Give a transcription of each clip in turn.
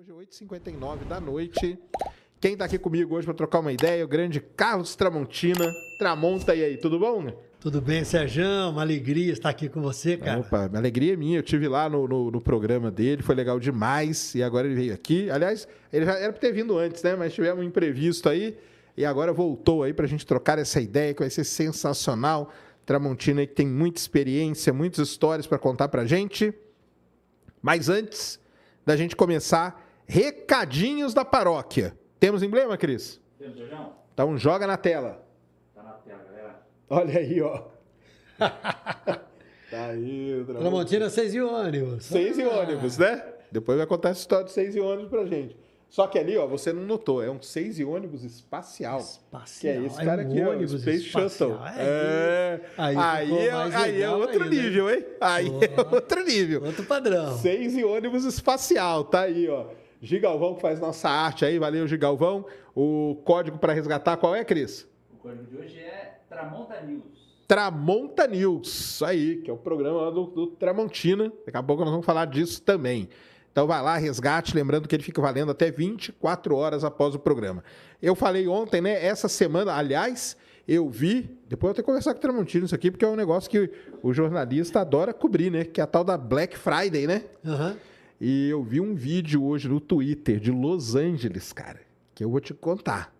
Hoje é 8h59 da noite. Quem está aqui comigo hoje para trocar uma ideia é o grande Carlos Tramontina. Tramonta, e aí, tudo bom? Tudo bem, Serjão? Uma alegria estar aqui com você, cara. Opa, uma alegria é minha. Eu tive lá no, no, no, programa dele, foi legal demais. E agora ele veio aqui. Aliás, ele já era para ter vindo antes, né? Mas tivemos um imprevisto aí. E agora voltou aí para a gente trocar essa ideia que vai ser sensacional. Tramontina que tem muita experiência, muitas histórias para contar para gente. Mas antes da gente começar, Recadinhos da paróquia. Temos emblema, Cris? Temos, Jorgão. Então tá joga na tela. Tá na tela, galera. Olha aí, ó. tá aí, Tramontina. Tramontina, seis e ônibus. Seis e ônibus, né? Depois vai contar essa história de seis e ônibus pra gente. Só que ali, ó, você não notou, é um 6 e ônibus espacial. Espacial. Que é esse é cara um aqui, ônibus ó, Space espacial. Shuttle. É. é. Aí, aí, é aí, é, aí é outro ainda. Né? nível, hein? Aí oh, é outro nível. Outro padrão. 6 e ônibus espacial, tá aí, ó. Gigalvão que faz nossa arte aí. Valeu, Gigalvão. O código para resgatar qual é, Cris? O código de hoje é Tramonta News. Tramonta News, aí, que é o programa do, do Tramontina. Daqui a pouco nós vamos falar disso também. Então vai lá, resgate, lembrando que ele fica valendo até 24 horas após o programa. Eu falei ontem, né? Essa semana, aliás, eu vi, depois eu tenho que conversar com o Tramontino isso aqui, porque é um negócio que o jornalista adora cobrir, né? Que é a tal da Black Friday, né? Uhum. E eu vi um vídeo hoje no Twitter de Los Angeles, cara, que eu vou te contar.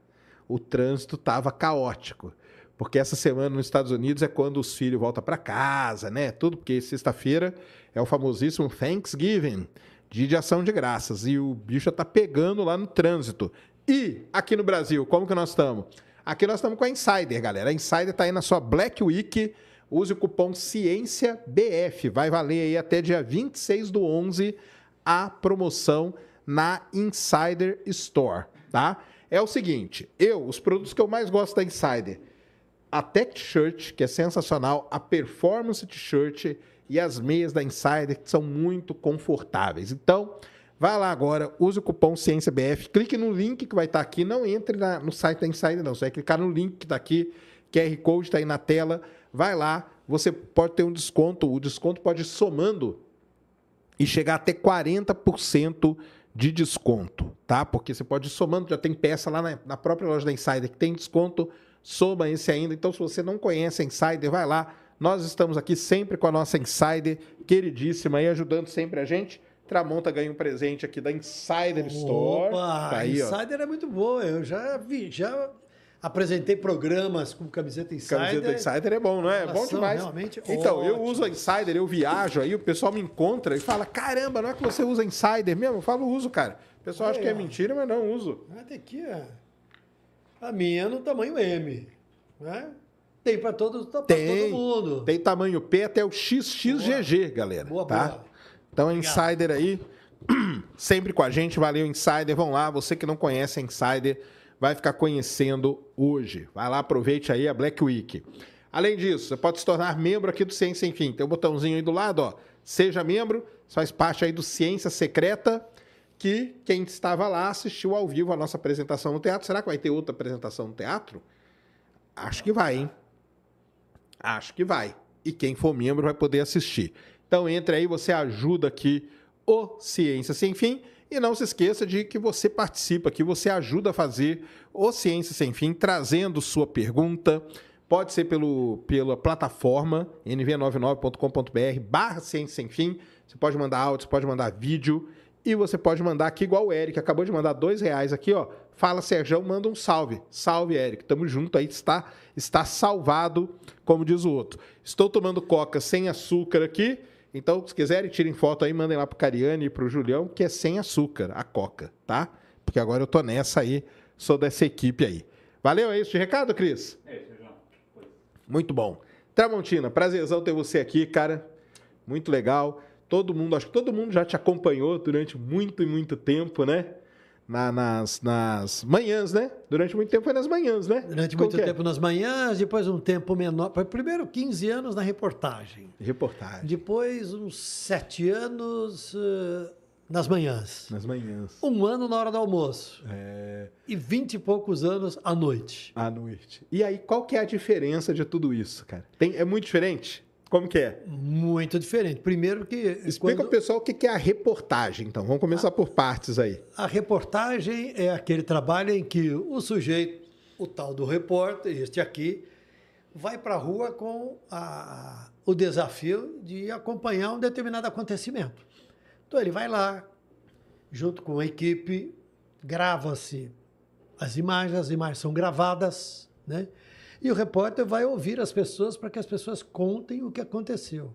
O trânsito tava caótico. Porque essa semana nos Estados Unidos é quando os filhos voltam para casa, né? Tudo, porque sexta-feira é o famosíssimo Thanksgiving, dia de ação de graças. E o bicho tá pegando lá no trânsito. E aqui no Brasil, como que nós estamos? Aqui nós estamos com a Insider, galera. A Insider está aí na sua Black Week. Use o cupom CiênciaBF. Vai valer aí até dia 26 do 11 a promoção na Insider Store, tá? É o seguinte, eu, os produtos que eu mais gosto da Insider, a Tech T-shirt, que é sensacional, a Performance T-shirt e as meias da Insider, que são muito confortáveis. Então, Vá lá agora, use o cupom CiênciaBF, clique no link que vai estar aqui, não entre na, no site da Insider não, você vai clicar no link que está aqui, QR Code está aí na tela, vai lá, você pode ter um desconto, o desconto pode ir somando e chegar até 40% de desconto, tá? Porque você pode ir somando, já tem peça lá na, na própria loja da Insider que tem desconto, soma esse ainda. Então, se você não conhece a Insider, vai lá. Nós estamos aqui sempre com a nossa Insider queridíssima e ajudando sempre a gente. Tramonta ganha um presente aqui da Insider Opa, Store. Tá Insider ó. é muito boa. Eu já vi, já apresentei programas com camiseta Insider. Camiseta Insider é bom, não é? É bom demais. então, ótimo. eu uso a Insider, eu viajo aí, o pessoal me encontra e fala: caramba, não é que você usa Insider mesmo? Eu falo, uso, cara. O pessoal Olha acha aí, que é ó. mentira, mas não uso. Até aqui, ó. a minha é no tamanho M, né? Tem para todo, tem, todo mundo. Tem tamanho P até o XXGG, boa. galera. Boa, tá? boa. Então, é Insider aí, sempre com a gente. Valeu, Insider. Vão lá, você que não conhece a é Insider vai ficar conhecendo hoje. Vai lá, aproveite aí a Black Week. Além disso, você pode se tornar membro aqui do Ciência Sem Fim. Tem o um botãozinho aí do lado, ó. Seja membro, faz parte aí do Ciência Secreta, que quem estava lá assistiu ao vivo a nossa apresentação no teatro. Será que vai ter outra apresentação no teatro? Acho que vai, hein? Acho que vai. E quem for membro vai poder assistir. Então entre aí, você ajuda aqui o Ciência Sem Fim. E não se esqueça de que você participa, que você ajuda a fazer o Ciência Sem Fim, trazendo sua pergunta. Pode ser pelo, pela plataforma nv99.com.br barra Ciência Sem Fim. Você pode mandar áudio, você pode mandar vídeo. E você pode mandar aqui, igual o Eric, acabou de mandar dois reais aqui, ó. Fala, Sérgio, manda um salve. Salve, Eric. Tamo junto aí, está, está salvado, como diz o outro. Estou tomando coca sem açúcar aqui então, se quiserem, tirem foto aí, mandem lá pro Cariani e pro Julião, que é sem açúcar, a coca, tá? Porque agora eu tô nessa aí, sou dessa equipe aí. Valeu, é isso de recado, Cris? É isso, João. Foi. Muito bom. Tramontina, prazerzão ter você aqui, cara. Muito legal. Todo mundo, acho que todo mundo já te acompanhou durante muito e muito tempo, né? na, nas, nas manhãs, né? Durante muito tempo foi nas manhãs, né? Durante muito é? tempo nas manhãs, depois um tempo menor. Primeiro 15 anos na reportagem. Reportagem. Depois uns 7 anos uh, nas manhãs. Nas manhãs. Um ano na hora do almoço. É... E 20 e poucos anos à noite. À noite. E aí, qual que é a diferença de tudo isso, cara? Tem, é muito diferente? Como que é? Muito diferente. Primeiro que. Explica quando... ao pessoal o que é a reportagem, então. Vamos começar a, ah. por partes aí. A reportagem é aquele trabalho em que o sujeito, o tal do repórter, este aqui, vai para a rua com a, o desafio de acompanhar um determinado acontecimento. Então ele vai lá, junto com a equipe, grava-se as imagens, as imagens são gravadas, né? E o repórter vai ouvir as pessoas para que as pessoas contem o que aconteceu.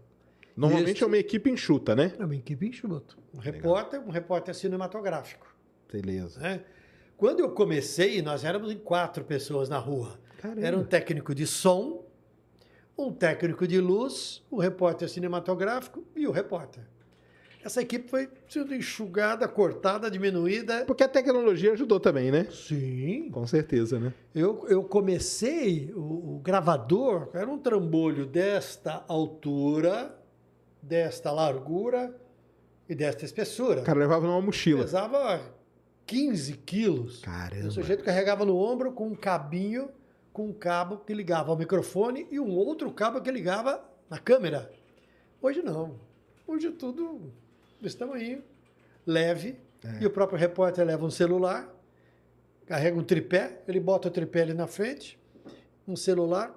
Normalmente este... é uma equipe enxuta, né? É uma equipe enxuta. Um repórter, um repórter cinematográfico. Beleza. Né? Quando eu comecei, nós éramos em quatro pessoas na rua. Caramba. Era um técnico de som, um técnico de luz, o um repórter cinematográfico e o repórter. Essa equipe foi sendo enxugada, cortada, diminuída. Porque a tecnologia ajudou também, né? Sim. Com certeza, né? Eu, eu comecei, o, o gravador era um trambolho desta altura, desta largura e desta espessura. O cara levava numa mochila. Pesava 15 quilos. Caramba. O sujeito carregava no ombro com um cabinho, com um cabo que ligava ao microfone e um outro cabo que ligava na câmera. Hoje não. Hoje tudo desse tamanho, leve, é. e o próprio repórter leva um celular, carrega um tripé, ele bota o tripé ali na frente, um celular,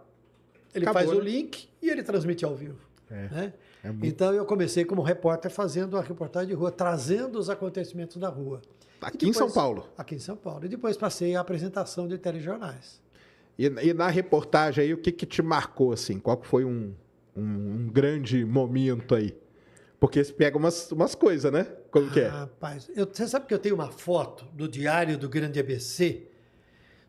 ele Acabou, faz né? o link e ele transmite ao vivo. É. Né? É muito... Então eu comecei como repórter fazendo a reportagem de rua, trazendo os acontecimentos da rua. Aqui depois, em São Paulo? Aqui em São Paulo. E depois passei a apresentação de telejornais. E, e na reportagem aí, o que, que te marcou, assim? Qual foi um, um, um grande momento aí? Porque pega umas, umas coisas, né? Como que é? Rapaz, eu, você sabe que eu tenho uma foto do diário do Grande ABC,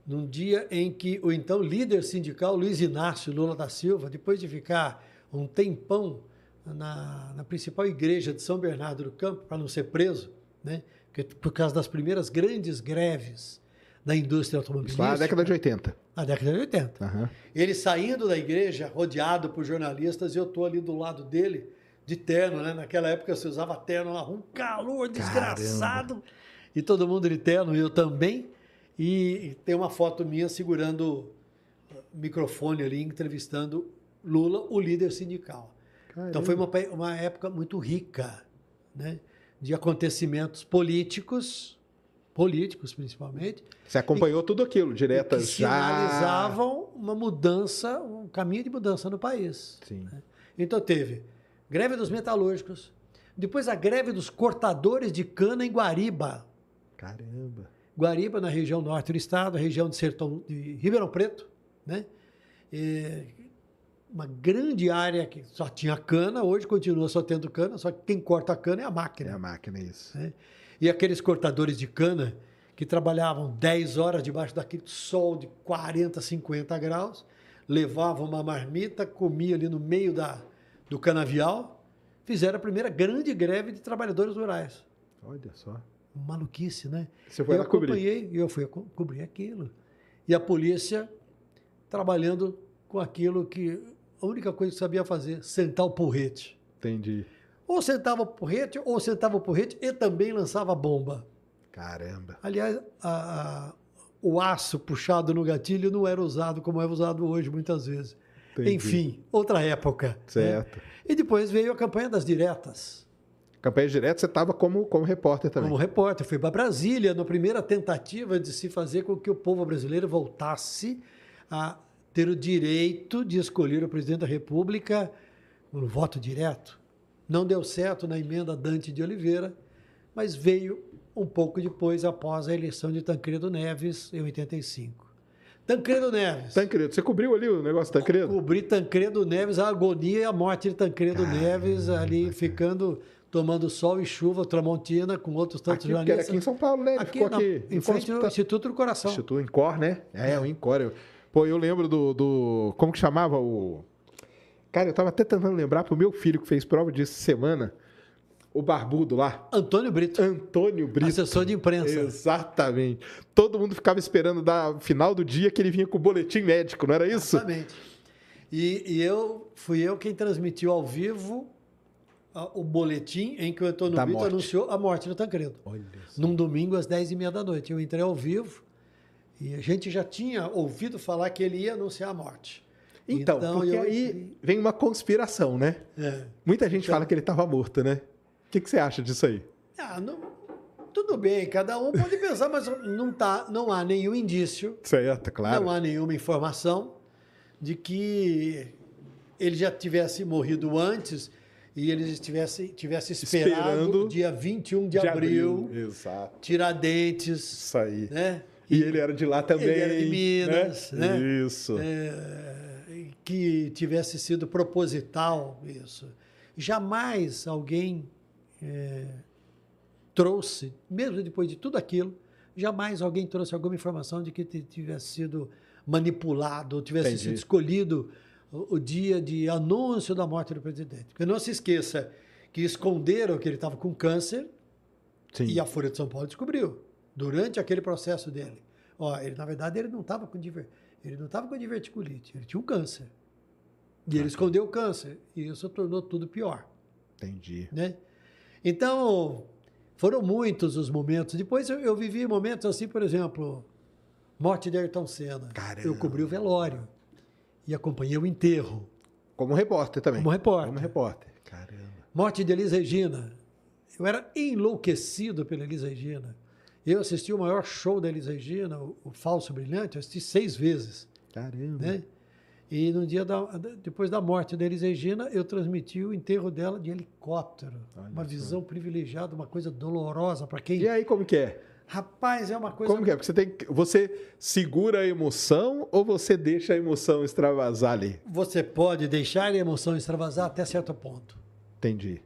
num dia em que o então líder sindical Luiz Inácio Lula da Silva, depois de ficar um tempão na, na principal igreja de São Bernardo do Campo, para não ser preso, né? Porque, por causa das primeiras grandes greves da indústria automobilística. Lá na década de 80. Na década de 80. Uhum. Ele saindo da igreja, rodeado por jornalistas, e eu estou ali do lado dele de terno, né? Naquela época você usava terno lá, um calor desgraçado. Caramba. E todo mundo de terno, eu também. E tem uma foto minha segurando o microfone ali, entrevistando Lula, o líder sindical. Caramba. Então foi uma, uma época muito rica, né? De acontecimentos políticos, políticos principalmente. Você acompanhou e, tudo aquilo, direta que já. sinalizavam uma mudança, um caminho de mudança no país. Sim. Né? Então teve greve dos metalúrgicos, depois a greve dos cortadores de cana em Guariba. Caramba! Guariba, na região norte do estado, região de Sertão de Ribeirão Preto, né? uma grande área que só tinha cana, hoje continua só tendo cana, só que quem corta a cana é a máquina. É a máquina, é isso. Né? E aqueles cortadores de cana que trabalhavam 10 horas debaixo daquele sol de 40, 50 graus, levavam uma marmita, comia ali no meio da, do canavial, fizeram a primeira grande greve de trabalhadores rurais. Olha só. Maluquice, né? Você foi eu lá acompanhei, e eu fui co cobrir aquilo. E a polícia trabalhando com aquilo que a única coisa que sabia fazer, sentar o porrete. Entendi. Ou sentava o porrete, ou sentava o porrete e também lançava bomba. Caramba. Aliás, a, a, o aço puxado no gatilho não era usado como é usado hoje muitas vezes Entendi. Enfim, outra época. Né? Certo. Né? E depois veio a campanha das diretas. Campanha direta, você estava como, como repórter também. Como repórter, fui para Brasília na primeira tentativa de se fazer com que o povo brasileiro voltasse a ter o direito de escolher o presidente da República no um voto direto. Não deu certo na emenda Dante de Oliveira, mas veio um pouco depois, após a eleição de Tancredo Neves, em 85. Tancredo Neves. Tancredo. Você cobriu ali o negócio Tancredo? Cobri Tancredo Neves, a agonia e a morte de Tancredo Caramba, Neves ali cara. ficando tomando sol e chuva, Tramontina, com outros tantos aqui, jornalistas. Era aqui em São Paulo, né? Aqui, Ficou aqui em frente ao Instituto do Coração. Instituto Incor, né? É, o Incor. Pô, eu lembro do, do. Como que chamava o. Cara, eu tava até tentando lembrar pro meu filho que fez prova disso semana o barbudo lá. Antônio Brito. Antônio Brito. Assessor de imprensa. Exatamente. Todo mundo ficava esperando da final do dia que ele vinha com o boletim médico, não era isso? Exatamente. E, e eu fui eu quem transmitiu ao vivo a, o boletim em que o Antônio da Brito morte. anunciou a morte do Tancredo. Olha isso. Num domingo às 10h30 da noite. Eu entrei ao vivo e a gente já tinha ouvido falar que ele ia anunciar a morte. Então, então porque eu... aí vem uma conspiração, né? É. Muita gente então, fala que ele estava morto, né? que, que você acha disso aí? Ah, não, tudo bem, cada um pode pensar, mas não, tá, não há nenhum indício. Certo, claro. Não há nenhuma informação de que ele já tivesse morrido antes e eles estivesse tivesse esperado, esperando dia 21 de, de abril, abril. Exato. Tiradentes. Isso aí. Né? E, e, ele era de lá também. Ele era de né? Minas. Né? né? Isso. É, que tivesse sido proposital isso. Jamais alguém é, trouxe, mesmo depois de tudo aquilo, jamais alguém trouxe alguma informação de que tivesse sido manipulado, ou tivesse Entendi. sido escolhido o, o dia de anúncio da morte do presidente. Porque não se esqueça que esconderam que ele estava com câncer Sim. e a Folha de São Paulo descobriu durante aquele processo dele. Ó, ele na verdade ele não estava com diver... ele não estava com diverticulite, ele tinha um câncer. E ah, ele escondeu o câncer e isso tornou tudo pior. Entendi. Né? Então, foram muitos os momentos. Depois eu, eu vivi momentos assim, por exemplo, morte de Ayrton Senna. Caramba. Eu cobri o velório e acompanhei o enterro. Como repórter também. Como repórter. Como repórter. Caramba. Morte de Elis Regina. Eu era enlouquecido pela Elis Regina. Eu assisti o maior show da Elis Regina, o, Falso Brilhante, eu assisti seis vezes. Caramba. Né? E no dia da, depois da morte da Elis Regina, eu transmiti o enterro dela de helicóptero. Olha uma visão privilegiada, uma coisa dolorosa para quem. E aí, como que é? Rapaz, é uma coisa. Como que é? Porque você tem que, você segura a emoção ou você deixa a emoção extravasar ali? Você pode deixar a emoção extravasar até certo ponto. Entendi.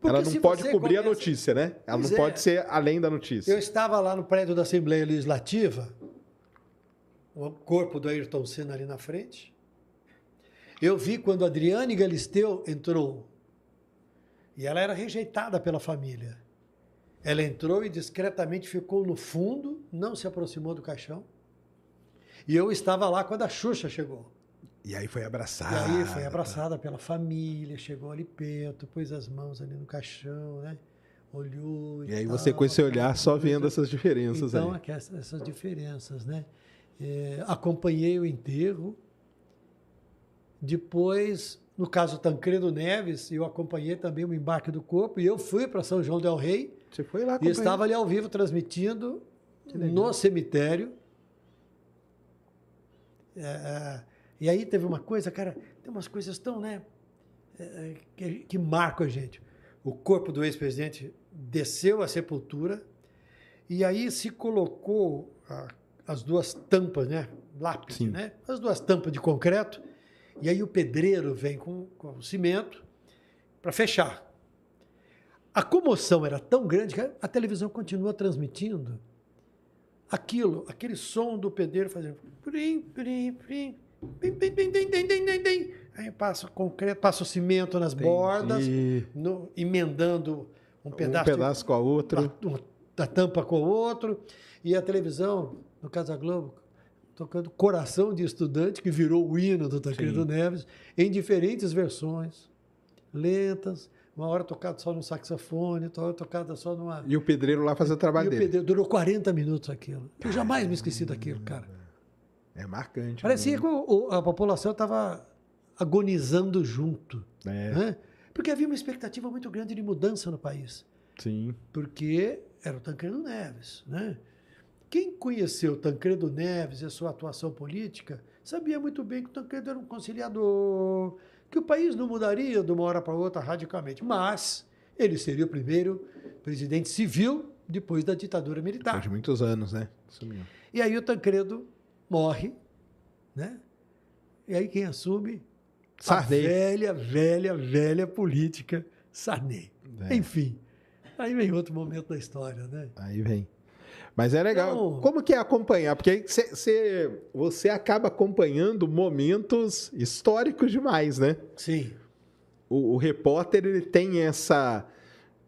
Porque ela não pode cobrir começa... a notícia, né? Ela pois não é. pode ser além da notícia. Eu estava lá no prédio da Assembleia Legislativa, o corpo do Ayrton Senna ali na frente. Eu vi quando a Adriane Galisteu entrou. E ela era rejeitada pela família. Ela entrou e discretamente ficou no fundo, não se aproximou do caixão. E eu estava lá quando a Xuxa chegou. E aí foi abraçada. E aí foi abraçada pela família, chegou ali perto, pôs as mãos ali no caixão, né? Olhou. E, e aí tal, você com esse olhar só vendo essas diferenças então, aí. Então, essas diferenças, né? É, acompanhei o enterro depois, no caso Tancredo Neves, eu acompanhei também o embarque do corpo e eu fui para São João del Rei. Você foi lá? Acompanhei. E estava ali ao vivo transmitindo no cemitério. É, é, e aí teve uma coisa, cara, tem umas coisas tão, né, é, é, que, que marcam a gente. O corpo do ex-presidente desceu à sepultura e aí se colocou a, as duas tampas, né, lápis, Sim. né, as duas tampas de concreto e aí o pedreiro vem com, com cimento para fechar. A comoção era tão grande que a televisão continua transmitindo aquilo, aquele som do pedreiro fazendo prim, prim, prim, pim, pim, pim, pim, pim, pim, pim. Aí passa o concreto, passa o cimento nas Entendi. bordas, no, emendando um pedaço, um pedaço com a outra, da, da tampa com o outro, e a televisão, no caso da Globo, tocando Coração de Estudante, que virou o hino do Tancredo Neves, em diferentes versões, lentas, uma hora tocada só no saxofone, outra hora tocada só numa. E o pedreiro lá fazendo o trabalho e dele. O pedreiro, durou 40 minutos aquilo. Eu jamais me esqueci daquilo, cara. É marcante. Parecia né? que a população estava agonizando junto. É. Né? Porque havia uma expectativa muito grande de mudança no país. Sim. Porque era o Tancredo Neves, né? Quem conheceu Tancredo Neves e a sua atuação política sabia muito bem que o Tancredo era um conciliador, que o país não mudaria de uma hora para outra radicalmente, mas ele seria o primeiro presidente civil depois da ditadura militar. Depois de muitos anos, né? Sumiu. E aí o Tancredo morre, né? E aí quem assume? Sarney. A velha, velha, velha política Sarney. É. Enfim, aí vem outro momento da história, né? Aí vem. Mas é legal. Como que é acompanhar? Porque cê, cê, você acaba acompanhando momentos históricos demais, né? Sim. O, o, repórter, ele tem essa...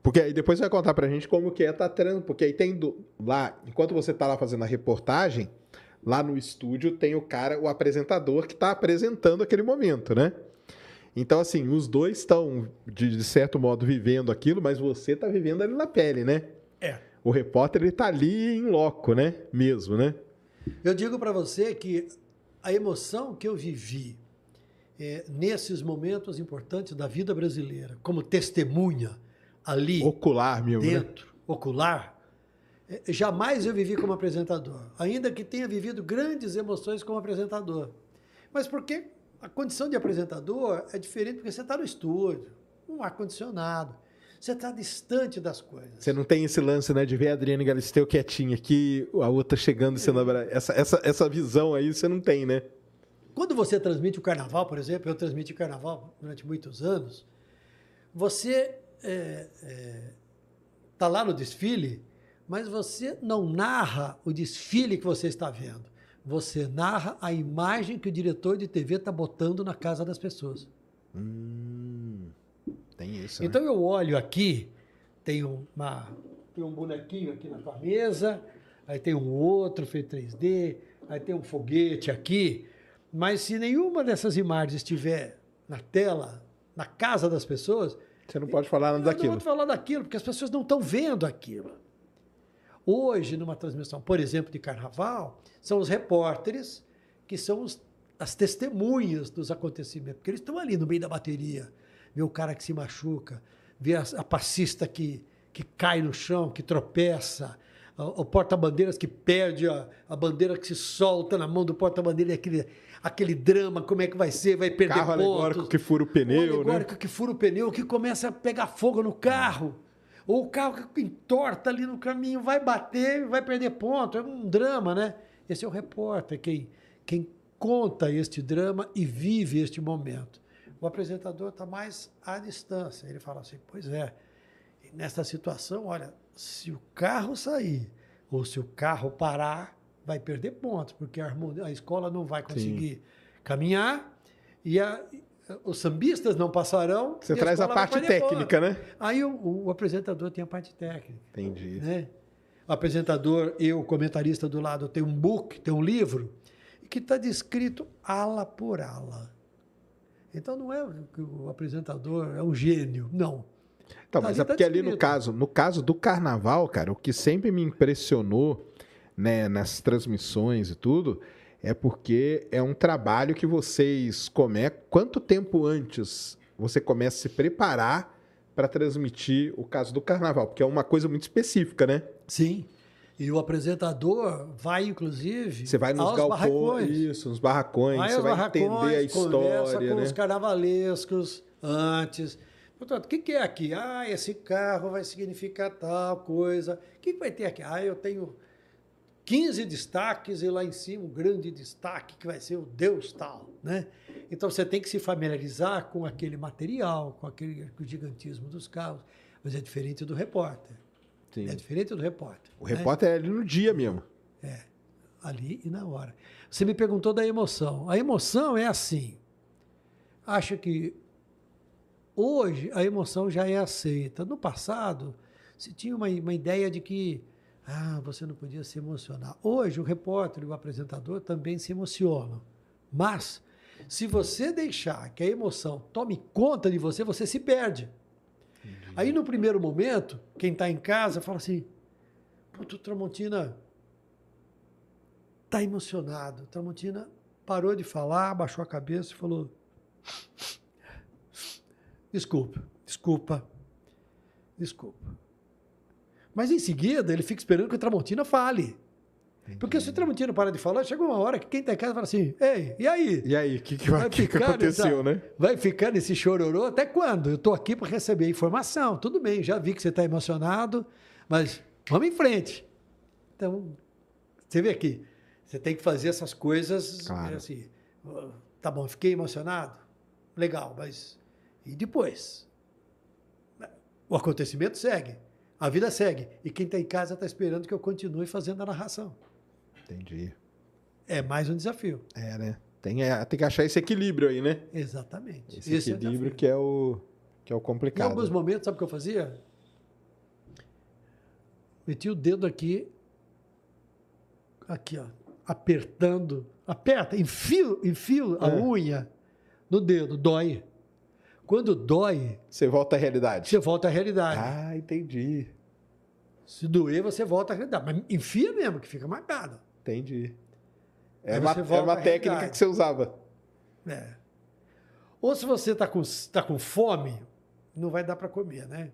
Porque aí depois vai contar pra gente como que é tá treinando. Porque aí tem do, lá, enquanto você tá lá fazendo a reportagem, lá no estúdio tem o cara, o apresentador que tá apresentando aquele momento, né? Então, assim, os dois estão, de, de, certo modo, vivendo aquilo, mas você está vivendo ali na pele, né? É o repórter ele tá ali em loco, né? Mesmo, né? Eu digo para você que a emoção que eu vivi é, nesses momentos importantes da vida brasileira, como testemunha ali, ocular, meu né? dentro, né? ocular, é, jamais eu vivi como apresentador, ainda que tenha vivido grandes emoções como apresentador. Mas porque a condição de apresentador é diferente porque você está no estúdio, um ar condicionado. Você está distante das coisas. Você não tem esse lance, né, de ver a Adriana Galisteu quietinha aqui, a outra chegando sendo Essa, essa, essa visão aí você não tem, né? Quando você transmite o carnaval, por exemplo, eu transmiti carnaval durante muitos anos, você está é, é, tá lá no desfile, mas você não narra o desfile que você está vendo. Você narra a imagem que o diretor de TV está botando na casa das pessoas. Hum. Tem isso. Né? Então né? eu olho aqui, tem, uma, tem um bonequinho aqui na tua mesa, aí tem um outro feito 3D, aí tem um foguete aqui. Mas se nenhuma dessas imagens estiver na tela, na casa das pessoas. Você não pode falar nada daquilo. não pode falar daquilo, porque as pessoas não estão vendo aquilo. Hoje, numa transmissão, por exemplo, de carnaval, são os repórteres que são os, as testemunhas dos acontecimentos, porque eles estão ali no meio da bateria, ver o cara que se machuca, ver a, a passista que, que cai no chão, que tropeça, o porta-bandeiras que perde a, a, bandeira que se solta na mão do porta-bandeira, aquele, aquele drama, como é que vai ser, vai perder carro pontos. alegórico que fura o pneu, o né? alegórico né? que fura o pneu, que começa a pegar fogo no carro. Ou o carro que entorta ali no caminho, vai bater, vai perder ponto. É um drama, né? Esse é o repórter, quem, quem conta este drama e vive este momento. O apresentador está mais à distância. Ele fala assim: pois é, nesta situação, olha, se o carro sair ou se o carro parar, vai perder pontos, porque a, a escola não vai conseguir Sim. caminhar e a, os sambistas não passarão. Você traz a parte técnica, ponto. né? Aí o, o, apresentador tem a parte técnica. Entendi. Né? O apresentador, e o comentarista do lado, tem um book, tem um livro, que está descrito ala por ala. Então não é que o apresentador é um gênio, não. Então, tá, mas ali é tá porque tá ali no caso, no caso do carnaval, cara, o que sempre me impressionou, né, nas transmissões e tudo, é porque é um trabalho que vocês começam. Quanto tempo antes você começa a se preparar para transmitir o caso do carnaval? Porque é uma coisa muito específica, né? Sim. E o apresentador vai, inclusive. Você vai nos galpões. Isso, nos barracões. Vai você vai entender a história. Com né? os carnavalescos antes. Portanto, o que, que é aqui? Ah, esse carro vai significar tal coisa. O que, que vai ter aqui? Ah, eu tenho 15 destaques e lá em cima um grande destaque que vai ser o Deus tal, né? Então você tem que se familiarizar com aquele material, com aquele com gigantismo dos carros, mas é diferente do repórter. Sim. É diferente do repórter. O né? repórter é ali no dia mesmo. É, ali e na hora. Você me perguntou da emoção. A emoção é assim. Acho que hoje a emoção já é aceita. No passado, se tinha uma, uma ideia de que ah, você não podia se emocionar. Hoje, o repórter e o apresentador também se emocionam. Mas, se você deixar que a emoção tome conta de você, você se perde. Aí, no primeiro momento, quem está em casa fala assim: Puto, Tramontina está emocionado. Tramontina parou de falar, abaixou a cabeça e falou: Desculpa, desculpa, desculpa. Mas em seguida, ele fica esperando que o Tramontina fale. Entendi. Porque se o Tramontino para de falar, chega uma hora que quem está em casa fala assim: ei, e aí? E aí, o que, que, vai, vai que, ficar, que aconteceu, nessa, né? Vai ficar nesse chororô até quando? Eu estou aqui para receber informação. Tudo bem, já vi que você está emocionado, mas vamos em frente. Então, você vê aqui, você tem que fazer essas coisas é claro. assim. Tá bom, fiquei emocionado, legal, mas e depois? O acontecimento segue, a vida segue, e quem está em casa está esperando que eu continue fazendo a narração. Entendi. É mais um desafio. É, né? Tem, é, tem que achar esse equilíbrio aí, né? Exatamente. Esse, esse é equilíbrio é que, é o, que é o complicado. Em alguns momentos, sabe o que eu fazia? Meti o dedo aqui, aqui, ó, apertando. Aperta, enfio, enfio é. a ah. unha no dedo, dói. Quando dói. Você volta à realidade. Você volta à realidade. Ah, entendi. Se doer, você volta à realidade. Mas enfia mesmo, que fica marcado. Entendi. Era uma, uma técnica que você usava. É. Ou se você está com, tá com fome, não vai dar para comer, né?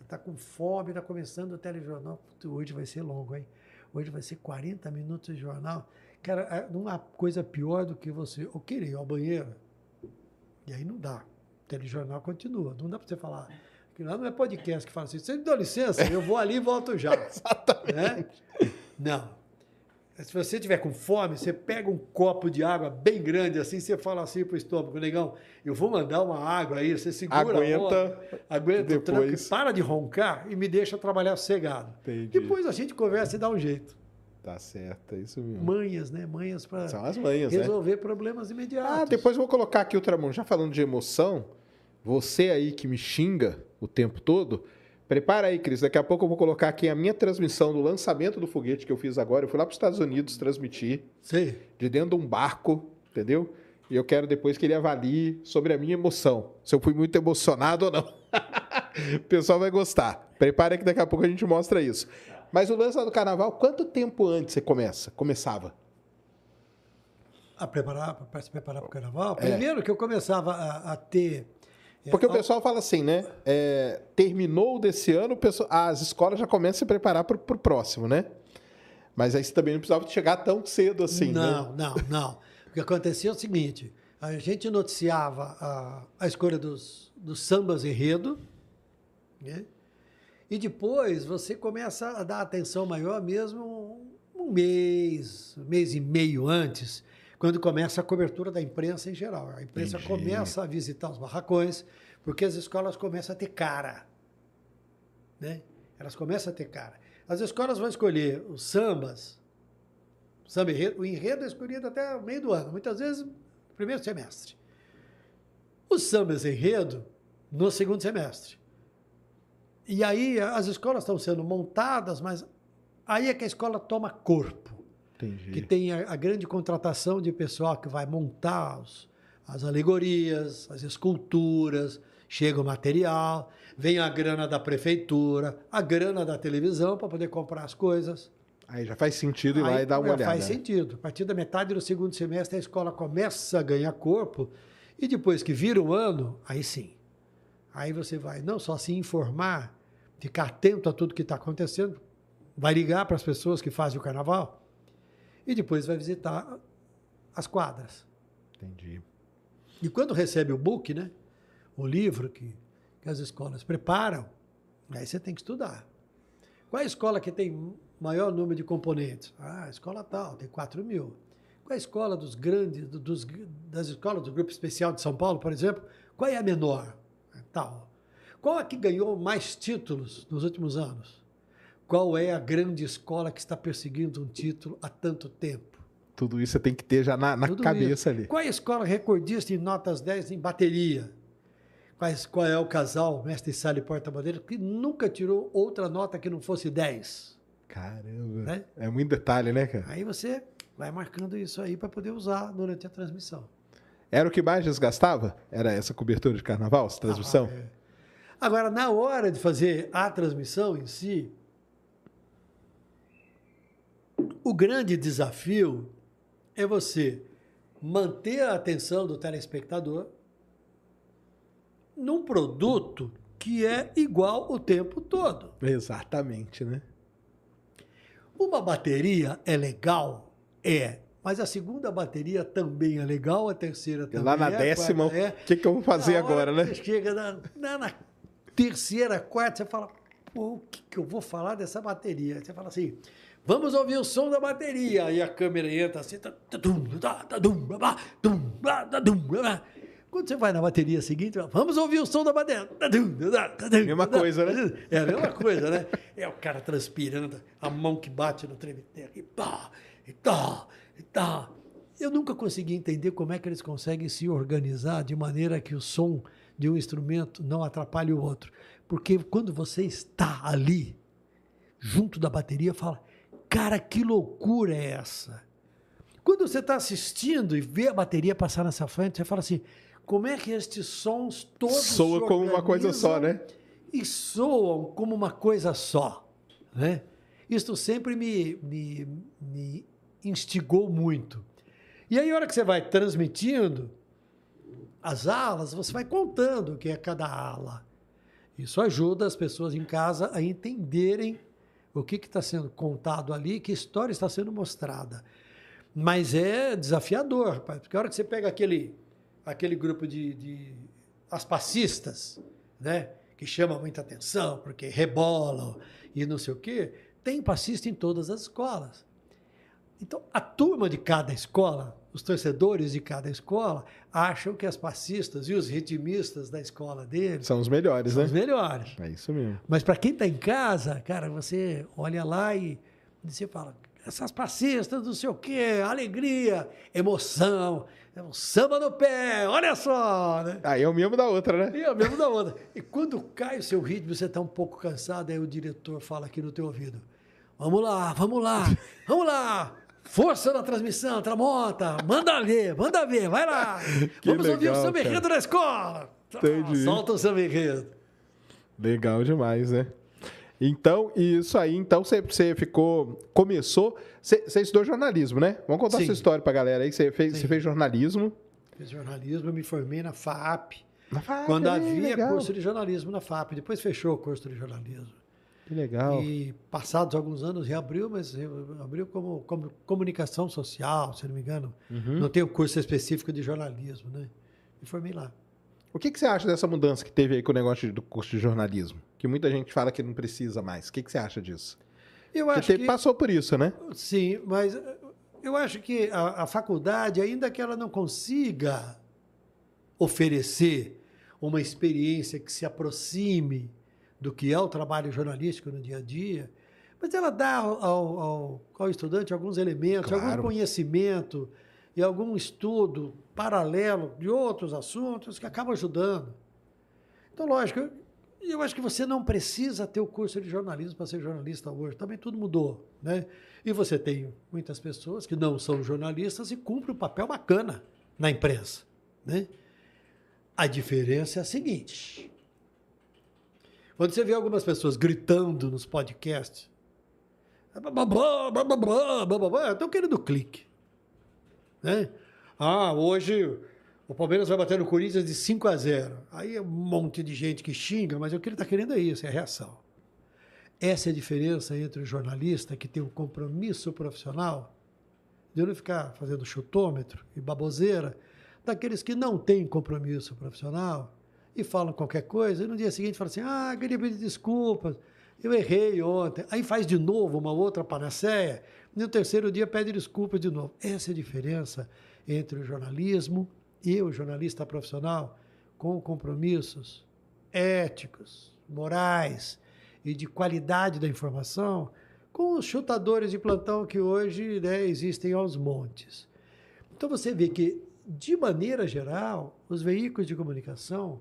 Está com fome, está começando o telejornal. Puta, hoje vai ser longo, hein? Hoje vai ser 40 minutos de jornal. Cara, não é, há coisa pior do que você Eu queria ir ao banheiro. E aí não dá. O telejornal continua. Não dá para você falar. Que lá não é podcast que fala assim, você me dá licença, eu vou ali e volto já. Exatamente. Né? Não se você tiver com fome, você pega um copo de água bem grande assim, você fala assim pro estômago, negão, eu vou mandar uma água aí, você segura aguenta, onda, aguenta depois. o para de roncar e me deixa trabalhar cegado Entendi. Depois a gente conversa e dá um jeito. Tá certo, é isso mesmo. Manhas, né? Manhas para né? resolver né? problemas imediatos. Ah, depois vou colocar aqui outra mão. já falando de emoção, você aí que me xinga o tempo todo, Prepara aí, Cris. Daqui a pouco eu vou colocar aqui a minha transmissão do lançamento do foguete que eu fiz agora. Eu fui lá para os Estados Unidos transmitir. Sim. De dentro de um barco, entendeu? E eu quero depois que ele avalie sobre a minha emoção. Se eu fui muito emocionado ou não. o pessoal vai gostar. Prepara que daqui a pouco a gente mostra isso. Mas o lance do carnaval, quanto tempo antes você começa? Começava? A preparar, para se preparar para o é. carnaval? Primeiro é. que eu começava a, a ter porque o então pessoal fala assim, né? É, terminou desse ano, as escolas já começam a se preparar para o próximo, né? Mas aí você também não precisava chegar tão cedo assim. Né? Não, né? não, não. O que acontecia é o seguinte: a gente noticiava a, a escolha dos, dos sambas enredo, né? e depois você começa a dar atenção maior mesmo um mês, um mês e meio antes, quando começa a cobertura da imprensa em geral. A imprensa Entendi. começa a visitar os barracões, porque as escolas começam a ter cara. Né? Elas começam a ter cara. As escolas vão escolher os sambas, o, samba enredo, o enredo é escolhido até o meio do ano, muitas vezes no primeiro semestre. Os sambas enredo no segundo semestre. E aí as escolas estão sendo montadas, mas aí é que a escola toma corpo. Entendi. que tem a, a, grande contratação de pessoal que vai montar os, as alegorias, as esculturas, chega o material, vem a grana da prefeitura, a grana da televisão para poder comprar as coisas. Aí já faz sentido ir Aí, lá e dar uma olhada. Faz sentido. A partir da metade do segundo semestre, a escola começa a ganhar corpo. E depois que vira o ano, aí sim. Aí você vai não só se informar, ficar atento a tudo que está acontecendo, vai ligar para as pessoas que fazem o carnaval, e depois vai visitar as quadras. Entendi. E quando recebe o book, né? O livro que, que as escolas preparam, aí você tem que estudar. Qual é a escola que tem maior número de componentes? Ah, a escola tal, tem 4 mil. Qual é a escola dos grandes, dos, das escolas do Grupo Especial de São Paulo, por exemplo? Qual é a menor? Tal. Qual a que ganhou mais títulos nos últimos anos? qual é a grande escola que está perseguindo um título há tanto tempo. Tudo isso você tem que ter já na, na cabeça isso. ali. Qual é a escola recordista em notas 10 em bateria? Quais, é qual é o casal, mestre Sala porta-bandeira, que nunca tirou outra nota que não fosse 10? Caramba! Né? É muito detalhe, né, cara? Aí você vai marcando isso aí para poder usar durante a transmissão. Era o que mais desgastava? Era essa cobertura de carnaval, essa transmissão? Ah, é. Agora, na hora de fazer a transmissão em si, o grande desafio é você manter a atenção do telespectador num produto que é igual o tempo todo. Exatamente, né? Uma bateria é legal? É. Mas a segunda bateria também é legal, a terceira também Lá na é, décima, é. o é. que, que eu vou fazer agora, né? chega na, na, na, terceira, quarta, você fala, pô, o que, que eu vou falar dessa bateria? Você fala assim, Vamos ouvir o som da bateria. E a câmera entra assim. Quando você vai na bateria seguinte, vamos ouvir o som da bateria. Tá, mesma coisa, né? É a mesma coisa, né? É o cara transpirando, a mão que bate no tremiteiro. E pá, e tal, tá, e tal. Tá. Eu nunca consegui entender como é que eles conseguem se organizar de maneira que o som de um instrumento não atrapalhe o outro. Porque quando você está ali, junto da bateria, fala: Cara, que loucura é essa? Quando você está assistindo e vê a bateria passar nessa frente, você fala assim: como é que estes sons todos. soam como uma coisa só, né? E soam como uma coisa só. Né? Isto sempre me, me, me instigou muito. E aí, a hora que você vai transmitindo as alas, você vai contando o que é cada ala. Isso ajuda as pessoas em casa a entenderem o que está sendo contado ali, que história está sendo mostrada. Mas é desafiador, rapaz, porque a hora que você pega aquele, aquele grupo de, de passistas, né, que chama muita atenção, porque rebolam e não sei o quê, tem passista em todas as escolas. Então, a turma de cada escola os torcedores de cada escola acham que as passistas e os ritmistas da escola deles são os melhores, são né? Os melhores. É isso mesmo. Mas para quem está em casa, cara, você olha lá e você fala essas passistas, não sei o quê, alegria, emoção, é um samba no pé, olha só, né? Aí é o mesmo da outra, né? É o mesmo da outra. E quando cai o seu ritmo, você está um pouco cansado, aí o diretor fala aqui no teu ouvido, vamos lá, vamos lá, vamos lá, Força na transmissão, Tramota, manda ver, manda ver, vai lá. Que Vamos legal, ouvir o samba enredo na escola. Entendi. Ah, solta o samba enredo. Legal demais, né? Então, isso aí, então você ficou, começou, você estudou jornalismo, né? Vamos contar Sim. sua história pra galera aí, você fez, fez jornalismo. Fiz jornalismo, eu me formei na FAP. Na FAP quando é, havia legal. curso de jornalismo na FAP, depois fechou o curso de jornalismo. Que legal. E passados alguns anos reabriu, mas abriu como, como comunicação social, se não me engano. Uhum. Não tem curso específico de jornalismo, né? Me formei lá. O que, que, você acha dessa mudança que teve aí com o negócio do curso de jornalismo? Que muita gente fala que não precisa mais. O que, que você acha disso? Eu Porque acho que... Passou por isso, né? Sim, mas eh, eu acho que a, a faculdade, ainda que ela não consiga oferecer uma experiência que se aproxime do que é o trabalho jornalístico no dia a dia, mas ela dá ao, ao, ao estudante alguns elementos, claro. algum conhecimento e algum estudo paralelo de outros assuntos que acaba ajudando. Então, lógico, eu, acho que você não precisa ter o curso de jornalismo para ser jornalista hoje. Também tudo mudou, né? E você tem muitas pessoas que não são jornalistas e cumprem um papel bacana na imprensa, né? A diferença é a seguinte: quando você vê algumas pessoas gritando nos podcasts, estão querendo clique. Né? Ah, hoje o Palmeiras vai bater no Corinthians de 5 a 0. Aí é um monte de gente que xinga, mas o que ele está querendo é isso, é a reação. Essa é a diferença entre o jornalista que tem um compromisso profissional, de não ficar fazendo chutômetro e baboseira, daqueles que não têm compromisso profissional e falam qualquer coisa, e no dia seguinte falam assim: ah, queria pedir desculpas, eu errei ontem. Aí faz de novo uma outra panaceia, e no terceiro dia pede desculpas de novo. Essa é a diferença entre o jornalismo e o jornalista profissional com compromissos éticos, morais e de qualidade da informação com os chutadores de plantão que hoje né, existem aos montes. Então você vê que, de maneira geral, os veículos de comunicação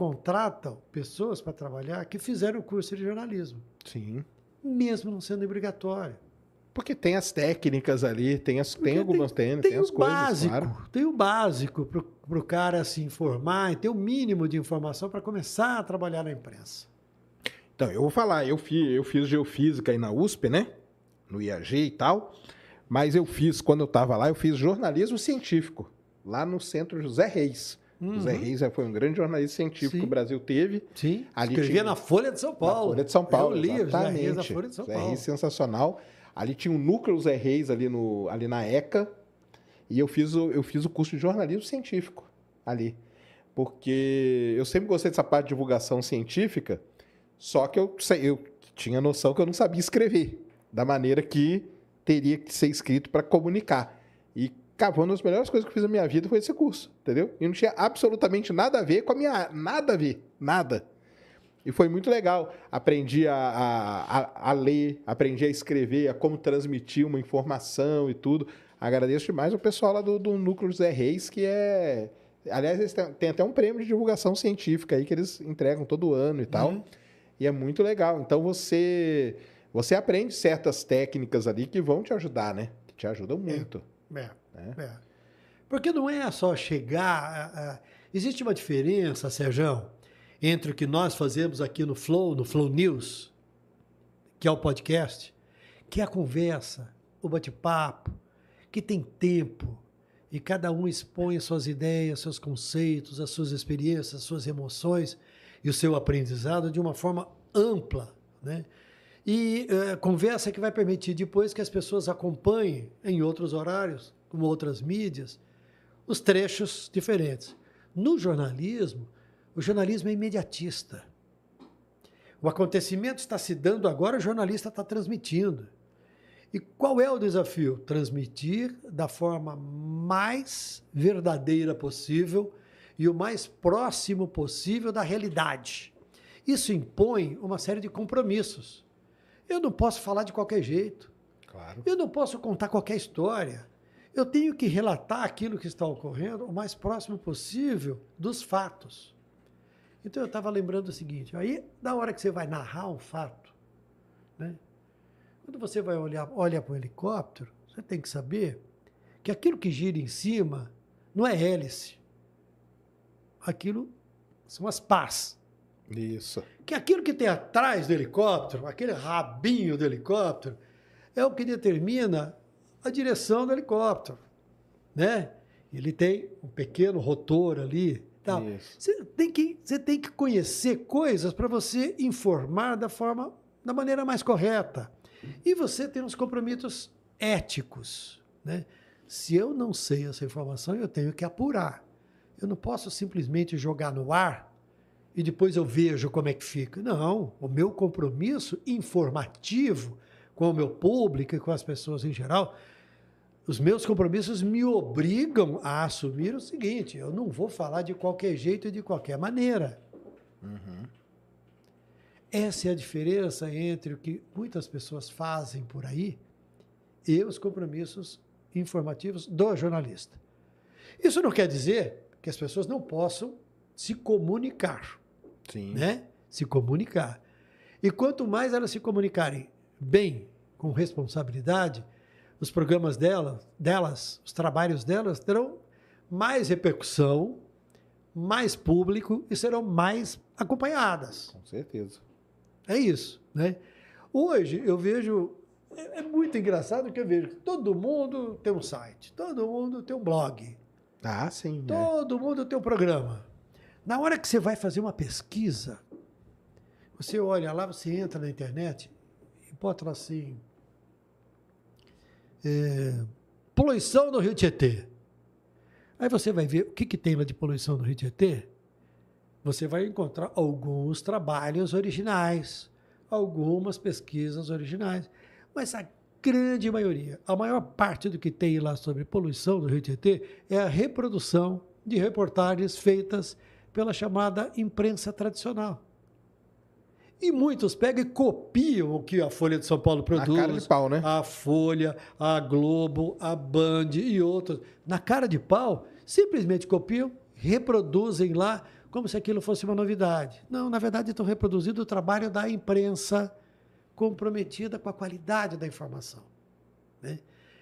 contratam pessoas para trabalhar que fizeram o curso de jornalismo. Sim. Mesmo não sendo obrigatório. Porque tem as técnicas ali, tem, as, tem algumas tem, tem, tem, as coisas. Básico, claro. Tem o básico para o cara se informar e ter o mínimo de informação para começar a trabalhar na imprensa. Então, eu vou falar, eu fiz, eu fiz geofísica aí na USP, né? No IAG e tal. Mas eu fiz, quando eu estava lá, eu fiz jornalismo científico, lá no Centro José Reis. Uhum. O Zé uhum. Reis é, foi um grande jornalista científico Sim. que o Brasil teve. Sim. Ali Escrevia tinha... na Folha de São Paulo. Na Folha de São Paulo. Eu li exatamente. Zé Reis na Folha de São Paulo. Zé Reis sensacional. Ali tinha um núcleo Zé Reis ali, no, ali na ECA. E eu fiz, o, eu fiz o curso de jornalismo científico ali. Porque eu sempre gostei dessa parte de divulgação científica, só que eu, eu tinha noção que eu não sabia escrever da maneira que teria que ser escrito para comunicar. Cara, foi uma das melhores coisas que eu fiz na minha vida foi esse curso, entendeu? E não tinha absolutamente nada a ver com a minha. Nada a ver, nada. E foi muito legal. Aprendi a, a, a ler, aprendi a escrever, a como transmitir uma informação e tudo. Agradeço demais o pessoal lá do, do Núcleo Zé Reis, que é. Aliás, eles têm até um prêmio de divulgação científica aí que eles entregam todo ano e tal. Uhum. E é muito legal. Então você você aprende certas técnicas ali que vão te ajudar, né? Que te ajudam é, muito. É, é. Né? É. Porque não é só chegar. A, a... Existe uma diferença, Sérgio, entre o que nós fazemos aqui no Flow, no Flow News, que é o podcast, que é a conversa, o bate-papo, que tem tempo e cada um expõe suas ideias, seus conceitos, as suas experiências, suas emoções e o seu aprendizado de uma forma ampla, né? E eh, conversa que vai permitir depois que as pessoas acompanhem em outros horários como outras mídias, os trechos diferentes. No jornalismo, o jornalismo é imediatista. O acontecimento está se dando agora, o jornalista está transmitindo. E qual é o desafio? Transmitir da forma mais verdadeira possível e o mais próximo possível da realidade. Isso impõe uma série de compromissos. Eu não posso falar de qualquer jeito. Claro. Eu não posso contar qualquer história eu tenho que relatar aquilo que está ocorrendo o mais próximo possível dos fatos. Então eu estava lembrando o seguinte: aí, na hora que você vai narrar um fato, né, quando você vai olhar olha para o helicóptero, você tem que saber que aquilo que gira em cima não é hélice. Aquilo são as pás. Isso. Que aquilo que tem atrás do helicóptero, aquele rabinho do helicóptero, é o que determina a direção do helicóptero, né? Ele tem um pequeno rotor ali, tal. Você tem que você tem que conhecer coisas para você informar da forma da maneira mais correta. E você tem uns compromissos éticos, né? Se eu não sei essa informação, eu tenho que apurar. Eu não posso simplesmente jogar no ar e depois eu vejo como é que fica. Não, o meu compromisso informativo com o meu público e com as pessoas em geral, os meus compromissos me obrigam a assumir o seguinte: eu não vou falar de qualquer jeito e de qualquer maneira. Uhum. Essa é a diferença entre o que muitas pessoas fazem por aí e os compromissos informativos do jornalista. Isso não quer dizer que as pessoas não possam se comunicar. Sim. Né? Se comunicar. E quanto mais elas se comunicarem bem, com responsabilidade, os programas dela, delas, os trabalhos delas terão mais repercussão, mais público e serão mais acompanhadas. Com certeza. É isso, né? Hoje eu vejo é, é muito engraçado que eu vejo que todo mundo tem um site, todo mundo tem um blog. Ah, sim. É. Todo é. mundo tem um programa. Na hora que você vai fazer uma pesquisa, você olha lá, você entra na internet, Potra assim. É, poluição no Rio Tietê. Aí você vai ver o que, que tem lá de poluição no Rio Tietê. Você vai encontrar alguns trabalhos originais, algumas pesquisas originais, mas a grande maioria, a maior parte do que tem lá sobre poluição no Rio Tietê é a reprodução de reportagens feitas pela chamada imprensa tradicional. E muitos pegam e copiam o que a Folha de São Paulo produz. Na cara de pau, né? A Folha, a Globo, a Band e outros. Na cara de pau, simplesmente copiam, reproduzem lá como se aquilo fosse uma novidade. Não, na verdade, estão reproduzindo o trabalho da imprensa comprometida com a qualidade da informação. Né?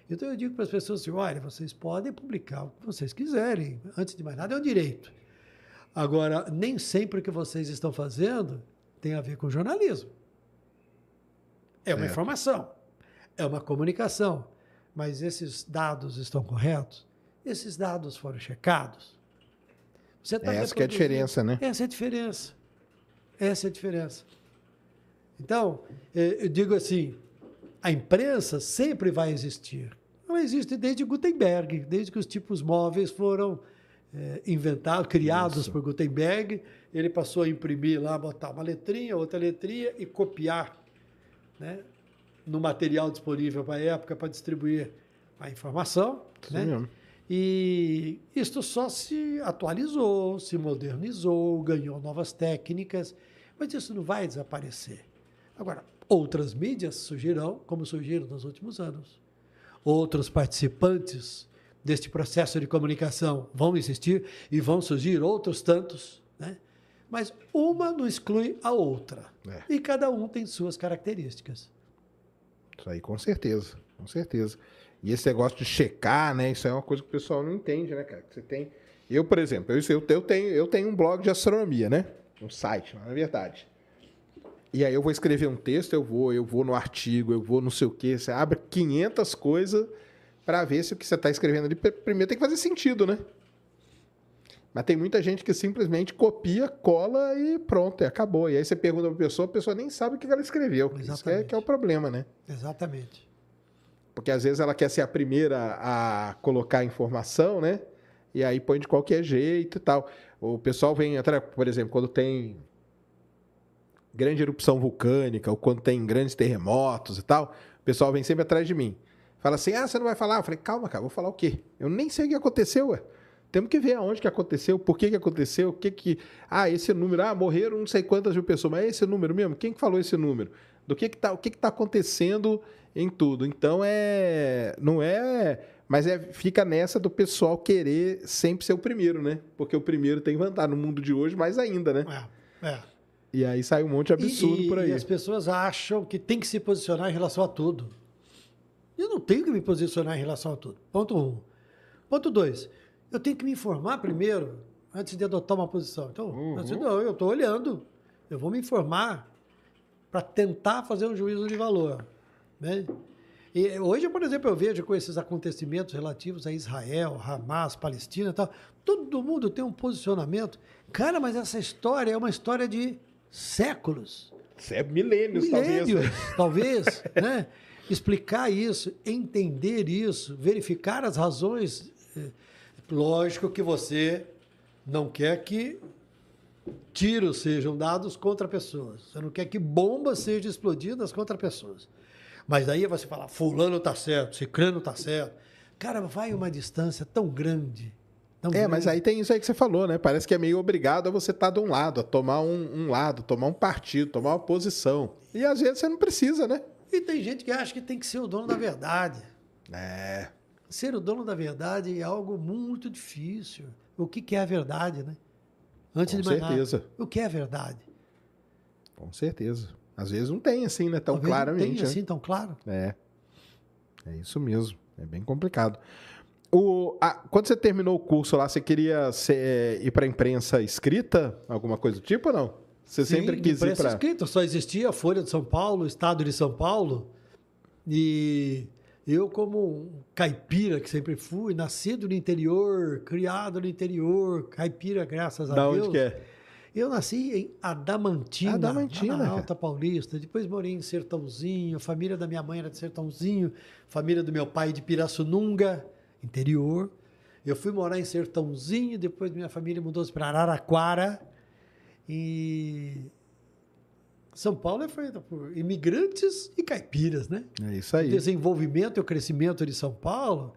Então eu digo para as pessoas assim: olha, vocês podem publicar o que vocês quiserem. Antes de mais nada, é um direito. Agora, nem sempre o que vocês estão fazendo tem a ver com jornalismo. É uma é. informação, é uma comunicação. Mas esses dados estão corretos? Esses dados foram checados? Você tá é essa é a diferença, né? Essa é a diferença. Essa é a diferença. Então, é, eu digo assim, a imprensa sempre vai existir. Ela existe desde Gutenberg, desde que os tipos móveis foram é, inventados, criados Isso. por Gutenberg. Ele passou a imprimir lá, botar uma letrinha, outra letrinha e copiar né, no material disponível para a época para distribuir a informação. Isso né? Mesmo. E isto só se atualizou, se modernizou, ganhou novas técnicas, mas isso não vai desaparecer. Agora, outras mídias surgirão, como surgiram nos últimos anos. Outros participantes deste processo de comunicação vão existir e vão surgir outros tantos, né? mas uma não exclui a outra. É. E cada um tem suas características. Isso aí, com certeza, com certeza. E esse negócio de checar, né? Isso é uma coisa que o pessoal não entende, né, cara? Você tem. Eu, por exemplo, eu, eu, tenho, eu tenho um blog de astronomia, né? Um site, na verdade. E aí eu vou escrever um texto, eu vou, eu vou no artigo, eu vou não sei o quê. Você abre 500 coisas para ver se o que você está escrevendo ali primeiro tem que fazer sentido, né? Mas tem muita gente que simplesmente copia, cola e pronto, e acabou. E aí você pergunta para a pessoa, a pessoa nem sabe o que ela escreveu. Exatamente. Isso que é, que é o problema, né? Exatamente. Porque às vezes ela quer ser a primeira a colocar a informação, né? E aí põe de qualquer jeito e tal. O pessoal vem atrás, por exemplo, quando tem grande erupção vulcânica ou quando tem grandes terremotos e tal, o pessoal vem sempre atrás de mim. Fala assim, ah, você não vai falar. Eu falei, calma, cara, vou falar o quê? Eu nem sei o que aconteceu, ué. Temos que ver aonde que aconteceu, por que que aconteceu, o que que... Ah, esse número, ah, morreram não sei quantas mil pessoas, mas é esse número mesmo? Quem que falou esse número? Do que que tá, o que que tá acontecendo em tudo? Então, é... Não é... Mas é, fica nessa do pessoal querer sempre ser o primeiro, né? Porque o primeiro tem vantagem no mundo de hoje, mais ainda, né? É, é. E aí sai um monte de absurdo e, por aí. E as pessoas acham que tem que se posicionar em relação a tudo. Eu não tenho que me posicionar em relação a tudo. Ponto um. Ponto dois, eu tenho que me informar primeiro antes de adotar uma posição. Então, uhum. assim, não, eu estou olhando, eu vou me informar para tentar fazer um juízo de valor. Né? E hoje, por exemplo, eu vejo com esses acontecimentos relativos a Israel, Hamas, Palestina e tal, todo mundo tem um posicionamento. Cara, mas essa história é uma história de séculos. É milênios, milênios talvez. Talvez, né? explicar isso, entender isso, verificar as razões. Eh, lógico que você não quer que tiros sejam dados contra pessoas. Você não quer que bombas sejam explodidas contra pessoas. Mas aí você fala, fulano está certo, ciclano está certo. Cara, vai uma distância tão grande. Tão é, grande. mas aí tem isso aí que você falou, né? Parece que é meio obrigado a você estar tá de um lado, a tomar um, um lado, tomar um partido, tomar uma posição. E às vezes você não precisa, né? E tem gente que acha que tem que ser o dono da verdade. É. Ser o dono da verdade é algo muito difícil. O que, que é a verdade, né? Antes Com de mais certeza. nada, o que é a verdade? Com certeza. Às vezes não tem assim, né? Tão claramente. Não né? tem assim né? tão claro. É. É isso mesmo. É bem complicado. O, a, quando você terminou o curso lá, você queria ser, eh, ir para imprensa escrita? Alguma coisa do tipo ou não? Você Sim, sempre quis ir para... escrito, só existia a Folha de São Paulo, o Estado de São Paulo. E eu, como um caipira que sempre fui, nascido no interior, criado no interior, caipira, graças a Deus. Da onde que é? Eu nasci em Adamantina, Adamantina na Alta Paulista. Depois morei em Sertãozinho. A família da minha mãe era de Sertãozinho. A família do meu pai de Pirassununga, interior. Eu fui morar em Sertãozinho. Depois minha família mudou-se para Araraquara. E São Paulo é feita por imigrantes e caipiras, né? É isso aí. O desenvolvimento e o crescimento de São Paulo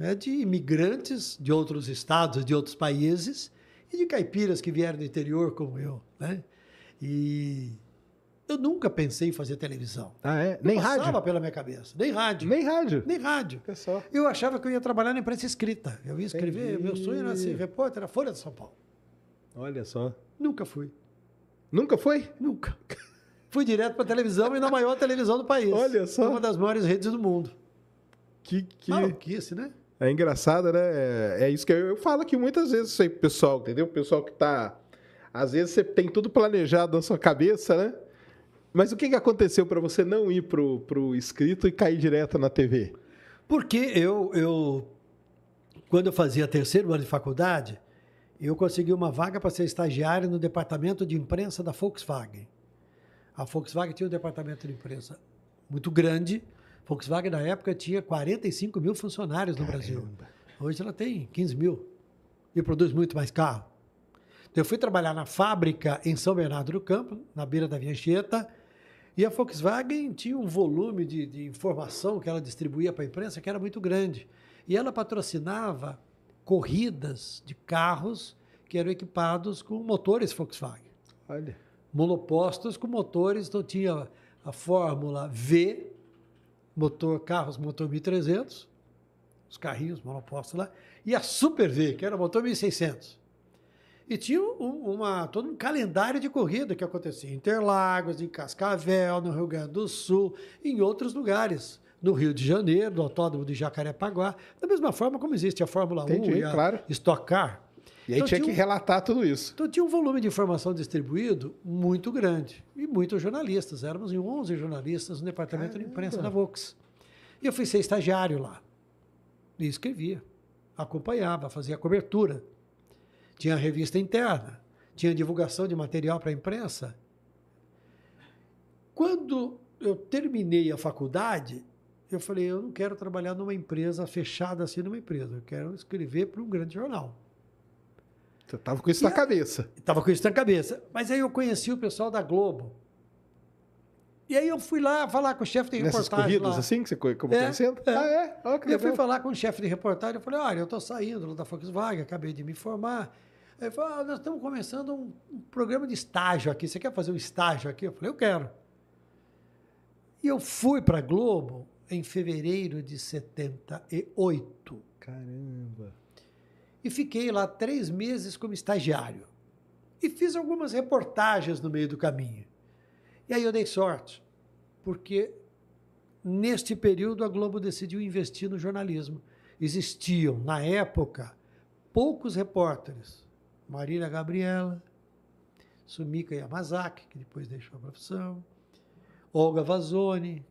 é de imigrantes de outros estados, de outros países e de caipiras que vieram do interior como eu, né? E eu nunca pensei em fazer televisão. Ah, é? Nem rádio? passava pela minha cabeça. Nem rádio. Nem rádio? Nem rádio. Pessoal. É eu achava que eu ia trabalhar na imprensa escrita. Eu ia escrever, Entendi. meu sonho era ser repórter na Folha de São Paulo. Olha só. Nunca fui. Nunca foi? Nunca. Fui direto para televisão e na maior televisão do país. Olha só. Uma das maiores redes do mundo. Que, que... Maluquice, né? É engraçado, né? É, é isso que eu, eu falo aqui muitas vezes isso aí pro pessoal, entendeu? O pessoal que tá. Às vezes você tem tudo planejado na sua cabeça, né? Mas o que, que aconteceu para você não ir pro, pro escrito e cair direto na TV? Porque eu, eu. Quando eu fazia terceiro ano de faculdade, eu consegui uma vaga para ser estagiário no departamento de imprensa da Volkswagen. A Volkswagen tinha um departamento de imprensa muito grande. A Volkswagen, na época, tinha 45 mil funcionários Caramba. no Brasil. Hoje ela tem 15 mil e produz muito mais carro. Então, eu fui trabalhar na fábrica em São Bernardo do Campo, na beira da Via Anchieta, e a Volkswagen tinha um volume de, de informação que ela distribuía para a imprensa que era muito grande. E ela patrocinava corridas de carros que eram equipados com motores Volkswagen. Olha. Monopostos com motores, então tinha a Fórmula V, motor carros motor 1300, os carrinhos monopostos lá, e a Super V, que era motor 1600. E tinha um, uma, todo um calendário de corrida que acontecia em Interlagos, em Cascavel, no Rio Grande do Sul, em outros lugares no Rio de Janeiro, no Autódromo de Jacarepaguá, da mesma forma como existe a Fórmula Entendi, 1 e a claro. Stock Car. E aí então, tinha, tinha um, que relatar tudo isso. Então tinha um volume de informação distribuído muito grande e muitos jornalistas. Éramos 11 jornalistas no departamento Caramba. de imprensa da Vox. E eu fui ser estagiário lá. E escrevia, acompanhava, fazia cobertura. Tinha revista interna, tinha divulgação de material para a imprensa. Quando eu terminei a faculdade, eu falei, eu não quero trabalhar numa empresa fechada assim, numa empresa. Eu quero escrever para um grande jornal. Você estava com isso e na a... cabeça. Estava com isso na cabeça. Mas aí eu conheci o pessoal da Globo. E aí eu fui lá falar com o chefe de Nessas reportagem. Nessas corridas lá. assim que você como é, É. Ah, é? Olha que eu fui falar com o chefe de reportagem. Eu falei, olha, eu estou saindo da Volkswagen, acabei de me formar. Ele falou, ah, nós estamos começando um, um programa de estágio aqui. Você quer fazer um estágio aqui? Eu falei, eu quero. E eu fui para a Globo em fevereiro de 78. Caramba! E fiquei lá três meses como estagiário. E fiz algumas reportagens no meio do caminho. E aí eu dei sorte, porque neste período a Globo decidiu investir no jornalismo. Existiam, na época, poucos repórteres. Marília Gabriela, Sumika Yamazaki, que depois deixou a profissão, Olga Vazone,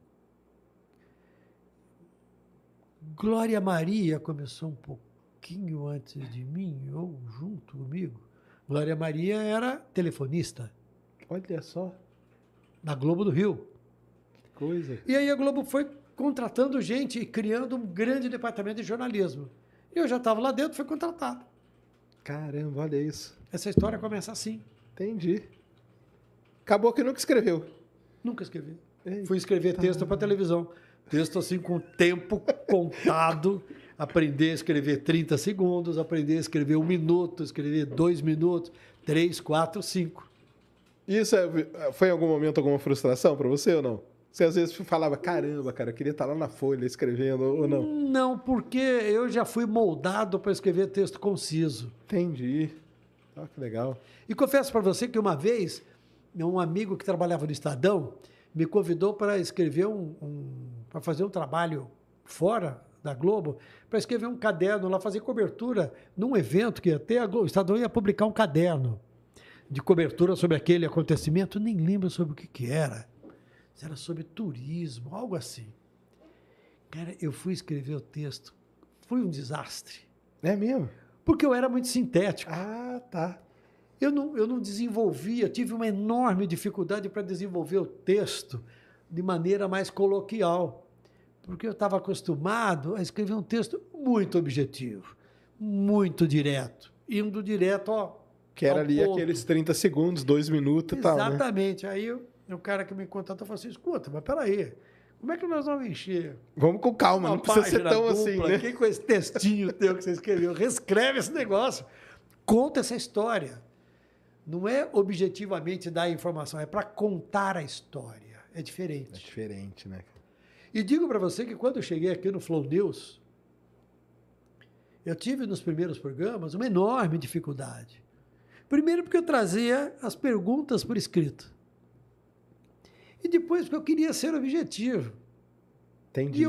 Glória Maria começou um pouquinho antes de mim, ou junto comigo. Glória Maria era telefonista. Olha só. Na Globo do Rio. Que coisa. E aí a Globo foi contratando gente e criando um grande departamento de jornalismo. E eu já estava lá dentro, fui contratado. Caramba, olha isso. Essa história começa assim. Entendi. Acabou que nunca escreveu. Nunca escrevi. Eita. Fui escrever texto para televisão texto assim com tempo contado, aprender a escrever 30 segundos, aprender a escrever um minuto, escrever dois minutos, três, quatro, cinco. Isso é, foi em algum momento alguma frustração para você ou não? Você às vezes falava, caramba, cara, eu queria estar lá na folha escrevendo ou não? Não, porque eu já fui moldado para escrever texto conciso. Entendi. Ah, que legal. E confesso para você que uma vez, um amigo que trabalhava no Estadão me convidou para escrever um, um para fazer um trabalho fora da Globo, para escrever um caderno lá, fazer cobertura num evento que até a Globo, o Estadão ia publicar um caderno de cobertura sobre aquele acontecimento, nem lembro sobre o que, que era. Se era sobre turismo, algo assim. Cara, eu fui escrever o texto, foi um desastre. É mesmo? Porque eu era muito sintético. Ah, tá. Eu não, eu não desenvolvia, tive uma enorme dificuldade para desenvolver o texto de maneira mais coloquial porque eu estava acostumado a escrever um texto muito objetivo, muito direto, indo direto, ó. Que era ali ponto. aqueles 30 segundos, dois minutos e tal. Né? Exatamente. Né? Aí o cara que me contratou falou assim: escuta, mas peraí, como é que nós vamos encher? Vamos com calma, não precisa ser tão dupla, assim, né? Quem com esse textinho teu que você escreveu? Reescreve esse negócio, conta essa história. Não é objetivamente dar informação, é para contar a história. É diferente. É diferente, né? E digo para você que quando eu cheguei aqui no Flow News, eu tive nos primeiros programas uma enorme dificuldade. Primeiro, porque eu trazia as perguntas por escrito. E depois, porque eu queria ser objetivo. Entendi. E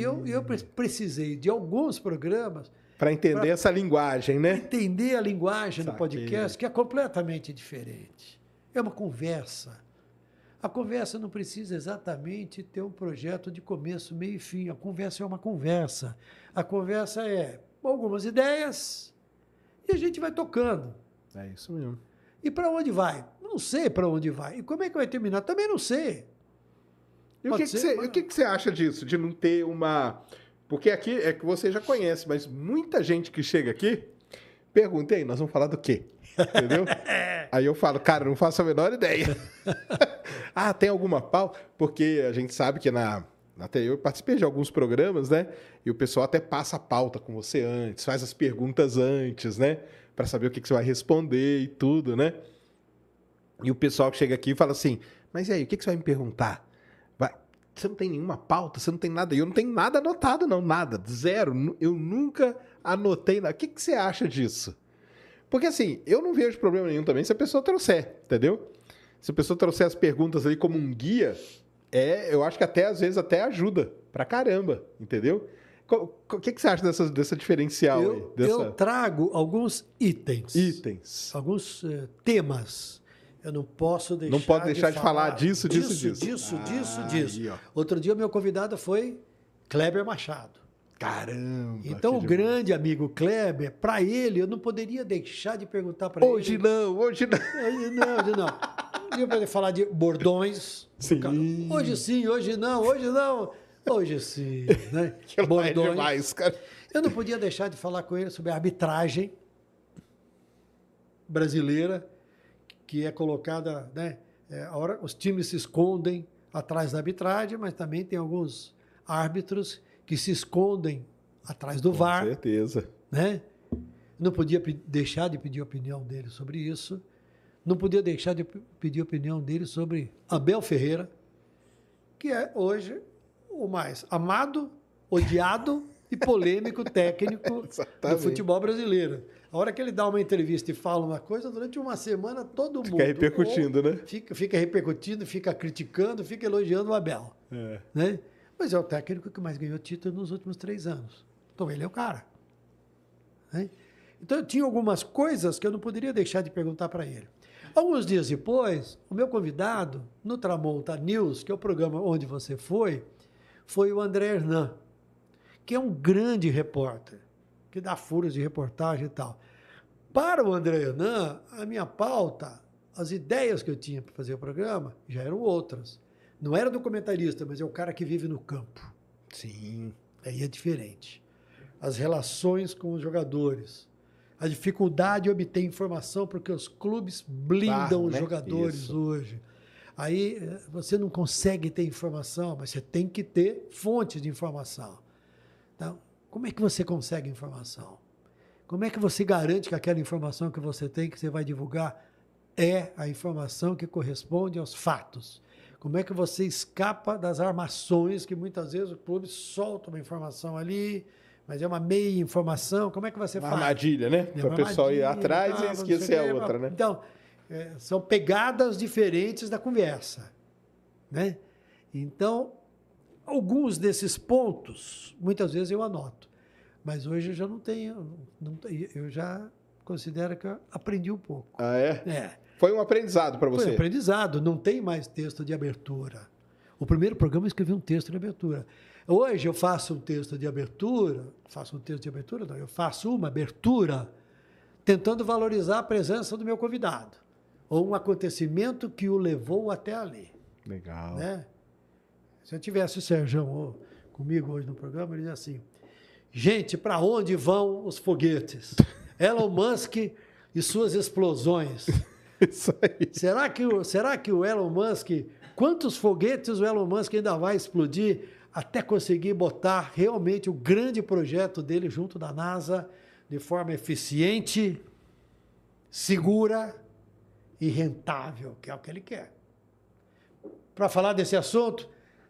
eu, eu, eu precisei de alguns programas. Para entender pra essa linguagem, né? Entender a linguagem Saquei. do podcast, que é completamente diferente. É uma conversa a conversa não precisa exatamente ter um projeto de começo, meio e fim. A conversa é uma conversa. A conversa é algumas ideias e a gente vai tocando. É isso mesmo. E para onde vai? Não sei para onde vai. E como é que vai terminar? Também não sei. E o que, ser, que mas... que, que você acha disso? De não ter uma. Porque aqui é que você já conhece, mas muita gente que chega aqui pergunta aí, nós vamos falar do quê? Entendeu? Aí eu falo, cara, não faço a menor ideia. ah, tem alguma pauta? Porque a gente sabe que na. Até eu participei de alguns programas, né? E o pessoal até passa a pauta com você antes, faz as perguntas antes, né? Para saber o que, que você vai responder e tudo, né? E o pessoal que chega aqui fala assim: Mas e aí, o que, que você vai me perguntar? você não tem nenhuma pauta, você não tem nada. Eu não tenho nada anotado, não, nada, zero. Eu nunca anotei nada. O que, que você acha disso? Porque assim, eu não vejo problema nenhum também se a pessoa trouxer, entendeu? Se a pessoa trouxer as perguntas ali como um guia, é, eu acho que até às vezes até ajuda pra caramba, entendeu? O que, que, você acha dessa, dessa diferencial eu, aí? Dessa... Eu trago alguns itens. Itens. Alguns eh, temas. Eu não posso deixar. Não pode deixar de, de falar, falar, disso, disso, disso. Disso, disso, ah, disso. Aí, Outro dia, meu convidado foi Kleber Machado. Caramba! Então, o grande amigo Kleber, para ele, eu não poderia deixar de perguntar para ele. Hoje não, hoje não. Hoje não, hoje não. Eu poderia falar de bordões. Sim. Cara, hoje sim, hoje não, hoje não. Hoje sim, né? que bordões. Demais, cara. Eu não podia deixar de falar com ele sobre a arbitragem brasileira, que é colocada, né? É, hora, os times se escondem atrás da arbitragem, mas também tem alguns árbitros que se escondem atrás do Com VAR. Com certeza. Né? Não podia deixar de pedir a opinião dele sobre isso. Não podia deixar de pedir a opinião dele sobre Abel Ferreira, que é hoje o mais amado, odiado e polêmico técnico do futebol brasileiro. A hora que ele dá uma entrevista e fala uma coisa, durante uma semana todo mundo. Fica repercutindo, né? Fica, fica repercutindo, fica criticando, fica elogiando o Abel. É. Né? mas é o técnico que mais ganhou título nos últimos três anos. Então ele é o cara. Né? Então eu tinha algumas coisas que eu não poderia deixar de perguntar para ele. Alguns dias depois, o meu convidado no Tramonta News, que é o programa onde você foi, foi o André Hernan, que é um grande repórter, que dá furos de reportagem e tal. Para o André Hernan, a minha pauta, as ideias que eu tinha para fazer o programa já eram outras não era do comentarista, mas é o cara que vive no campo. Sim. Aí é diferente. As relações com os jogadores. A dificuldade de obter informação, porque os clubes blindam ah, os né? jogadores Isso. hoje. Aí eh, você não consegue ter informação, mas você tem que ter fonte de informação. Então, como é que você consegue informação? Como é que você garante que aquela informação que você tem, que você vai divulgar, é a informação que corresponde aos fatos? Como é que você escapa das armações que muitas vezes o clube solta uma informação ali, mas é uma meia informação? Como é que você uma faz? Armadilha, né? É Para o pessoal ir atrás e esquecer a outra, né? Então, é, são pegadas diferentes da conversa, né? Então, alguns desses pontos, muitas vezes eu anoto, mas hoje eu já não tenho, não, eu já considero que eu aprendi um pouco. Ah, é? É. Foi um aprendizado para você? Foi um aprendizado. Não tem mais texto de abertura. O primeiro programa eu escrevi um texto de abertura. Hoje eu faço um texto de abertura, faço um texto de abertura, não, eu faço uma abertura tentando valorizar a presença do meu convidado ou um acontecimento que o levou até ali. Legal. Né? Se eu tivesse o Sérgio comigo hoje no programa, ele dizia assim: Gente, para onde vão os foguetes? Elon Musk e suas explosões. Isso aí. Será que, o, será que o Elon Musk. Quantos foguetes o Elon Musk ainda vai explodir até conseguir botar realmente o grande projeto dele junto da NASA de forma eficiente, segura e rentável, que é o que ele quer? Para falar desse assunto,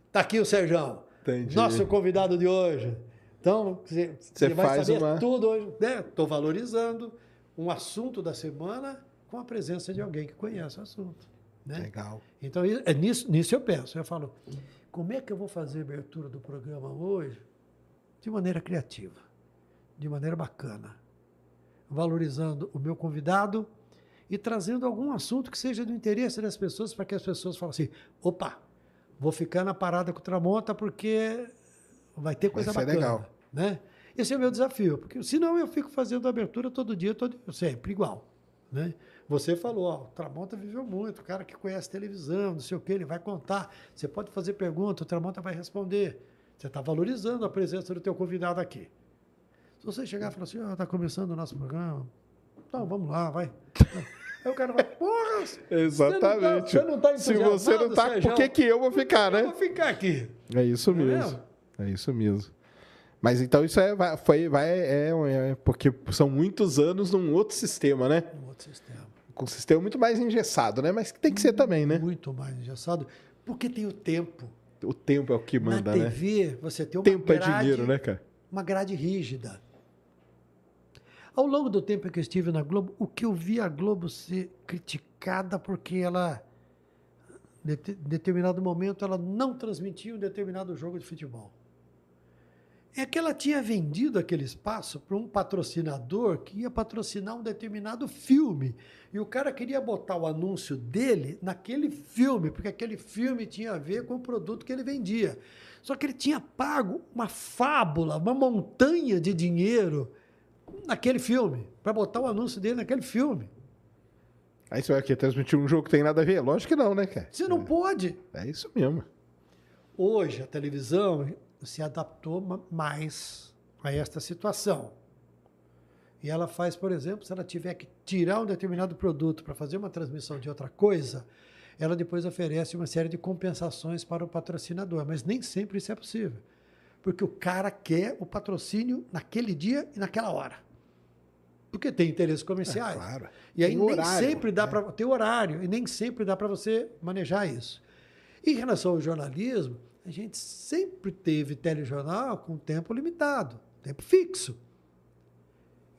está aqui o Serjão, Entendi. nosso convidado de hoje. Então, você vai faz saber uma... tudo hoje. Estou né? valorizando um assunto da semana com a presença de alguém que conhece o assunto. Né? Legal. Então, é nisso, nisso eu penso. Eu falo, como é que eu vou fazer a abertura do programa hoje de maneira criativa, de maneira bacana, valorizando o meu convidado e trazendo algum assunto que seja do interesse das pessoas, para que as pessoas falem assim, opa, vou ficar na parada com o Tramonta porque vai ter coisa vai bacana. Legal. Né? Esse é o meu desafio, porque senão eu fico fazendo abertura todo dia, todo, sempre igual. Né? Você falou, ó, o Tramonta viveu muito, o cara que conhece televisão, não sei o que, ele vai contar. Você pode fazer pergunta, o Tramonta vai responder. Você está valorizando a presença do teu convidado aqui. Se você chegar e falar assim, ó, oh, ah, tá começando o nosso programa, então vamos lá, vai. Aí o cara vai, porra! Exatamente. Você não tá, você não tá Se você não está, é por que, que eu vou ficar, né? Eu vou ficar aqui. É isso é mesmo. É, é isso mesmo. Mas então isso é, vai, foi, vai, é, é, porque são muitos anos num outro sistema, né? Num outro sistema com um sistema muito mais engessado, né? Mas tem que ser também, né? Muito mais engessado, porque tem o tempo. O tempo é o que manda, né? Na TV, né? você tem uma tempo é grade... Tempo é dinheiro, né, cara? Uma grade rígida. Ao longo do tempo que eu estive na Globo, o que eu vi a Globo ser criticada porque ela, em determinado momento, ela não transmitia um determinado jogo de futebol é que ela tinha vendido aquele espaço para um patrocinador que ia patrocinar um determinado filme. E o cara queria botar o anúncio dele naquele filme, porque aquele filme tinha a ver com o produto que ele vendia. Só que ele tinha pago uma fábula, uma montanha de dinheiro naquele filme, para botar o anúncio dele naquele filme. Aí você vai aqui transmitir um jogo que tem nada a ver? Lógico que não, né, cara? Você não é. pode. É isso mesmo. Hoje a televisão se adaptou mais a esta situação. E ela faz, por exemplo, se ela tiver que tirar um determinado produto para fazer uma transmissão de outra coisa, ela depois oferece uma série de compensações para o patrocinador, mas nem sempre isso é possível, porque o cara quer o patrocínio naquele dia e naquela hora. Porque tem interesses comerciais. É, claro. E aí tem nem horário, sempre dá é. para ter horário e nem sempre dá para você manejar isso. Em relação ao jornalismo, a gente sempre teve telejornal com tempo limitado, tempo fixo.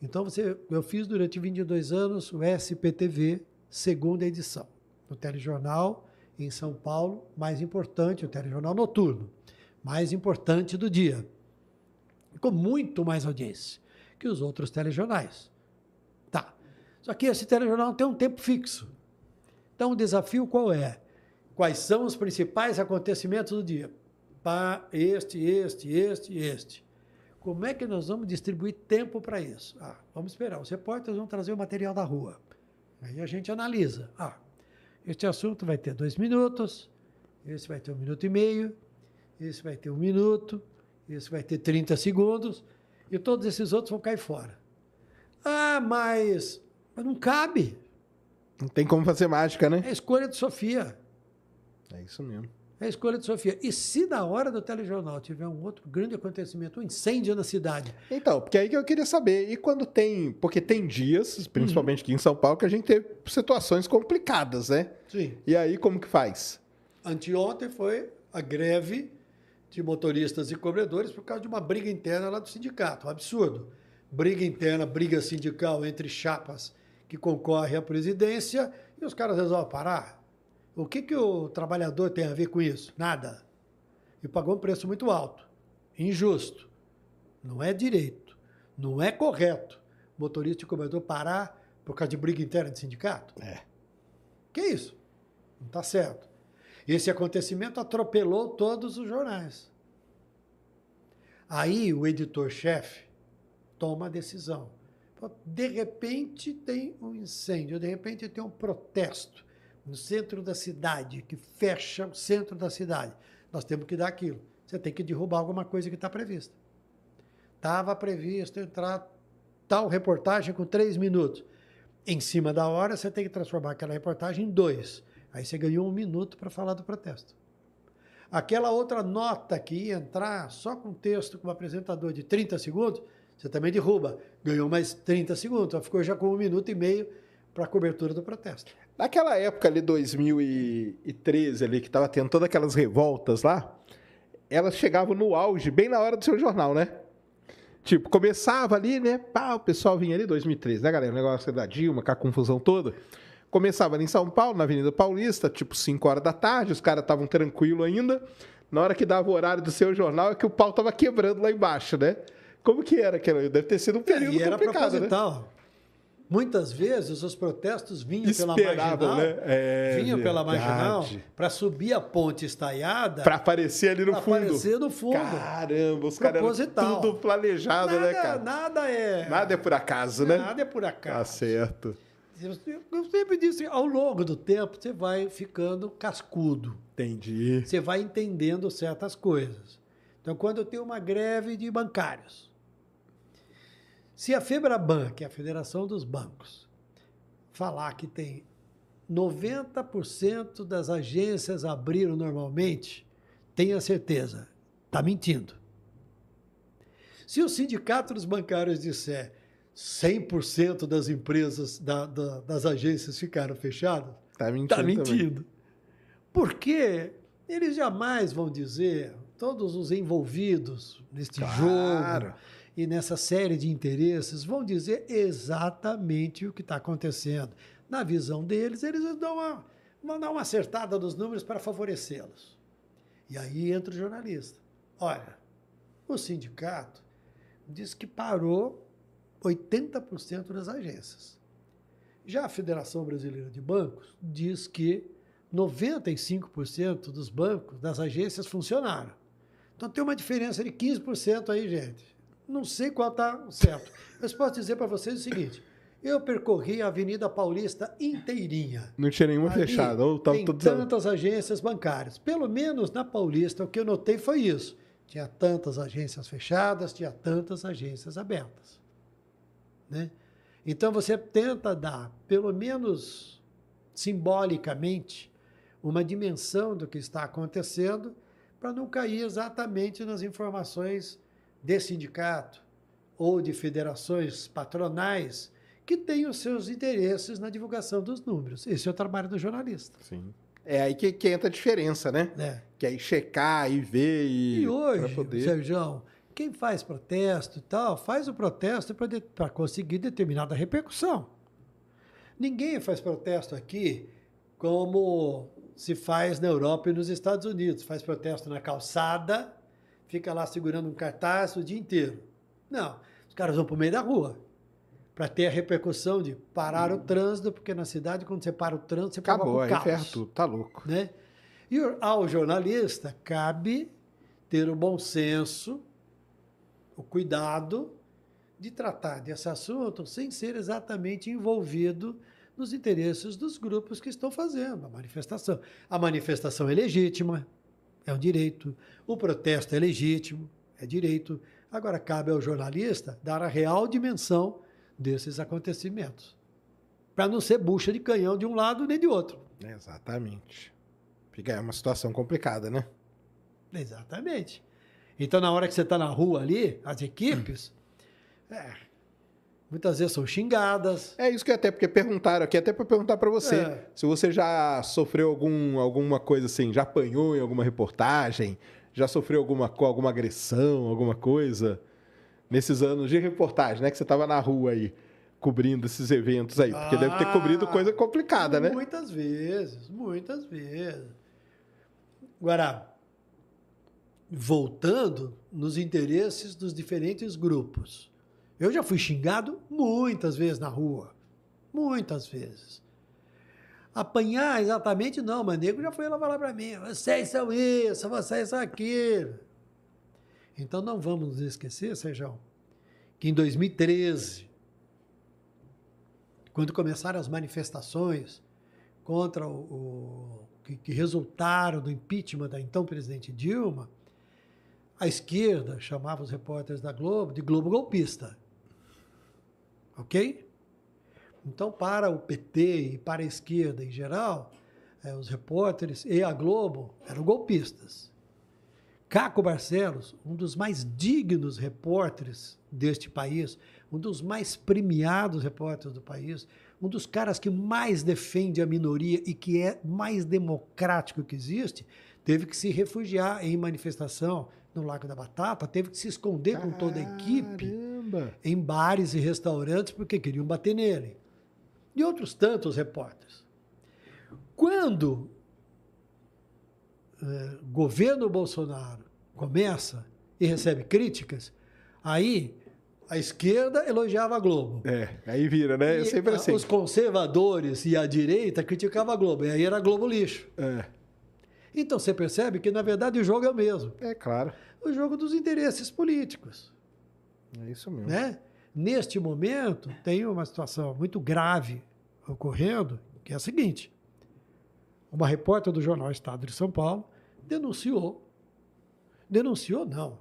Então, você, eu fiz durante 22 anos o SPTV, segunda edição, o telejornal em São Paulo, mais importante, o telejornal noturno, mais importante do dia. Com muito mais audiência que os outros telejornais. Tá. Só que esse telejornal tem um tempo fixo. Então, o desafio qual é? quais são os principais acontecimentos do dia. Pá, este, este, este, este. Como é que nós vamos distribuir tempo para isso? Ah, vamos esperar. Os repórteres vão trazer o material da rua. Aí a gente analisa. Ah, este assunto vai ter dois minutos, esse vai ter um minuto e meio, esse vai ter um minuto, esse vai ter 30 segundos, e todos esses outros vão cair fora. Ah, mas, mas não cabe. Não tem como fazer mágica, né? É a escolha de Sofia. É isso mesmo. É a escolha de Sofia. E se na hora do telejornal tiver um outro grande acontecimento, um incêndio na cidade? Então, porque aí que eu queria saber. E quando tem. Porque tem dias, principalmente uhum. aqui em São Paulo, que a gente teve situações complicadas, né? Sim. E aí como que faz? Anteontem foi a greve de motoristas e cobradores por causa de uma briga interna lá do sindicato. Um absurdo. Briga interna, briga sindical entre chapas que concorrem à presidência e os caras resolvem parar. O que, que o trabalhador tem a ver com isso? Nada. E pagou um preço muito alto, injusto. Não é direito, não é correto motorista e comedor parar por causa de briga interna de sindicato. É. Que isso? Não está certo. Esse acontecimento atropelou todos os jornais. Aí o editor-chefe toma a decisão. De repente tem um incêndio, de repente tem um protesto no centro da cidade, que fecha o centro da cidade. Nós temos que dar aquilo. Você tem que derrubar alguma coisa que está prevista. Estava previsto entrar tal reportagem com três minutos. Em cima da hora, você tem que transformar aquela reportagem em dois. Aí você ganhou um minuto para falar do protesto. Aquela outra nota que ia entrar só com texto, com um apresentador de 30 segundos, você também derruba. Ganhou mais 30 segundos, ficou já com um minuto e meio para a cobertura do protesto. Naquela época ali, 2013, ali, que estava tendo todas aquelas revoltas lá, elas chegavam no auge, bem na hora do seu jornal, né? Tipo, começava ali, né? Pá, o pessoal vinha ali, 2013, né, galera? O negócio da Dilma, com a confusão toda. Começava ali em São Paulo, na Avenida Paulista, tipo 5 horas da tarde, os caras estavam tranquilos ainda. Na hora que dava o horário do seu jornal, é que o pau tava quebrando lá embaixo, né? Como que era aquela? Deve ter sido um período e era complicado, proposital. né? Muitas vezes os protestos vinham pela marginal, né? é, vinham pela marginal para subir a ponte estaiada, para aparecer ali no fundo. Aparecer no fundo. Caramba, os caras tudo planejado, né, nada, né, cara? Nada é Nada é por acaso, né? Nada é por tá acaso. Tá certo. Eu sempre disse, ao longo do tempo você vai ficando cascudo. Entendi. Você vai entendendo certas coisas. Então, quando eu tenho uma greve de bancários, se a FEBRABAN, que é a Federação dos Bancos, falar que tem 90% das agências abriram normalmente, tenha certeza, está mentindo. Se o Sindicato dos Bancários disser 100% das empresas, da, da, das agências ficaram fechadas, está mentindo. Tá mentindo. Porque eles jamais vão dizer, todos os envolvidos neste claro. jogo, e nessa série de interesses vão dizer exatamente o que está acontecendo. Na visão deles, eles dão uma, vão dar uma acertada nos números para favorecê-los. E aí entra o jornalista. Olha, o sindicato diz que parou 80% das agências. Já a Federação Brasileira de Bancos diz que 95% dos bancos, das agências, funcionaram. Então tem uma diferença de 15% aí, gente. Não sei qual está certo. Mas posso dizer para vocês o seguinte. Eu percorri a Avenida Paulista inteirinha. Não tinha nenhuma Ali fechada. Ou tava tem tudo... tantas agências bancárias. Pelo menos na Paulista, o que eu notei foi isso. Tinha tantas agências fechadas, tinha tantas agências abertas. Né? Então você tenta dar, pelo menos simbolicamente, uma dimensão do que está acontecendo para não cair exatamente nas informações de sindicato ou de federações patronais que têm os seus interesses na divulgação dos números. Esse é o trabalho do jornalista. Sim. É aí que, que entra a diferença, né? É. Que aí é checar e ver e. E hoje, poder... Sérgio, quem faz protesto e tal, faz o protesto para de, conseguir determinada repercussão. Ninguém faz protesto aqui como se faz na Europa e nos Estados Unidos. Faz protesto na calçada, fica lá segurando um cartaz o dia inteiro. Não, os caras vão para o meio da rua para ter a repercussão de parar hum. o trânsito, porque na cidade, quando você para o trânsito, você Acabou, provoca o caos. Acabou, tudo, tá louco. Né? E ao jornalista cabe ter o bom senso, o cuidado de tratar desse assunto sem ser exatamente envolvido nos interesses dos grupos que estão fazendo a manifestação. A manifestação é legítima, é um direito. O protesto é legítimo, é direito. Agora, cabe ao jornalista dar a real dimensão desses acontecimentos, para não ser bucha de canhão de um lado nem de outro. Exatamente. Fica é uma situação complicada, né? Exatamente. Então, na hora que você está na rua ali, as equipes, hum. é, Muitas vezes são xingadas. É isso que até porque perguntaram aqui, até para perguntar para você, é. se você já sofreu algum, alguma coisa assim, já apanhou em alguma reportagem, já sofreu alguma, alguma agressão, alguma coisa nesses anos de reportagem, né, que você estava na rua aí cobrindo esses eventos aí, porque ah, deve ter cobrido coisa ah, complicada, muitas né? Muitas vezes, muitas vezes. Agora, voltando nos interesses dos diferentes grupos eu já fui xingado muitas vezes na rua. Muitas vezes. Apanhar exatamente não, mas nego já foi lá falar para mim: vocês são isso, vocês são aquilo. Então não vamos nos esquecer, Sejão, que em 2013, quando começaram as manifestações contra o, o que, que resultaram do impeachment da então presidente Dilma, a esquerda chamava os repórteres da Globo de Globo golpista ok? Então, para o PT e para a esquerda em geral, é, os repórteres e a Globo eram golpistas. Caco Barcelos, um dos mais dignos repórteres deste país, um dos mais premiados repórteres do país, um dos caras que mais defende a minoria e que é mais democrático que existe, teve que se refugiar em manifestação no Lago da Batata, teve que se esconder Caramba. com toda a equipe em bares e restaurantes porque queriam bater nele. E outros tantos repórteres. Quando eh, governo Bolsonaro começa e recebe críticas, aí a esquerda elogiava a Globo. É, aí vira, né? É e, sempre assim. Os conservadores e a direita criticavam a Globo, e aí era Globo lixo. É. Então você percebe que, na verdade, o jogo é o mesmo. É claro. O jogo dos interesses políticos. É isso mesmo. Né? Neste momento, tem uma situação muito grave ocorrendo, que é a seguinte: uma repórter do jornal Estado de São Paulo denunciou. Denunciou, não.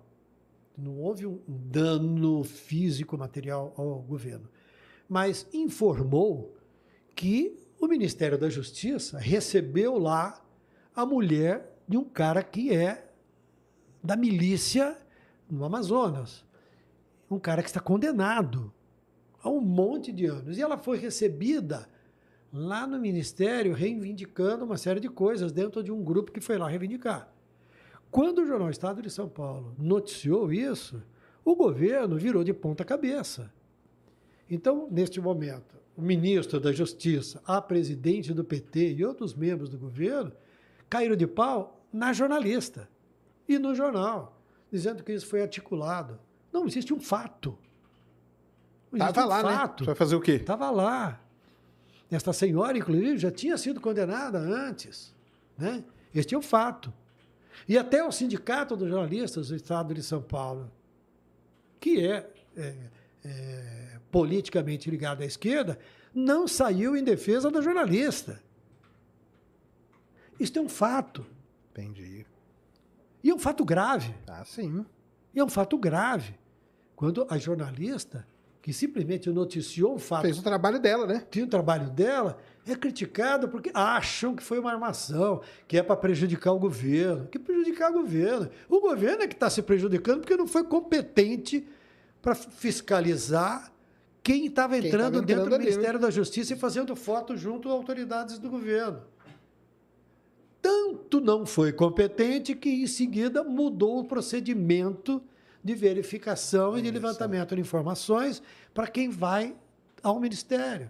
Não houve um dano físico material ao governo. Mas informou que o Ministério da Justiça recebeu lá a mulher de um cara que é da milícia no Amazonas. Um cara que está condenado há um monte de anos. E ela foi recebida lá no ministério reivindicando uma série de coisas dentro de um grupo que foi lá reivindicar. Quando o jornal Estado de São Paulo noticiou isso, o governo virou de ponta cabeça. Então, neste momento, o ministro da Justiça, a presidente do PT e outros membros do governo caíram de pau na jornalista e no jornal, dizendo que isso foi articulado. Não existe um fato. Estava um lá, né? fato. né? Vai fazer o quê? Estava lá. Esta senhora, inclusive, já tinha sido condenada antes. Né? Este é o um fato. E até o Sindicato dos Jornalistas do Estado de São Paulo, que é, é, é politicamente ligado à esquerda, não saiu em defesa da jornalista. Isso é um fato. Entendi. E é um fato grave. Ah, sim. E é um fato grave. Quando a jornalista, que simplesmente noticiou o fato. Fez o trabalho dela, né? Tinha o trabalho dela, é criticada porque acham que foi uma armação, que é para prejudicar o governo. Que prejudicar o governo. O governo é que está se prejudicando porque não foi competente para fiscalizar quem estava entrando, entrando, dentro do né? Ministério da Justiça e fazendo foto junto a autoridades do governo tanto não foi competente que, em seguida, mudou o procedimento de verificação é e de levantamento de informações para quem vai ao Ministério.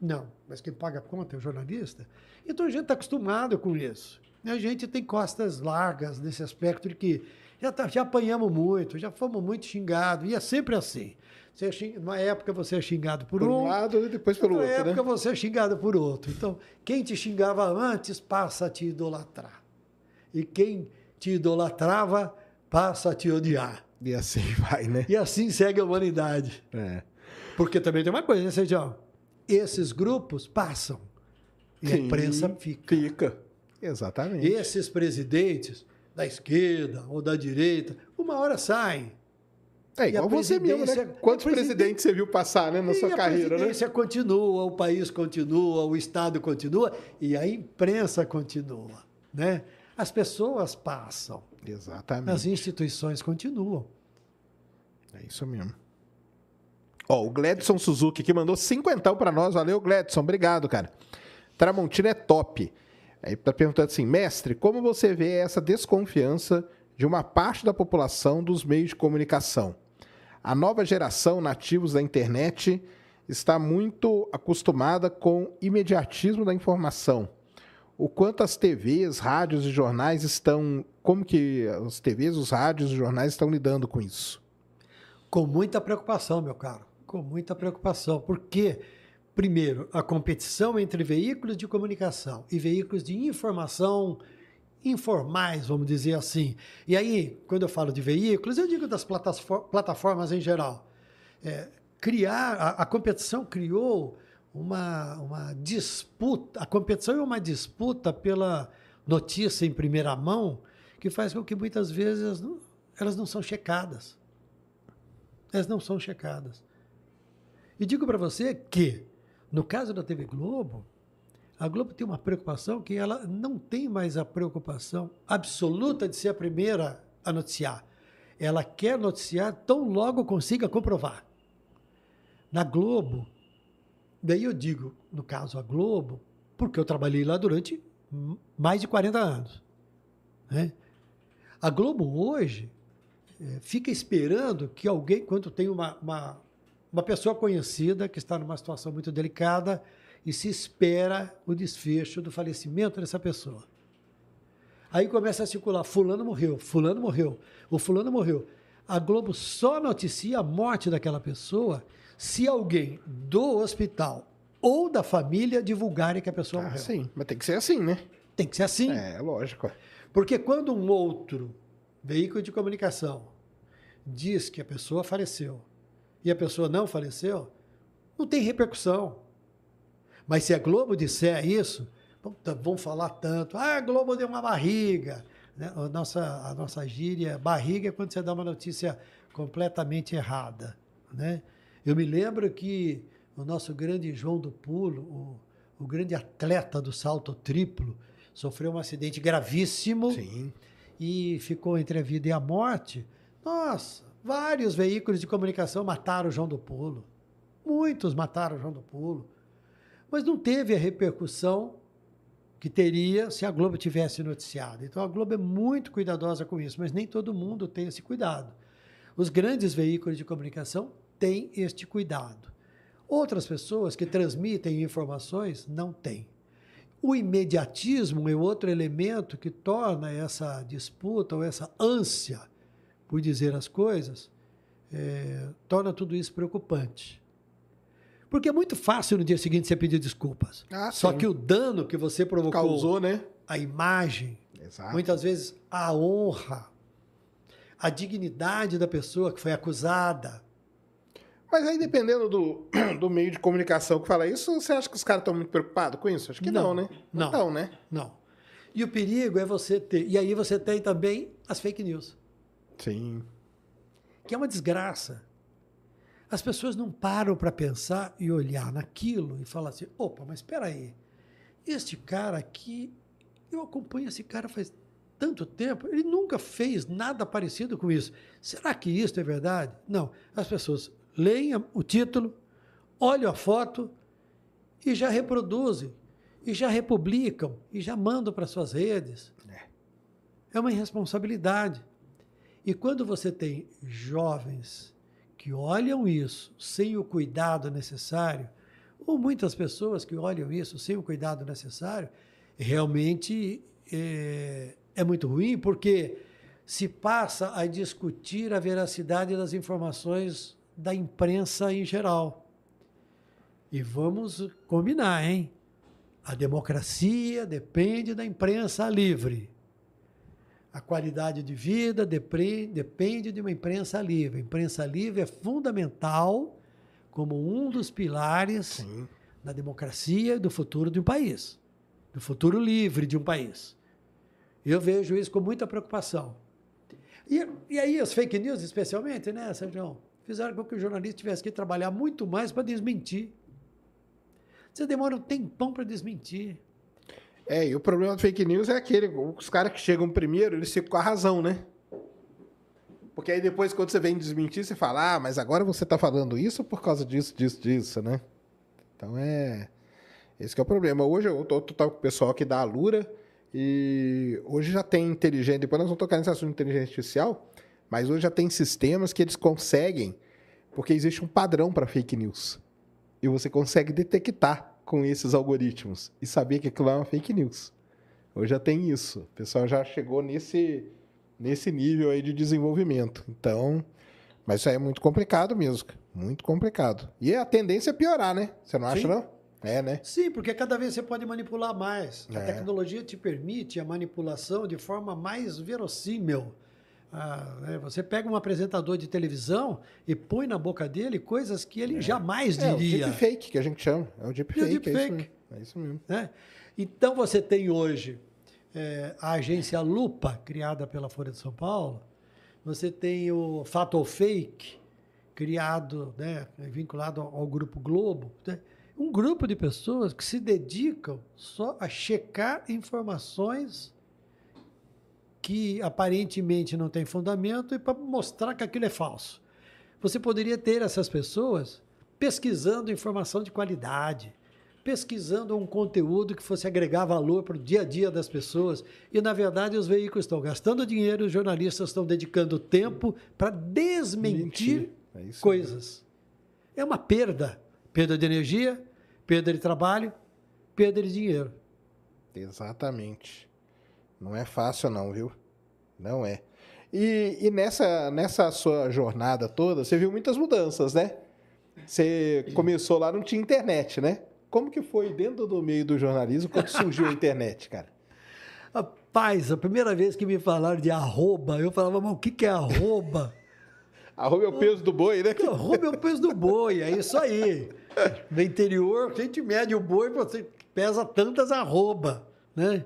Não, mas quem paga a conta é o jornalista. Então a gente está acostumado com isso. A gente tem costas largas nesse aspecto de que já, tá, já apanhamos muito, já fomos muito xingados, e é sempre assim. Você é xing... época você é xingado por, por um, um lado e depois pelo outra outro. Uma né? época né? você é xingado por outro. Então, quem te xingava antes passa a te idolatrar. E quem te idolatrava passa a te odiar. E assim vai, né? E assim segue a humanidade. É. Porque também tem uma coisa, né, Sérgio? Esses grupos passam e Sim, a imprensa fica. Fica, exatamente. Esses presidentes da esquerda ou da direita, uma hora saem é igual você mesmo, né? Quantos presidentes você viu passar né, na sua carreira, né? A presidência continua, o país continua, o Estado continua e a imprensa continua, né? As pessoas passam. Exatamente. As instituições continuam. É isso mesmo. Ó, o Gledson Suzuki que mandou cinquentão para nós. Valeu, Gledson, Obrigado, cara. Tramontina é top. Aí tá perguntando assim, mestre, como você vê essa desconfiança de uma parte da população dos meios de comunicação? a nova geração nativos da internet está muito acostumada com o imediatismo da informação. O quanto as TVs, rádios e jornais estão. Como que as TVs, os rádios e jornais estão lidando com isso? Com muita preocupação, meu caro. Com muita preocupação. Porque, primeiro, a competição entre veículos de comunicação e veículos de informação informais, vamos dizer assim. E aí, quando eu falo de veículos, eu digo das plataformas em geral. É, criar, a, a, competição criou uma, uma disputa, a competição é uma disputa pela notícia em primeira mão, que faz com que muitas vezes não, elas não são checadas. Elas não são checadas. E digo para você que, no caso da TV Globo, a Globo tem uma preocupação que ela não tem mais a preocupação absoluta de ser a primeira a noticiar. Ela quer noticiar tão logo consiga comprovar. Na Globo, daí eu digo, no caso a Globo, porque eu trabalhei lá durante mais de 40 anos. Né? A Globo hoje é, fica esperando que alguém, quando tem uma, uma, uma pessoa conhecida que está numa situação muito delicada, e se espera o desfecho do falecimento dessa pessoa. Aí começa a circular: Fulano morreu, Fulano morreu, o Fulano morreu. A Globo só noticia a morte daquela pessoa se alguém do hospital ou da família divulgarem que a pessoa ah, morreu. Sim, mas tem que ser assim, né? Tem que ser assim. É, lógico. Porque quando um outro veículo de comunicação diz que a pessoa faleceu e a pessoa não faleceu, não tem repercussão. Mas se a Globo disser isso, vão falar tanto. Ah, a Globo deu uma barriga. Né? A nossa, a nossa gíria, barriga, é quando você dá uma notícia completamente errada. Né? Eu me lembro que o nosso grande João do Pulo, o, o grande atleta do salto triplo, sofreu um acidente gravíssimo Sim. e ficou entre a vida e a morte. Nossa, vários veículos de comunicação mataram o João do Pulo. Muitos mataram o João do Pulo mas não teve a repercussão que teria se a Globo tivesse noticiado. Então a Globo é muito cuidadosa com isso, mas nem todo mundo tem esse cuidado. Os grandes veículos de comunicação têm este cuidado. Outras pessoas que transmitem informações não têm. O imediatismo é outro elemento que torna essa disputa ou essa ânsia por dizer as coisas, é, torna tudo isso preocupante. Porque é muito fácil no dia seguinte você pedir desculpas. Ah, Só sim. que o dano que você provocou. Causou, né? A imagem. Exato. Muitas vezes a honra. A dignidade da pessoa que foi acusada. Mas aí, dependendo do, do meio de comunicação que fala isso, você acha que os caras estão muito preocupados com isso? Acho que não, não né? Não. Então, né? Não. E o perigo é você ter. E aí você tem também as fake news. Sim. Que é uma desgraça as pessoas não param para pensar e olhar naquilo e falar assim: opa, mas espera aí, este cara aqui, eu acompanho esse cara faz tanto tempo, ele nunca fez nada parecido com isso. Será que isso é verdade? Não. As pessoas leem o título, olham a foto e já reproduzem, e já republicam, e já mandam para suas redes. É. é uma irresponsabilidade. E quando você tem jovens que olham isso sem o cuidado necessário, ou muitas pessoas que olham isso sem o cuidado necessário, realmente é, é muito ruim, porque se passa a discutir a veracidade das informações da imprensa em geral. E vamos combinar, hein? A democracia depende da imprensa livre. A qualidade de vida depende de uma imprensa livre. A imprensa livre é fundamental como um dos pilares Sim. da democracia e do futuro de um país, do futuro livre de um país. Eu vejo isso com muita preocupação. E, e aí as fake news, especialmente, né, Sérgio? Fizeram com que o jornalista tivesse que trabalhar muito mais para desmentir. Você demora um tempão para desmentir. É, e o problema do fake news é aquele, os caras que chegam primeiro, eles ficam com a razão, né? Porque aí depois, quando você vem desmentir, você fala, ah, mas agora você está falando isso por causa disso, disso, disso, né? Então é. Esse é o problema. Hoje eu tô, tô, tô com o pessoal aqui da Alura e hoje já tem inteligência, depois nós vamos tocar nesse assunto de inteligência artificial, mas hoje já tem sistemas que eles conseguem, porque existe um padrão para fake news. E você consegue detectar com esses algoritmos e sabia que aquilo é uma fake news. Hoje já tem isso. O pessoal já chegou nesse, nesse nível aí de desenvolvimento. Então, mas isso aí é muito complicado mesmo. Muito complicado. E a tendência é piorar, né? Você não acha, Sim. não? É, né? Sim, porque cada vez você pode manipular mais. É. A tecnologia te permite a manipulação de forma mais verossímil. Ah, né? Você pega um apresentador de televisão e põe na boca dele coisas que ele é. jamais diria. É o deepfake, que a gente chama. É o deepfake. É, o deepfake. é isso mesmo. É isso mesmo. Né? Então, você tem hoje é, a agência Lupa, criada pela Folha de São Paulo. Você tem o Fato ou Fake, criado, né, vinculado ao Grupo Globo. Né? Um grupo de pessoas que se dedicam só a checar informações que aparentemente não tem fundamento e para mostrar que aquilo é falso. Você poderia ter essas pessoas pesquisando informação de qualidade, pesquisando um conteúdo que fosse agregar valor para o dia a dia das pessoas. E, na verdade, os veículos estão gastando dinheiro, os jornalistas estão dedicando tempo para desmentir é coisas. é uma perda. Perda de energia, perda de trabalho, perda de dinheiro. Exatamente. Não é fácil, não, viu? Não é. E, e nessa, nessa sua jornada toda, você viu muitas mudanças, né? Você começou lá, não tinha internet, né? Como que foi dentro do meio do jornalismo quando surgiu a internet, cara? Rapaz, a primeira vez que me falaram de arroba, eu falava, mas o que, que é arroba? arroba é o peso do boi, né? Arroba é o peso do boi, é isso aí. No interior, a gente mede o boi, você pesa tantas arroba, né?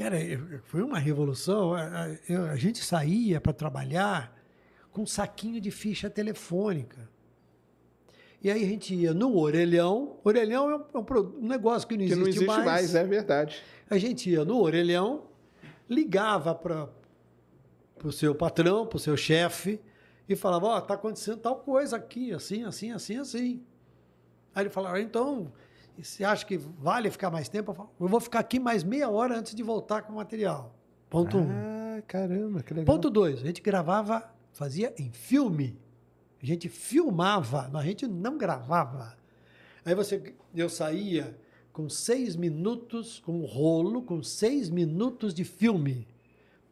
Cara, foi uma revolução. A, a, a gente saía para trabalhar com um saquinho de ficha telefônica. E aí a gente ia no Orelhão. Orelhão é um, é um negócio que não que não existe mais. mais. é verdade. A gente ia no Orelhão, ligava para o seu patrão, para o seu chefe, e falava, ó, oh, acontecendo tal coisa aqui, assim, assim, assim, assim. Aí ele falava, ah, então, e você acha que vale ficar mais tempo? Eu, falo, eu vou ficar aqui mais meia hora antes de voltar com o material. Ponto ah, um. caramba, que legal. Ponto dois, a gente gravava, fazia em filme. A gente filmava, a gente não gravava. Aí você, eu saía com seis minutos, com um rolo, com seis minutos de filme,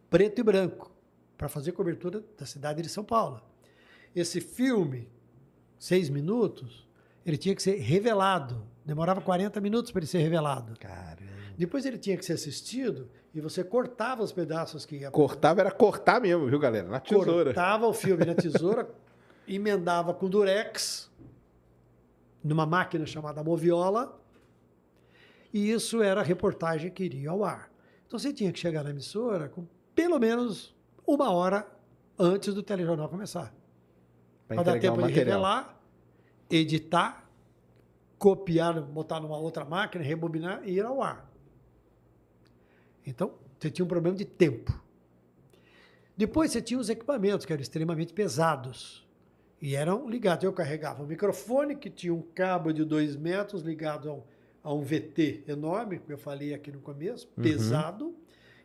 preto e branco, para fazer cobertura da cidade de São Paulo. Esse filme, seis minutos, ele tinha que ser revelado. Demorava 40 minutos para ele ser revelado. Caramba. Depois ele tinha que ser assistido e você cortava os pedaços que ia. Cortava era cortar mesmo, viu, galera? Na tesoura. Cortava o filme na tesoura, emendava com durex numa máquina chamada moviola. E isso era a reportagem que iria ao ar. Então você tinha que chegar na emissora com pelo menos uma hora antes do telejornal começar. Para dar tempo de revelar, editar copiar, botar numa outra máquina, rebobinar e ir ao ar. Então, você tinha um problema de tempo. Depois você tinha os equipamentos, que eram extremamente pesados. E eram ligados. Eu carregava um microfone que tinha um cabo de dois metros ligado a um, a um VT enorme, que eu falei aqui no começo, uhum. pesado.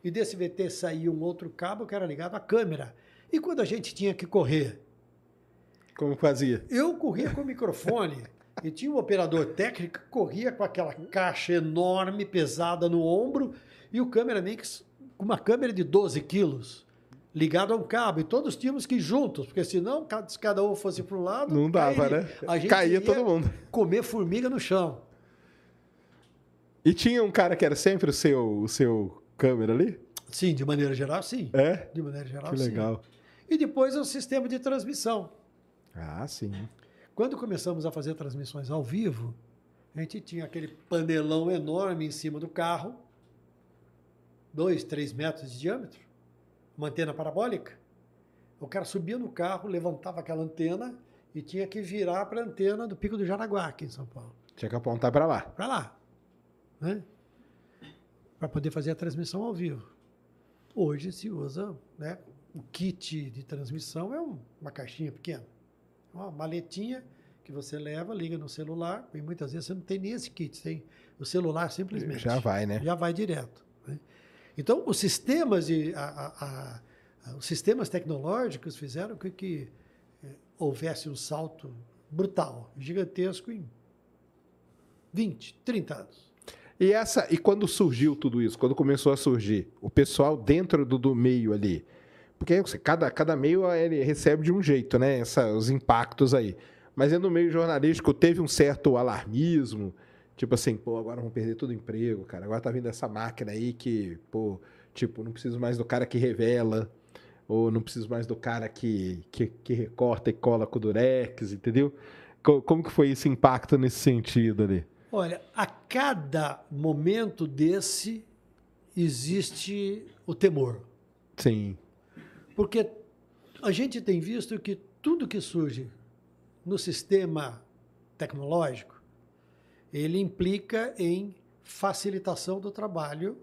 E desse VT saía um outro cabo que era ligado à câmera. E quando a gente tinha que correr? Como fazia? Eu corria com o microfone. E tinha um operador técnico que corria com aquela caixa enorme, pesada no ombro, e o cameraman com uma câmera de 12 quilos ligado a um cabo. E todos tínhamos que ir juntos, porque senão, se cada um fosse para um lado. Não dava, né? A gente Caía todo mundo. Comer formiga no chão. E tinha um cara que era sempre o seu, o seu câmera ali? Sim, de maneira geral, sim. É? De maneira geral, que sim. Que legal. E depois o sistema de transmissão. Ah, sim. Quando começamos a fazer transmissões ao vivo, a gente tinha aquele panelão enorme em cima do carro, dois, três metros de diâmetro, uma antena parabólica. O cara subia no carro, levantava aquela antena e tinha que virar para a antena do Pico do Jaraguá, aqui em São Paulo. Tinha que apontar para lá. Para lá. Né? Para poder fazer a transmissão ao vivo. Hoje se usa né, o kit de transmissão, é uma caixinha pequena uma maletinha que você leva, liga no celular, e muitas vezes você não tem nem esse kit, tem o celular simplesmente. Já vai, né? Já vai direto. Né? Então, os sistemas, de, a, a, a, os sistemas tecnológicos fizeram com que é, houvesse um salto brutal, gigantesco em 20, 30 anos. E essa e quando surgiu tudo isso, quando começou a surgir, o pessoal dentro do, do meio ali, porque cada, cada meio ah, ele recebe de um jeito, né? Essa, os impactos aí. Mas é no meio jornalístico teve um certo alarmismo, tipo assim, pô, agora vão perder todo o emprego, cara. Agora tá vindo essa máquina aí que, pô, tipo, não preciso mais do cara que revela, ou não preciso mais do cara que, que, que recorta e cola com o durex, entendeu? Como que foi esse impacto nesse sentido ali? Olha, a cada momento desse existe o temor. Sim. Porque a gente tem visto que tudo que surge no sistema tecnológico, ele implica em facilitação do trabalho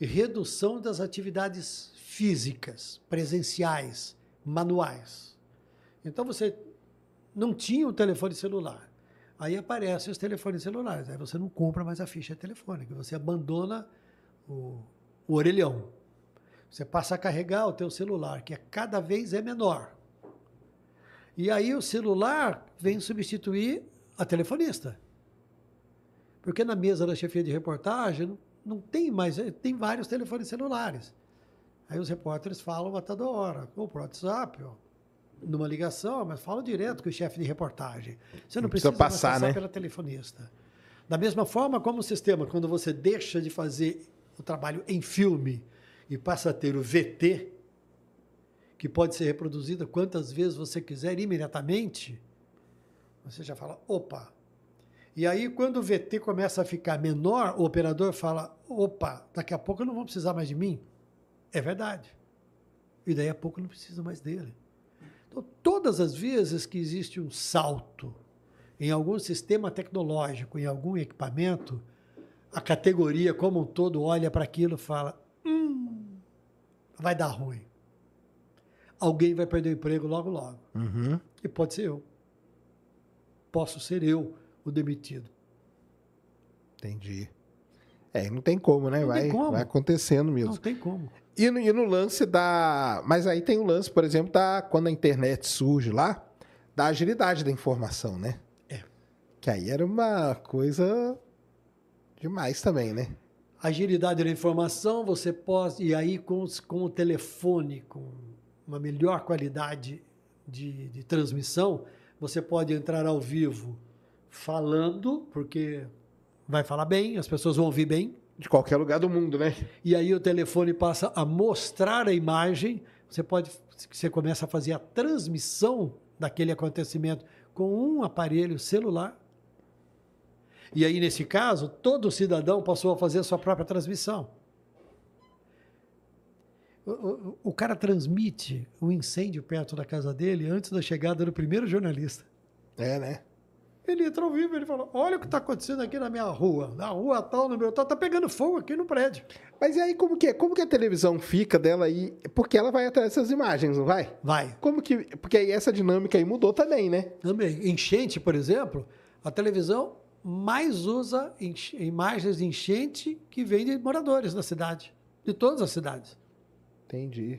e redução das atividades físicas, presenciais, manuais. Então você não tinha o telefone celular. Aí aparecem os telefones celulares. Aí você não compra mais a ficha telefônica, você abandona o, o orelhão. Você passa a carregar o teu celular, que é cada vez é menor. E aí o celular vem substituir a telefonista. Porque na mesa da chefia de reportagem não, não tem mais, eh, tem vários telefones celulares. Aí os repórteres falam a toda hora, ou por WhatsApp, ou numa ligação, mas falam direto com o chefe de reportagem. Você não precisa, precisa passar, passar né? pela telefonista. Da mesma forma como o sistema, quando você deixa de fazer o trabalho em filme e passa a ter o VT, que pode ser reproduzida quantas vezes você quiser imediatamente, você já fala, opa. E aí, quando o VT começa a ficar menor, o operador fala, opa, daqui a pouco eu não vou precisar mais de mim. É verdade. E daí a pouco eu não preciso mais dele. Então, todas as vezes que existe um salto em algum sistema tecnológico, em algum equipamento, a categoria como um todo olha para aquilo e fala: vai dar ruim. Alguém vai perder o emprego logo, logo. Uhum. E pode ser eu. Posso ser eu o demitido. Entendi. É, não tem como, né? Não vai, como. vai acontecendo mesmo. Não tem como. E no, e no, lance da. Mas aí tem o lance, por exemplo, da quando a internet surge lá, da agilidade da informação, né? É. Que aí era uma coisa demais também, né? agilidade da informação, você pode. E aí, com, com o telefone, com uma melhor qualidade de, de transmissão, você pode entrar ao vivo falando, porque vai falar bem, as pessoas vão ouvir bem. De qualquer lugar do mundo, né? E aí o telefone passa a mostrar a imagem, você pode. Você começa a fazer a transmissão daquele acontecimento com um aparelho celular e aí, nesse caso, todo cidadão passou a fazer a sua própria transmissão. O, o, o cara transmite o um incêndio perto da casa dele antes da chegada do primeiro jornalista. É, né? Ele entra ao vivo, ele fala: Olha o que está acontecendo aqui na minha rua, na rua tal, no meu tal, tá pegando fogo aqui no prédio. Mas e aí como que é? Como que a televisão fica dela aí? Porque ela vai atrás dessas imagens, não vai? Vai. Como que. Porque aí essa dinâmica aí mudou também, né? Também. Enchente, por exemplo, a televisão mais usa imagens de enchente que vem de moradores da cidade, de todas as cidades. Entendi.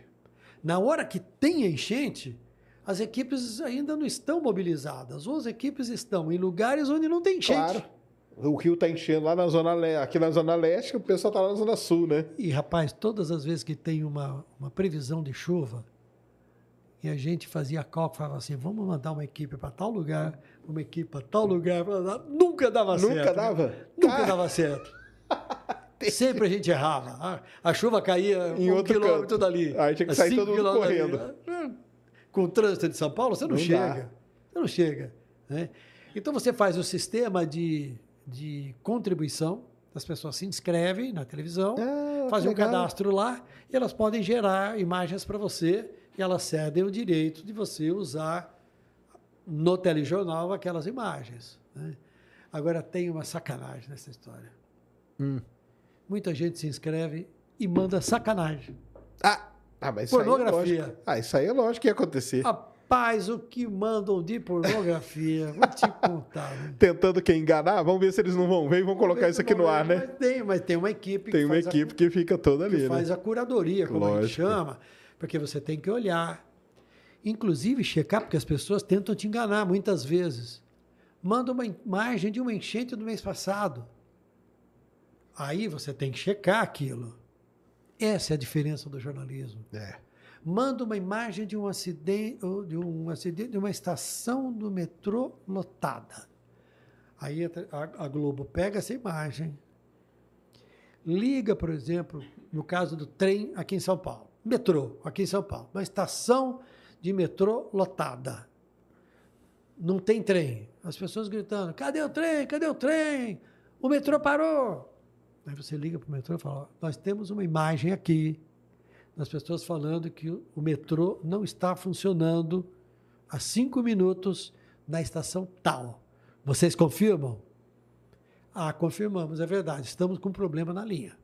Na hora que tem enchente, as equipes ainda não estão mobilizadas, ou as equipes estão em lugares onde não tem enchente. Claro. O rio está enchendo lá na zona leste, aqui na zona leste, o pessoal está lá na zona sul, né? E rapaz, todas as vezes que tem uma, uma previsão de chuva, e a gente fazia cálculo, falava assim, vamos mandar uma equipe para tal lugar, uma equipe para tal lugar, nunca dava nunca certo. Né? Dava? Nunca ah. dava certo. Sempre a gente errava. A, chuva caía em um outro quilômetro canto. dali. Aí tinha que sair todo mundo correndo. Dali. É. Com o trânsito de São Paulo, você não, não chega. Dá. Você não chega. Né? Então você faz o sistema de, de contribuição, as pessoas se inscrevem na televisão, ah, fazem um legal. cadastro lá, e elas podem gerar imagens para você e elas cedem o direito de você usar no telejornal aquelas imagens. Né? Agora, tem uma sacanagem nessa história. Hum. Muita gente se inscreve e manda sacanagem. Ah, ah mas isso Pornografia. Aí é lógico. ah, isso aí é lógico que ia acontecer. Rapaz, o que mandam de pornografia? Vou te contar. Né? Tentando quem enganar? Vamos ver se eles não vão ver e vão colocar isso aqui no ar, né? Mas tem, mas tem uma equipe. Tem uma equipe a, que fica toda ali. Que né? faz a curadoria, como lógico. a gente chama porque você tem que olhar. Inclusive, checar, porque as pessoas tentam te enganar muitas vezes. Manda uma imagem de uma enchente do mês passado. Aí você tem que checar aquilo. Essa é a diferença do jornalismo. É. Manda uma imagem de um acidente, de um acidente, de uma estação do metrô lotada. Aí a, Globo pega essa imagem, liga, por exemplo, no caso do trem aqui em São Paulo metrô aqui em São Paulo, uma estação de metrô lotada. Não tem trem. As pessoas gritando: cadê o trem? Cadê o trem? O metrô parou. Aí você liga para o metrô e fala: nós temos uma imagem aqui das pessoas falando que o metrô não está funcionando há cinco minutos na estação tal. Vocês confirmam? Ah, confirmamos, é verdade. Estamos com um problema na linha.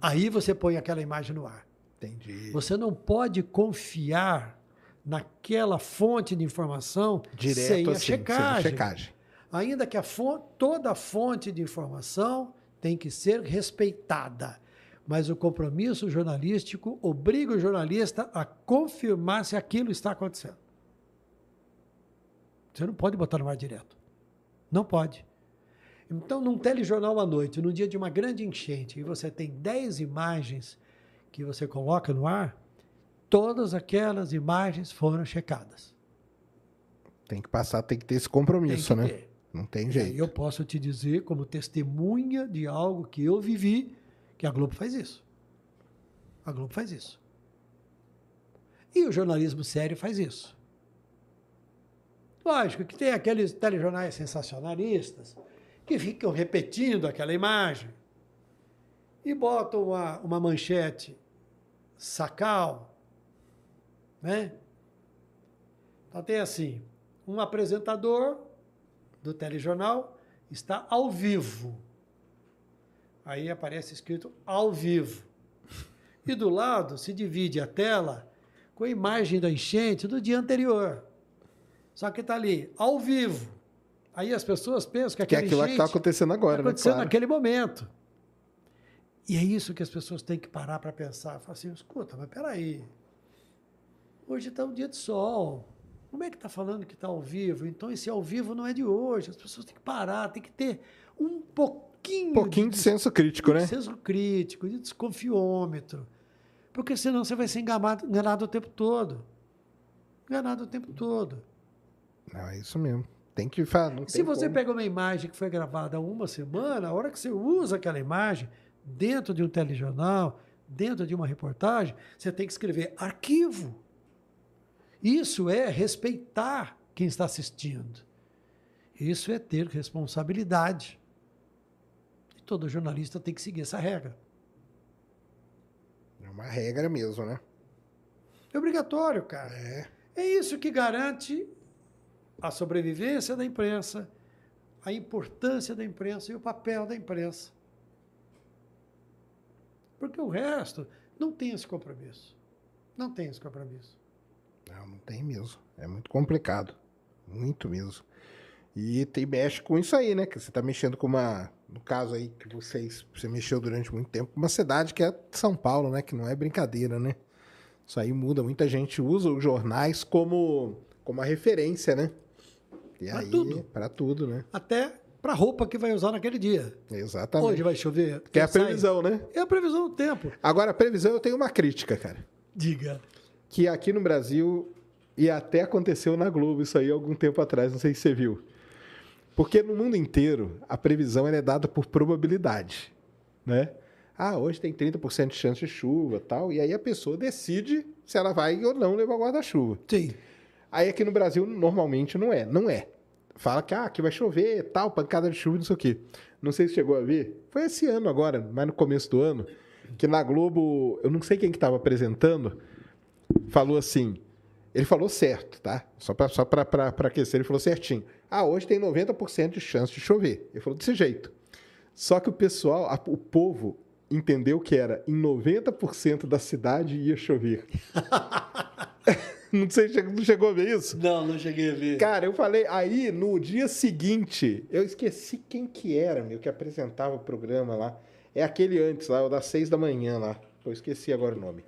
Aí você põe aquela imagem no ar. Entendi. Você não pode confiar naquela fonte de informação Direto sem assim, a checagem. Sem checagem. Ainda que a fonte, toda fonte de informação tem que ser respeitada. Mas o compromisso jornalístico obriga o jornalista a confirmar se aquilo está acontecendo. Você não pode botar no ar direto. Não pode. Então, num telejornal à noite, no dia de uma grande enchente, e você tem 10 imagens que você coloca no ar, todas aquelas imagens foram checadas. Tem que passar, tem que ter esse compromisso, né? Ter. Não tem jeito. E eu posso te dizer, como testemunha de algo que eu vivi, que a Globo faz isso. A Globo faz isso. E o jornalismo sério faz isso. Lógico que tem aqueles telejornais sensacionalistas que ficam repetindo aquela imagem e botam uma, uma manchete Sacal, né? Então tem assim, um apresentador do telejornal está ao vivo. Aí aparece escrito ao vivo. E do lado se divide a tela com a imagem da enchente do dia anterior. Só que está ali, ao vivo. Aí as pessoas pensam que, que é aquilo que está acontecendo agora, Está acontecendo né? Claro. naquele momento. E é isso que as pessoas têm que parar para pensar. Falar assim, escuta, mas peraí. Hoje está um dia de sol. Como é que está falando que está ao vivo? Então, esse ao vivo não é de hoje. As pessoas têm que parar, têm que ter um pouquinho... Um pouquinho de, de senso crítico, né? de né? senso crítico, de desconfiômetro. Porque senão você vai ser enganado, enganado o tempo todo. Enganado o tempo todo. Não, é isso mesmo. Tem que falar. Se você como. pega uma imagem que foi gravada há uma semana, a hora que você usa aquela imagem, dentro de um telejornal, dentro de uma reportagem, você tem que escrever arquivo. Isso é respeitar quem está assistindo. Isso é ter responsabilidade. E todo jornalista tem que seguir essa regra. É uma regra mesmo, né? É obrigatório, cara. É. É isso que garante a sobrevivência da imprensa, a importância da imprensa e o papel da imprensa. Porque o resto não tem esse compromisso. Não tem esse compromisso. Não, não tem mesmo. É muito complicado. Muito mesmo. E tem, mexe com isso aí, né? Que você está mexendo com uma. No caso aí que vocês, você mexeu durante muito tempo, uma cidade que é São Paulo, né? Que não é brincadeira, né? Isso aí muda. Muita gente usa os jornais como, como a referência, né? E pra aí, tudo. Para tudo, né? Até para a roupa que vai usar naquele dia. Exatamente. Hoje vai chover. Que é a previsão, sai. né? É a previsão do tempo. Agora, a previsão, eu tenho uma crítica, cara. Diga. Que aqui no Brasil, e até aconteceu na Globo isso aí algum tempo atrás, não sei se você viu. Porque no mundo inteiro, a previsão é dada por probabilidade, né? Ah, hoje tem 30% de chance de chuva tal. E aí a pessoa decide se ela vai ou não levar guarda-chuva. Sim. Aí aqui no Brasil, normalmente, não é. Não é fala que ah, aqui vai chover, tal, pancada de chuva, não sei o quê. Não sei se chegou a ver. Foi esse ano agora, mas no começo do ano, que na Globo, eu não sei quem que estava apresentando, falou assim. Ele falou certo, tá? Só para só aquecer, ele falou certinho. Ah, hoje tem 90% de chance de chover. Ele falou desse jeito. Só que o pessoal, a, o povo, entendeu que era em 90% da cidade ia chover. Não sei se não chegou a ver isso. Não, não cheguei a ver. Cara, eu falei. Aí, no dia seguinte, eu esqueci quem que era, meu, que apresentava o programa lá. É aquele antes lá, o das seis da manhã lá. Eu esqueci agora o nome.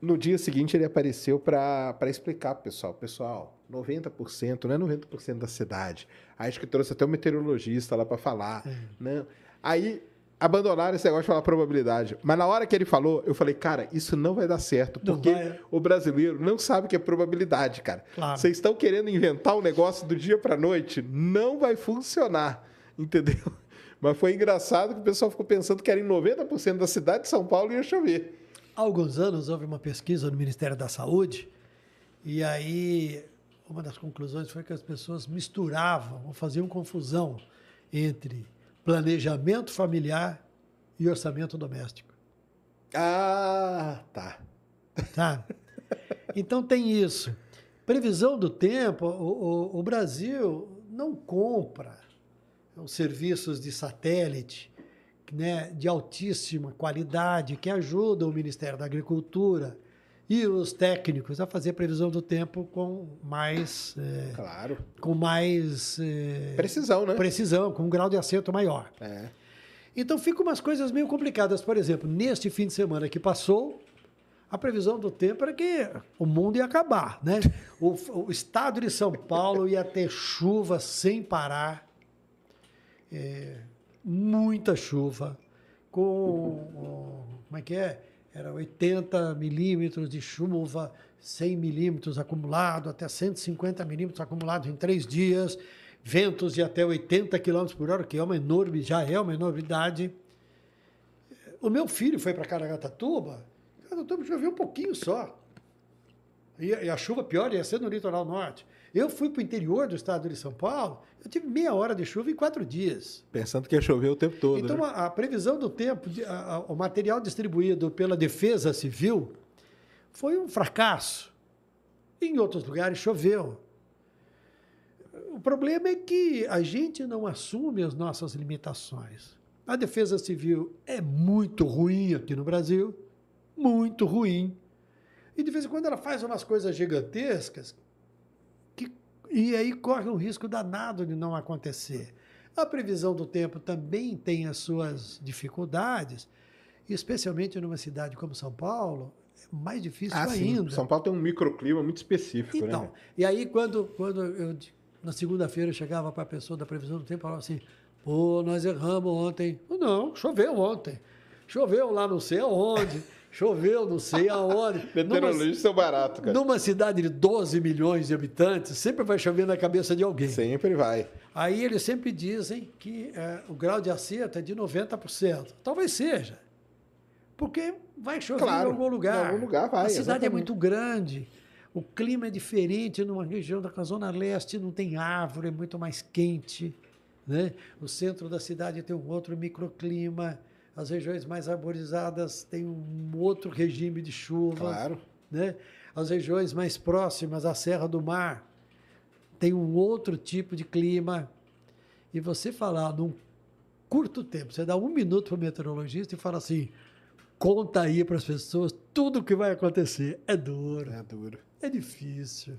No dia seguinte, ele apareceu para explicar pro pessoal. Pessoal, 90%, não é 90% da cidade. Aí acho que trouxe até o meteorologista lá para falar. É. né Aí abandonaram esse negócio de falar probabilidade. Mas na hora que ele falou, eu falei, cara, isso não vai dar certo, porque o brasileiro não sabe o que é probabilidade, cara. Vocês claro. estão querendo inventar um negócio do dia para noite, não vai funcionar, entendeu? Mas foi engraçado que o pessoal ficou pensando que era em 90% da cidade de São Paulo ia chover. Há alguns anos houve uma pesquisa no Ministério da Saúde, e aí uma das conclusões foi que as pessoas misturavam ou faziam confusão entre planejamento familiar e orçamento doméstico. Ah, tá. Tá. Então tem isso. Previsão do tempo, o, o, o Brasil não compra né, os serviços de satélite né, de altíssima qualidade que ajudam o Ministério da Agricultura, e os técnicos a fazer previsão do tempo com mais é, claro com mais é, precisão né precisão com um grau de acerto maior é. então ficam umas coisas meio complicadas por exemplo neste fim de semana que passou a previsão do tempo era que o mundo ia acabar né o, o estado de São Paulo ia ter chuva sem parar é, muita chuva com como é que é era 80 milímetros de chuva, 100 milímetros acumulado, até 150 milímetros acumulado em três dias, ventos de até 80 quilômetros por hora, que é uma enorme, já é uma enormidade. O meu filho foi para Caraguatatuba, Caraguatatuba choveu um pouquinho só. E, a chuva pior ia ser no litoral norte. Eu fui para o interior do estado de São Paulo, eu tive meia hora de chuva em quatro dias. Pensando que ia chover o tempo todo. Então, né? a, a, previsão do tempo, de, a, a, o material distribuído pela Defesa Civil foi um fracasso. Em outros lugares choveu. O problema é que a gente não assume as nossas limitações. A defesa civil é muito ruim aqui no Brasil, muito ruim. E de vez em quando ela faz umas coisas gigantescas e aí corre um risco danado de não acontecer. A previsão do tempo também tem as suas dificuldades, especialmente numa cidade como São Paulo, é mais difícil ah, ainda. Sim. São Paulo tem um microclima muito específico, né? então, né? E aí, quando, quando eu, na segunda-feira, chegava para a pessoa da previsão do tempo falava assim: pô, nós erramos ontem. Não, choveu ontem. Choveu lá não sei aonde choveu, não sei aonde. Meteorologistas é barato, cara. Numa cidade de 12 milhões de habitantes, sempre vai chover na cabeça de alguém. Sempre vai. Aí eles sempre dizem que é, o grau de acerto é de 90%. Talvez seja. Porque vai chover claro, em algum lugar. Em algum lugar vai. A cidade é exatamente. é muito grande. O clima é diferente numa região da Zona Leste, não tem árvore, é muito mais quente. Né? O centro da cidade tem um outro microclima. As regiões mais arborizadas têm um outro regime de chuva. Claro. Né? As regiões mais próximas à Serra do Mar têm um outro tipo de clima. E você falar num curto tempo, você dá um minuto para o meteorologista e fala assim: conta aí para as pessoas tudo o que vai acontecer. É duro. É duro. É difícil.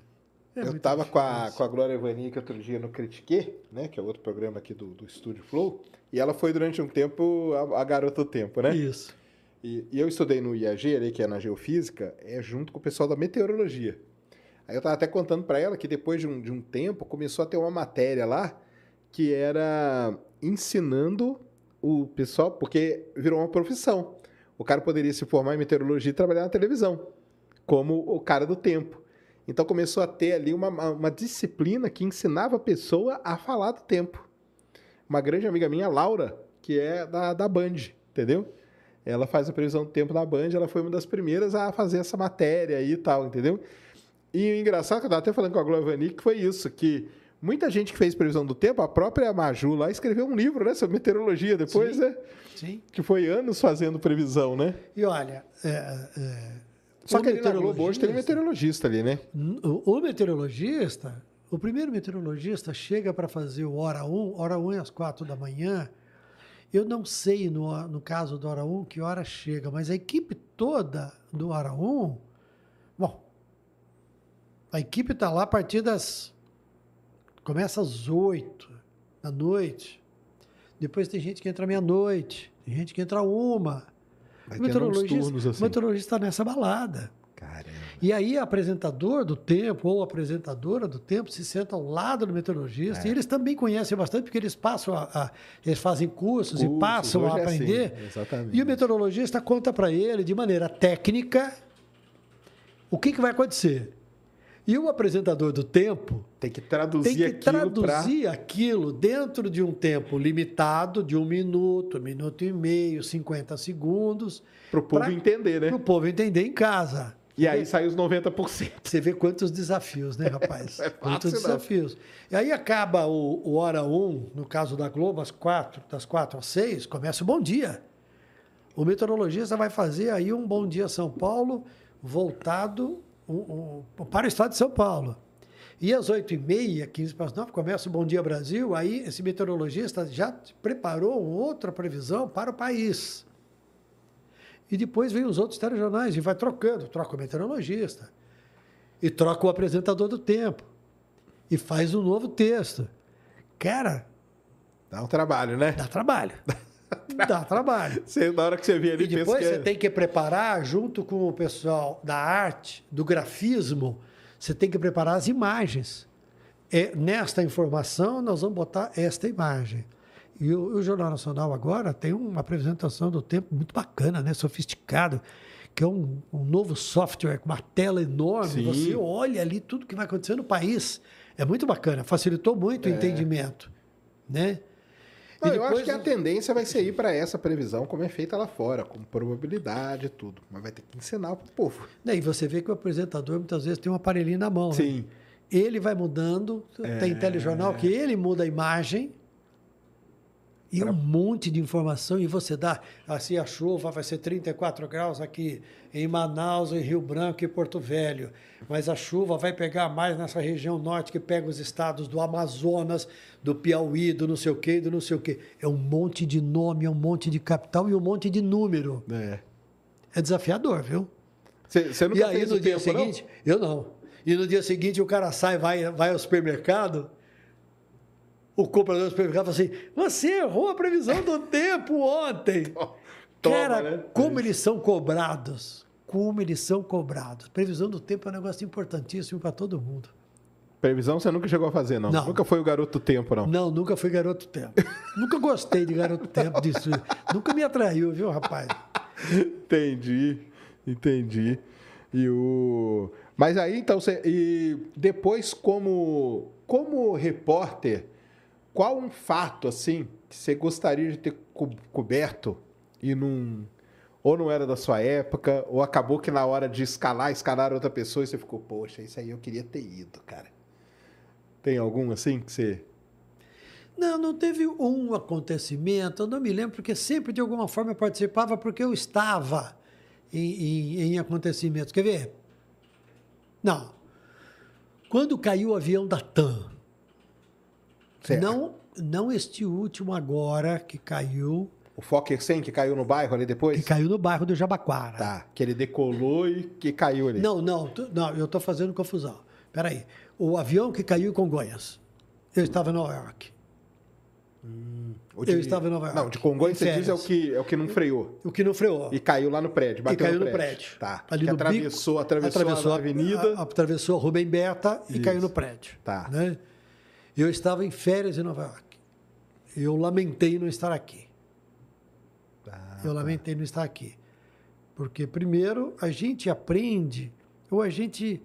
É eu estava com a, com a Glória Vaninha que outro dia no Critique, né? Que é outro programa aqui do, do Estúdio Flow. E ela foi durante um tempo a, a garota do tempo, né? Isso. E, e eu estudei no IAG, ali, que é na Geofísica, é junto com o pessoal da meteorologia. Aí eu estava até contando para ela que depois de um, de um tempo começou a ter uma matéria lá que era ensinando o pessoal, porque virou uma profissão. O cara poderia se formar em meteorologia e trabalhar na televisão, como o cara do tempo. Então começou a ter ali uma, uma disciplina que ensinava a pessoa a falar do tempo. Uma grande amiga minha, Laura, que é da, da Band, entendeu? Ela faz a previsão do tempo na Band, ela foi uma das primeiras a fazer essa matéria e tal, entendeu? E o engraçado, é que eu estava até falando com a Glovani, que foi isso, que muita gente que fez previsão do tempo, a própria Maju lá escreveu um livro, né, sobre meteorologia depois, sim, né? Sim. Que foi anos fazendo previsão, né? E olha, é, é só que na Globo hoje tem um meteorologista ali, né? O, o meteorologista, o primeiro meteorologista chega para fazer o hora 1, hora 1 é às 4 da manhã. Eu não sei, no, no caso do hora 1, que hora chega, mas a equipe toda do hora 1, bom, a equipe está lá a partir das. Começa às 8 da noite. Depois tem gente que entra meia-noite, tem gente que entra uma. Vai meteorologista, turnos, assim. nessa balada. Caramba. E aí, apresentador do tempo ou apresentadora do tempo se senta ao lado do meteorologista. É. E eles também conhecem bastante, porque eles passam a. a eles fazem cursos, e passam a aprender. É assim, e o meteorologista conta para ele, de maneira técnica, o que, que vai acontecer. E o apresentador do tempo tem que traduzir, tem que traduzir pra... aquilo, dentro de um tempo limitado, de um minuto, minuto e meio, 50 segundos. Para o povo pra... entender, né? Para o povo entender em casa. E aí sai os 90%. Você vê quantos desafios, né, rapaz? é fácil, quantos não. desafios. E aí acaba o, o Hora 1, no caso da Globo, às quatro das 4 às 6, começa o Bom Dia. O meteorologista vai fazer aí um Bom Dia São Paulo voltado um, um, para o estado de São Paulo. E às 8h30, 15 para as 9, começa o Bom Dia Brasil. Aí esse meteorologista já preparou outra previsão para o país. E depois vem os outros telejornais e vai trocando. Troca o meteorologista. E troca o apresentador do tempo. E faz um novo texto. Cara. Dá um trabalho, né? Dá trabalho. Dá trabalho. Você, na hora que você vê ali... E depois você que... É tem que preparar, junto com o pessoal da arte, do grafismo, você tem que preparar as imagens. É, nesta informação, nós vamos botar esta imagem. E o, o, Jornal Nacional agora tem uma apresentação do tempo muito bacana, né? sofisticado, que é um, um novo software com uma tela enorme. Sim. Você olha ali tudo que vai acontecer no país. É muito bacana, facilitou muito é. o entendimento. Né? Não, depois... Eu acho que a tendência vai ser ir para essa previsão como é feita lá fora, com probabilidade e tudo. Mas vai ter que ensinar para o povo. Né, e você vê que o apresentador muitas vezes tem um aparelhinho na mão. Né? Sim. Né? Ele vai mudando, é... tem telejornal que ele muda a imagem e Era... um monte de informação e você dá, assim, a chuva vai ser 34 graus aqui em Manaus, em Rio Branco e Porto Velho. Mas a chuva vai pegar mais nessa região norte que pega os estados do Amazonas, do Piauí, do não sei o quê, do não sei o quê. É um monte de nome, é um monte de capital e um monte de número. É. É desafiador, viu? Você nunca e aí, fez no o dia tempo, seguinte, não? Eu não. E no dia seguinte o cara sai, vai, vai ao supermercado o comprador do supermercado assim: você errou a previsão do tempo ontem. Toma, Cara, né? como eles são cobrados. Como eles são cobrados. Previsão do tempo é um negócio importantíssimo para todo mundo. Previsão você nunca chegou a fazer, não. não. Nunca foi o garoto tempo, não. Não, nunca fui garoto tempo. nunca gostei de garoto tempo disso. Nunca me atraiu, viu, rapaz? Entendi. Entendi. E o Mas aí então você e depois como como repórter, qual um fato, assim, que você gostaria de ter co coberto e não. Ou não era da sua época, ou acabou que na hora de escalar, escalar outra pessoa e você ficou, poxa, isso aí eu queria ter ido, cara. Tem algum assim que você. Não, não teve um acontecimento, eu não me lembro, porque sempre de alguma forma eu participava porque eu estava em, em, em acontecimentos. Quer ver? Não. Quando caiu o avião da TAM, Certo. Não, não este último agora que caiu. O Fokker 100 que caiu no bairro ali depois? Que caiu no bairro do Jabaquara. Tá, que ele decolou e que caiu ali. Não, não, não eu estou fazendo confusão. Peraí, o avião que caiu em Congonhas, eu estava em Nova York. Hum, de, eu estava em Nova York. Não, de Congonhas você diz é o, que, é o que não freou. O que não freou. E caiu lá no prédio, bateu e caiu no prédio. prédio. Tá. Ali que atravessou, bico, atravessou, atravessou a, a, avenida. A, atravessou a Rubem Berta e Isso. caiu no prédio. Tá. Né? Eu estava em férias em Nova York. Eu lamentei não estar aqui. Ah, eu tá. lamentei não estar aqui. Porque, primeiro, a gente aprende, ou a gente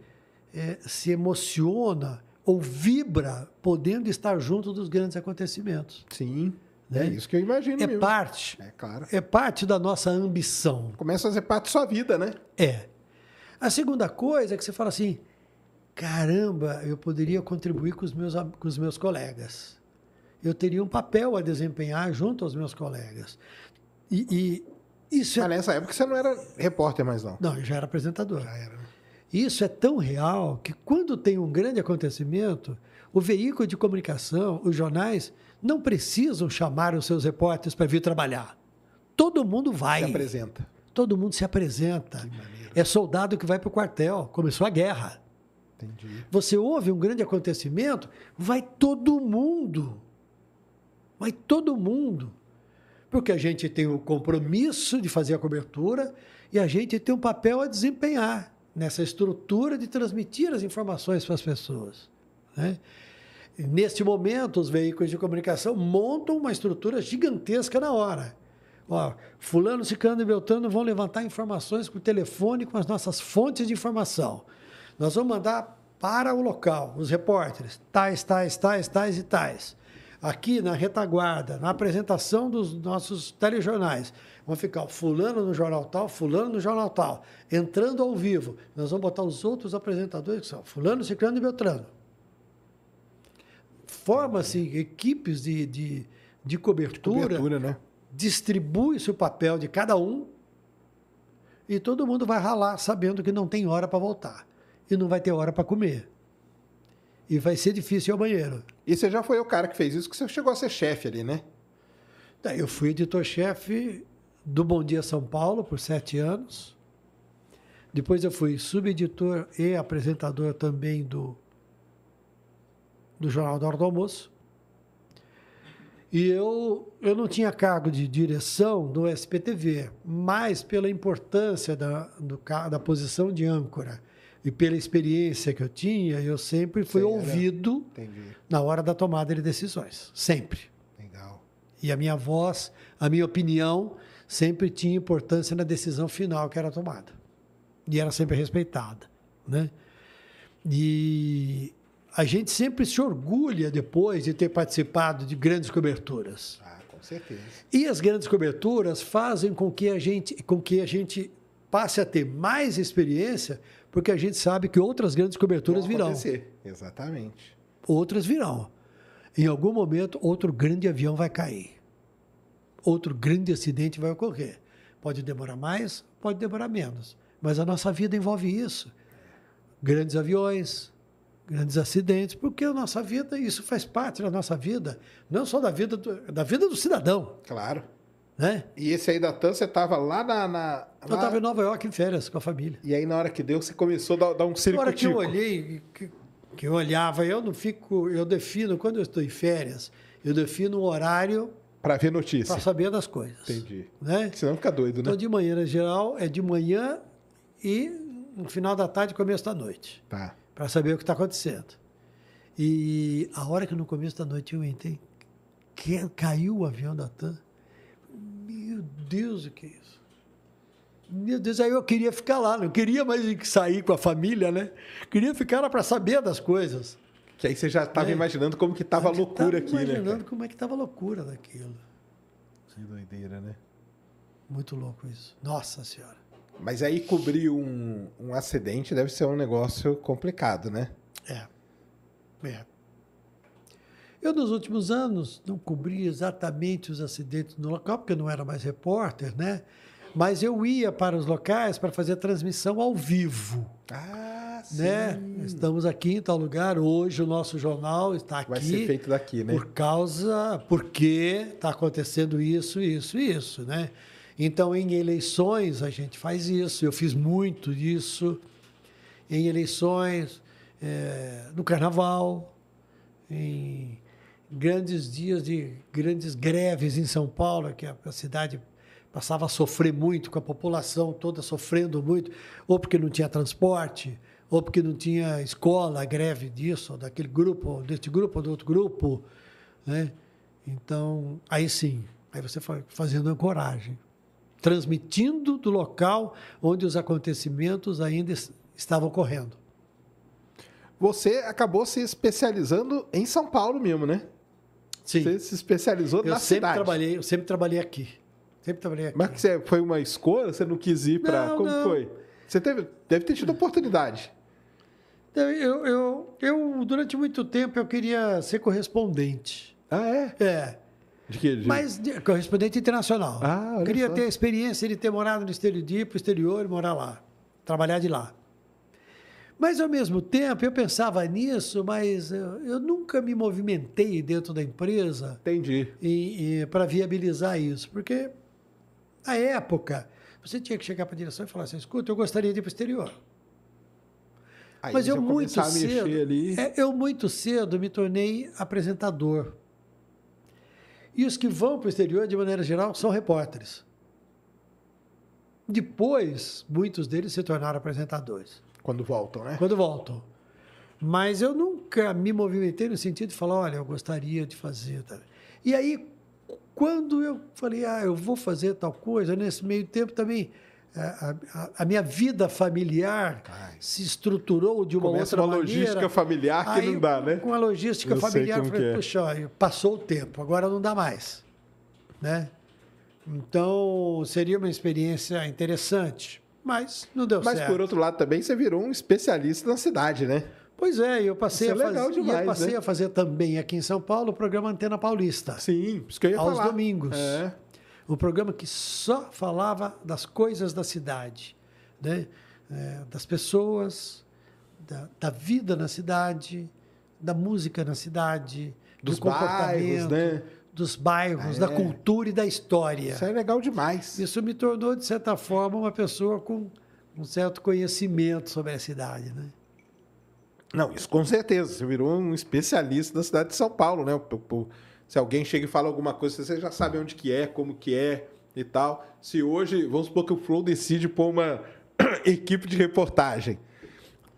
é, se emociona, ou vibra, podendo estar junto dos grandes acontecimentos. Sim. Né? É isso que eu imagino. É mesmo. parte. É claro. É parte da nossa ambição. Começa a fazer parte da sua vida, né? É. A segunda coisa é que você fala assim: caramba, eu poderia contribuir com os meus, com os meus colegas. Eu teria um papel a desempenhar junto aos meus colegas. E, e isso. É... Ah, nessa época você não era repórter mais, não? Não, eu já era apresentador. Já era. Né? Isso é tão real que quando tem um grande acontecimento, o veículo de comunicação, os jornais, não precisam chamar os seus repórteres para vir trabalhar. Todo mundo vai. Se apresenta. Todo mundo se apresenta. É soldado que vai para o quartel. Começou a guerra. Entendi. Você ouve um grande acontecimento, vai todo mundo. Vai todo mundo. Porque a gente tem o compromisso de fazer a cobertura e a gente tem um papel a desempenhar nessa estrutura de transmitir as informações para as pessoas. Né? Neste momento, os veículos de comunicação montam uma estrutura gigantesca na hora. Ó, fulano, Cicano e Beltrano vão levantar informações com o telefone, com as nossas fontes de informação. Nós vamos mandar para o local os repórteres, tais, tais, tais, tais e tais. Aqui na retaguarda, na apresentação dos nossos telejornais, vão ficar fulano no jornal tal, fulano no jornal tal, entrando ao vivo. Nós vamos botar os outros apresentadores que são fulano, ciclano e beltrano. Forma-se equipes de, de, de cobertura, cobertura né? distribui-se o papel de cada um e todo mundo vai ralar sabendo que não tem hora para voltar e não vai ter hora para comer. E vai ser difícil ir ao banheiro. E você já foi o cara que fez isso, que você chegou a ser chefe ali, né? Eu fui editor-chefe do Bom Dia São Paulo por sete anos. Depois eu fui subeditor e apresentador também do, do Jornal da Hora do Almoço. E eu, eu não tinha cargo de direção do SPTV, mas pela importância da, do, da posição de âncora e pela experiência que eu tinha, eu sempre fui Sim, ouvido na hora da tomada de decisões, sempre. Legal. E a minha voz, a minha opinião, sempre tinha importância na decisão final que era tomada. E era sempre respeitada, né? E a gente sempre se orgulha depois de ter participado de grandes coberturas. Ah, com certeza. E as grandes coberturas fazem com que a gente, com que a gente passe a ter mais experiência porque a gente sabe que outras grandes coberturas Vão virão. Acontecer. Exatamente. Outras virão. Em algum momento, outro grande avião vai cair. Outro grande acidente vai ocorrer. Pode demorar mais, pode demorar menos. Mas a nossa vida envolve isso. Grandes aviões, grandes acidentes, porque a nossa vida, isso faz parte da nossa vida, não só da vida do, da vida do cidadão. Claro. Né? E esse aí da TAM, você estava lá na. na eu estava em Nova York em férias com a família. E aí, na hora que deu, você começou a dar, um circuito. Na hora que eu olhei, que, que eu olhava, eu não fico. Eu defino, quando eu estou em férias, eu defino um horário. Para ver notícias. Para saber das coisas. Entendi. Né? Senão fica doido, né? Então, de manhã, na geral, é de manhã e no final da tarde, começo da noite. Tá. Para saber o que está acontecendo. E a hora que no começo da noite eu entrei, caiu o avião da TAM. Meu Deus, o que é isso? Meu Deus, aí eu queria ficar lá, não queria mais sair com a família, né? Queria ficar lá para saber das coisas. Que aí você já estava é. imaginando como que estava a loucura aqui, né? imaginando como é que estava a loucura daquilo. Que doideira, né? Muito louco isso. Nossa Senhora. Mas aí cobrir um, um acidente deve ser um negócio complicado, né? É. É. Eu, nos últimos anos, não cobri exatamente os acidentes no local, porque eu não era mais repórter, né? Mas eu ia para os locais para fazer transmissão ao vivo. Ah, né? sim. Estamos aqui em tal lugar. Hoje o nosso jornal está aqui. Vai ser feito daqui, né? Por causa, porque está acontecendo isso, isso, isso, né? Então, em eleições a gente faz isso. Eu fiz muito disso em eleições, é, no Carnaval, em grandes dias de grandes greves em São Paulo, que a cidade passava a sofrer muito, com a população toda sofrendo muito, ou porque não tinha transporte, ou porque não tinha escola, greve disso, ou daquele grupo, ou deste grupo, ou do outro grupo. Né? Então, aí sim, aí você fazendo ancoragem, transmitindo do local onde os acontecimentos ainda estavam ocorrendo. Você acabou se especializando em São Paulo mesmo, né? Sim. Você se especializou eu na sempre cidade. Trabalhei, eu sempre trabalhei aqui. Sempre trabalhei aqui. Mas você, foi uma escolha? Você não quis ir para... Como não. foi? Você teve, deve ter tido oportunidade. Eu, eu, eu, durante muito tempo, eu queria ser correspondente. Ah, é? É. De que? Mas de, correspondente internacional. Ah, olha Queria só. ter a experiência de ter morado no exterior, ir para o exterior e morar lá. Trabalhar de lá. Mas, ao mesmo tempo, eu pensava nisso, mas eu, eu nunca me movimentei dentro da empresa. Entendi. Para viabilizar isso. Porque, na época, você tinha que chegar para a direção e falar assim: escuta, eu gostaria de ir para o exterior. Aí mas eu muito cedo. É, eu muito cedo me tornei apresentador. E os que vão para o exterior, de maneira geral, são repórteres. Depois, muitos deles se tornaram apresentadores. Quando voltam, né? Quando voltam. Mas eu nunca me movimentei no sentido de falar, olha, eu gostaria de fazer. E aí, quando eu falei, ah, eu vou fazer tal coisa, nesse meio tempo também a, a, a minha vida familiar Ai. se estruturou de uma Começa outra uma maneira. uma logística familiar que aí, não dá, né? Com a logística eu familiar, eu falei, é. puxa, passou o tempo, agora não dá mais, né? Então, seria uma experiência interessante. Mas não deu Mas, certo. Mas por outro lado também você virou um especialista na cidade, né? Pois é, eu passei, é a, fazer, demais, eu né? passei né? a fazer também aqui em São Paulo o programa Antena Paulista. Sim, isso que eu ia aos falar. Aos domingos. É. Um programa que só falava das coisas da cidade, né? É, das pessoas, da, da, vida na cidade, da música na cidade, dos do bairros, né? dos bairros, é. da cultura e da história. Isso é legal demais. Isso me tornou, de certa forma, uma pessoa com um certo conhecimento sobre a cidade. Né? Não, isso com certeza. Você virou um especialista da cidade de São Paulo, né? Se alguém chega e fala alguma coisa, você já sabe onde que é, como que é e tal. Se hoje, vamos supor que o Flow decide pôr uma equipe de reportagem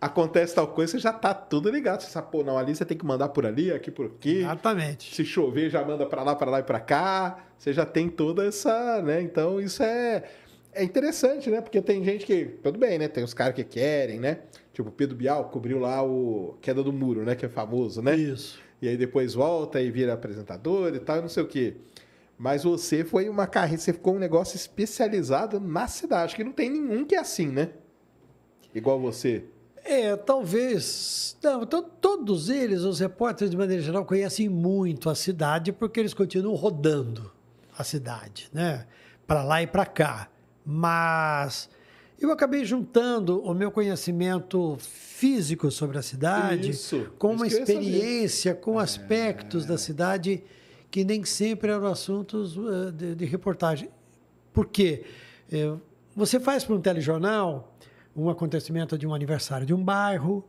acontece tal coisa, você já tá tudo ligado. Você sabe, pô, não, ali você tem que mandar por ali, aqui por aqui. Exatamente. Se chover, já manda para lá, para lá e para cá. Você já tem toda essa, né? Então, isso é é interessante, né? Porque tem gente que, tudo bem, né? Tem os caras que querem, né? Tipo, o Pedro Bial cobriu lá o Queda do Muro, né, que é famoso, né? Isso. E aí depois volta e vira apresentador e tal, não sei o quê. Mas você foi uma carreira, você ficou um negócio especializado na cidade, que não tem nenhum que é assim, né? Igual você. É, talvez. Não, todos eles, os repórteres, de maneira geral, conhecem muito a cidade porque eles continuam rodando a cidade, né? Para lá e para cá. Mas eu acabei juntando o meu conhecimento físico sobre a cidade isso, com uma experiência, com é. aspectos é... da cidade que nem sempre eram assuntos eh, de, de reportagem. Por quê? Eh, você faz para um telejornal um acontecimento de um aniversário de um bairro,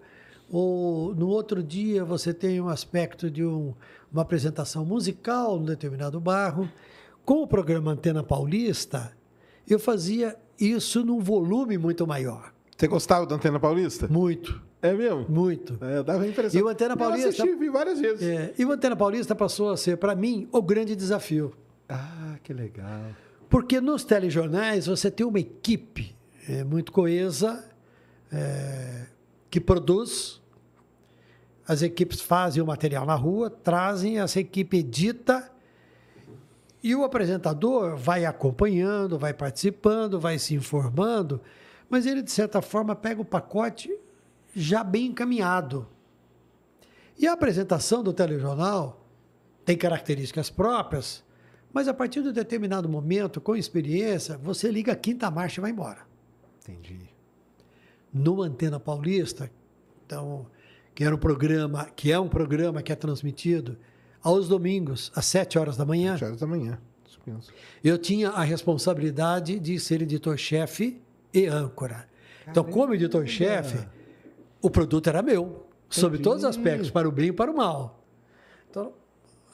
ou no outro dia você tem um aspecto de um, uma apresentação musical no determinado bairro. Com o programa Antena Paulista, eu fazia isso num volume muito maior. Você gostava da Antena Paulista? Muito. É mesmo? Muito. É, dava interessante impressão. E o Antena Paulista. Eu assisti, várias vezes. É, e o Antena Paulista passou a ser, para mim, o grande desafio. Ah, que legal. Porque nos telejornais você tem uma equipe é muito coesa, é, que produz. As equipes fazem o material na rua, trazem, essa equipe edita e o apresentador vai acompanhando, vai participando, vai se informando, mas ele, de certa forma, pega o pacote já bem encaminhado. E a apresentação do telejornal tem características próprias, mas a partir de um determinado momento, com experiência, você liga a quinta marcha e vai embora. Entendi. No Antena Paulista, então, que era um programa, que é um programa que é transmitido aos domingos, às 7 horas da manhã. 7 horas da manhã, isso Eu tinha a responsabilidade de ser editor-chefe e âncora. Então, Caramba. Então, como editor-chefe, o produto era meu, Entendi. sobre todos os aspectos, para o bem e para o mal. Então,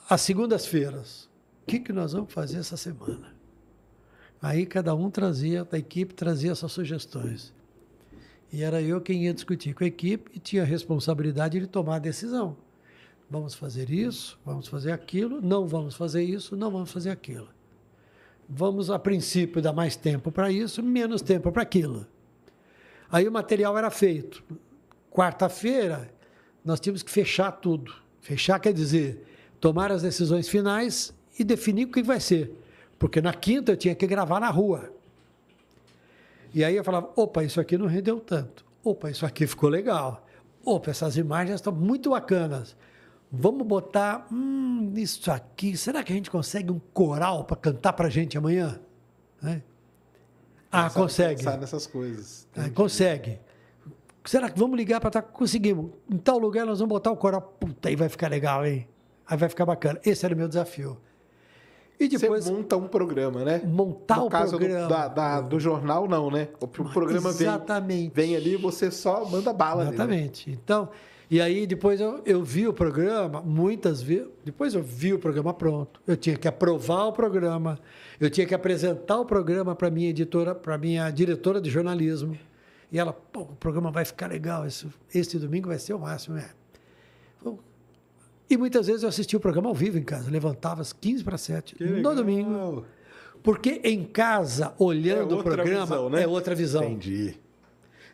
às segundas-feiras, o que, que nós vamos fazer essa semana? Aí cada um trazia, a equipe trazia suas sugestões. E era eu quem ia discutir com a equipe e tinha a responsabilidade de tomar a decisão. Vamos fazer isso, vamos fazer aquilo, não vamos fazer isso, não vamos fazer aquilo. Vamos, a princípio, dar mais tempo para isso, menos tempo para aquilo. Aí o material era feito. Quarta-feira, nós tínhamos que fechar tudo. Fechar quer dizer tomar as decisões finais e definir o que vai ser. Porque na quinta eu tinha que gravar na rua. E aí eu falava: opa, isso aqui não rendeu tanto. Opa, isso aqui ficou legal. Opa, essas imagens estão muito bacanas. Vamos botar hum, isso aqui. Será que a gente consegue um coral para cantar para a gente amanhã? Né? Ah, sabe consegue. Sabe nessas coisas. Ah, consegue. Será que vamos ligar para estar tá, conseguimos? Em tal lugar nós vamos botar o coral. Puta, aí vai ficar legal, hein? Aí vai ficar bacana. Esse era o meu desafio. E depois. Você monta um programa, né? Montar no o caso programa. Do, da, da, do jornal, não, né? O, programa Exatamente. vem. Vem ali você só manda bala. Né? Exatamente. Ali, né? Então, e aí depois eu, eu vi o programa, muitas vezes. Depois eu vi o programa pronto. Eu tinha que aprovar o programa, eu tinha que apresentar o programa para minha editora, para minha diretora de jornalismo. E ela, pô, o programa vai ficar legal, esse, esse domingo vai ser o máximo, né? E muitas vezes eu assistia o programa ao vivo em casa, levantava às 15 para 7, que no legal. domingo. Porque em casa, olhando é o programa, visão, né? é outra visão. Entendi.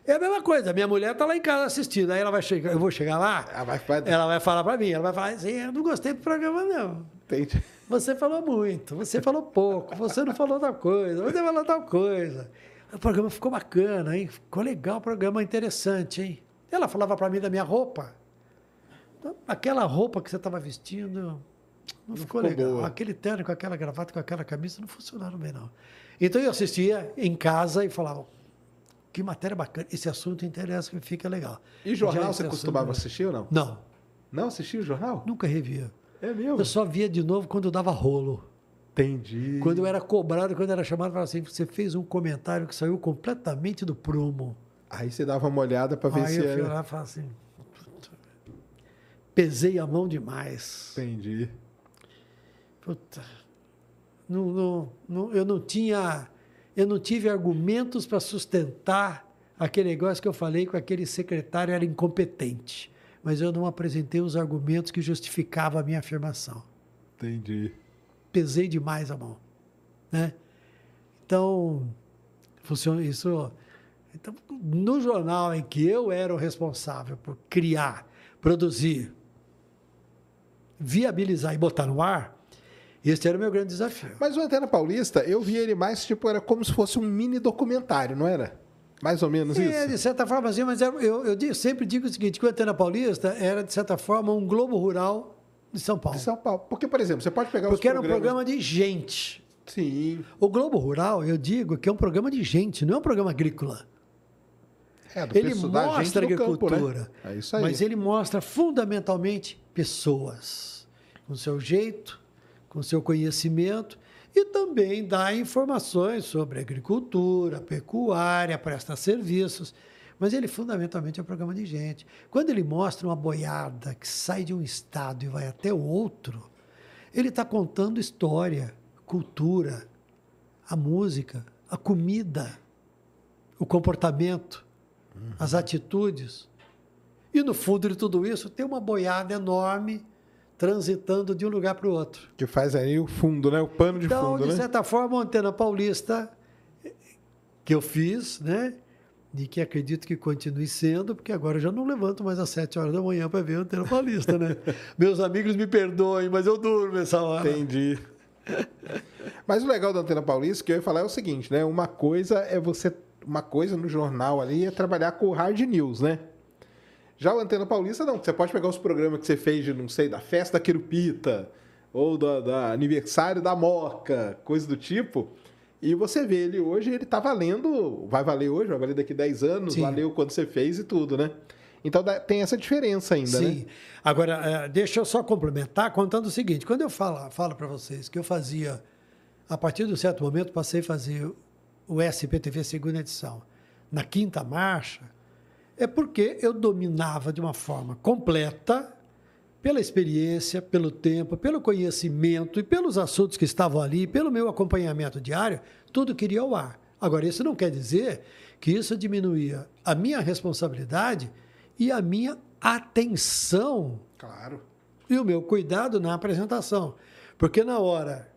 É a mesma coisa, minha mulher está lá em casa assistindo, aí ela vai chegar, eu vou chegar lá, ela vai, ela vai falar para mim, ela vai falar assim, eu não gostei do programa não. Entendi. Você falou muito, você falou pouco, você não falou tal coisa, você falou tal coisa. O programa ficou bacana, hein? Ficou legal o programa, interessante, hein? Ela falava para mim da minha roupa. Então, aquela roupa que você estava vestindo não, não ficou, ficou, legal. Boa. Aquele terno com aquela gravata, com aquela camisa, não funcionaram bem, não. Então eu assistia em casa e falava, que matéria bacana, esse assunto interessa, fica legal. E jornal você costumava assunto... assistir ou não? Não. Não assistia o jornal? Nunca revia. É mesmo? Eu só via de novo quando eu dava rolo. Entendi. Quando eu era cobrado, quando eu era chamado, falava assim, você fez um comentário que saiu completamente do prumo. Aí você dava uma olhada para ver Aí se eu era... fui lá e falava assim pesei a mão demais. Entendi. Puta, não, não, não, eu não tinha, eu não tive argumentos para sustentar aquele negócio que eu falei que aquele secretário era incompetente, mas eu não apresentei os argumentos que justificavam a minha afirmação. Entendi. Pesei demais a mão, né? Então, funciona isso. Então, no jornal em que eu era o responsável por criar, produzir, viabilizar e botar no ar, esse era o meu grande desafio. Mas o Antena Paulista, eu via ele mais, tipo, era como se fosse um mini documentário, não era? Mais ou menos é, isso? de certa forma, sim, mas é, eu, eu, sempre digo o seguinte, que o Antena Paulista era, de certa forma, um globo rural de São Paulo. De São Paulo. Porque, por exemplo, você pode pegar Porque programas... era um programa de gente. Sim. O Globo Rural, eu digo que é um programa de gente, não é um programa agrícola. É, do ele mostra a agricultura, campo, né? é mas ele mostra fundamentalmente pessoas, com seu jeito, com seu conhecimento e também dá informações sobre agricultura, pecuária, presta serviços. Mas ele fundamentalmente é um programa de gente. Quando ele mostra uma boiada que sai de um estado e vai até outro, ele está contando história, cultura, a música, a comida, o comportamento, uhum. as atitudes. E no fundo de tudo isso tem uma boiada enorme transitando de um lugar para o outro. Que faz aí o fundo, né? O pano de então, fundo, Então, de né? certa forma, a antena paulista que eu fiz, né? E que acredito que continue sendo, porque agora eu já não levanto mais às 7 horas da manhã para ver a antena paulista, né? Meus amigos me perdoem, mas eu durmo essa hora. Entendi. mas o legal da antena paulista que eu ia falar é o seguinte, né? Uma coisa é você uma coisa no jornal ali é trabalhar com hard news, né? Já o Antena Paulista, não. Você pode pegar os programas que você fez de, não sei, da festa Querupita, ou do, aniversário da Moca, coisa do tipo. E você vê ele hoje, ele tá valendo, vai valer hoje, vai valer daqui 10 anos, Sim. valeu quando você fez e tudo, né? Então tem essa diferença ainda, Sim. né? Sim. Agora, é, deixa eu só complementar contando o seguinte: quando eu falo, falo para vocês que eu fazia, a partir de um certo momento, passei a fazer o SPTV segunda edição, na quinta marcha, é porque eu dominava de uma forma completa, pela experiência, pelo tempo, pelo conhecimento e pelos assuntos que estavam ali, pelo meu acompanhamento diário, tudo queria ao ar. Agora, isso não quer dizer que isso diminuía a minha responsabilidade e a minha atenção. Claro. E o meu cuidado na apresentação. Porque na hora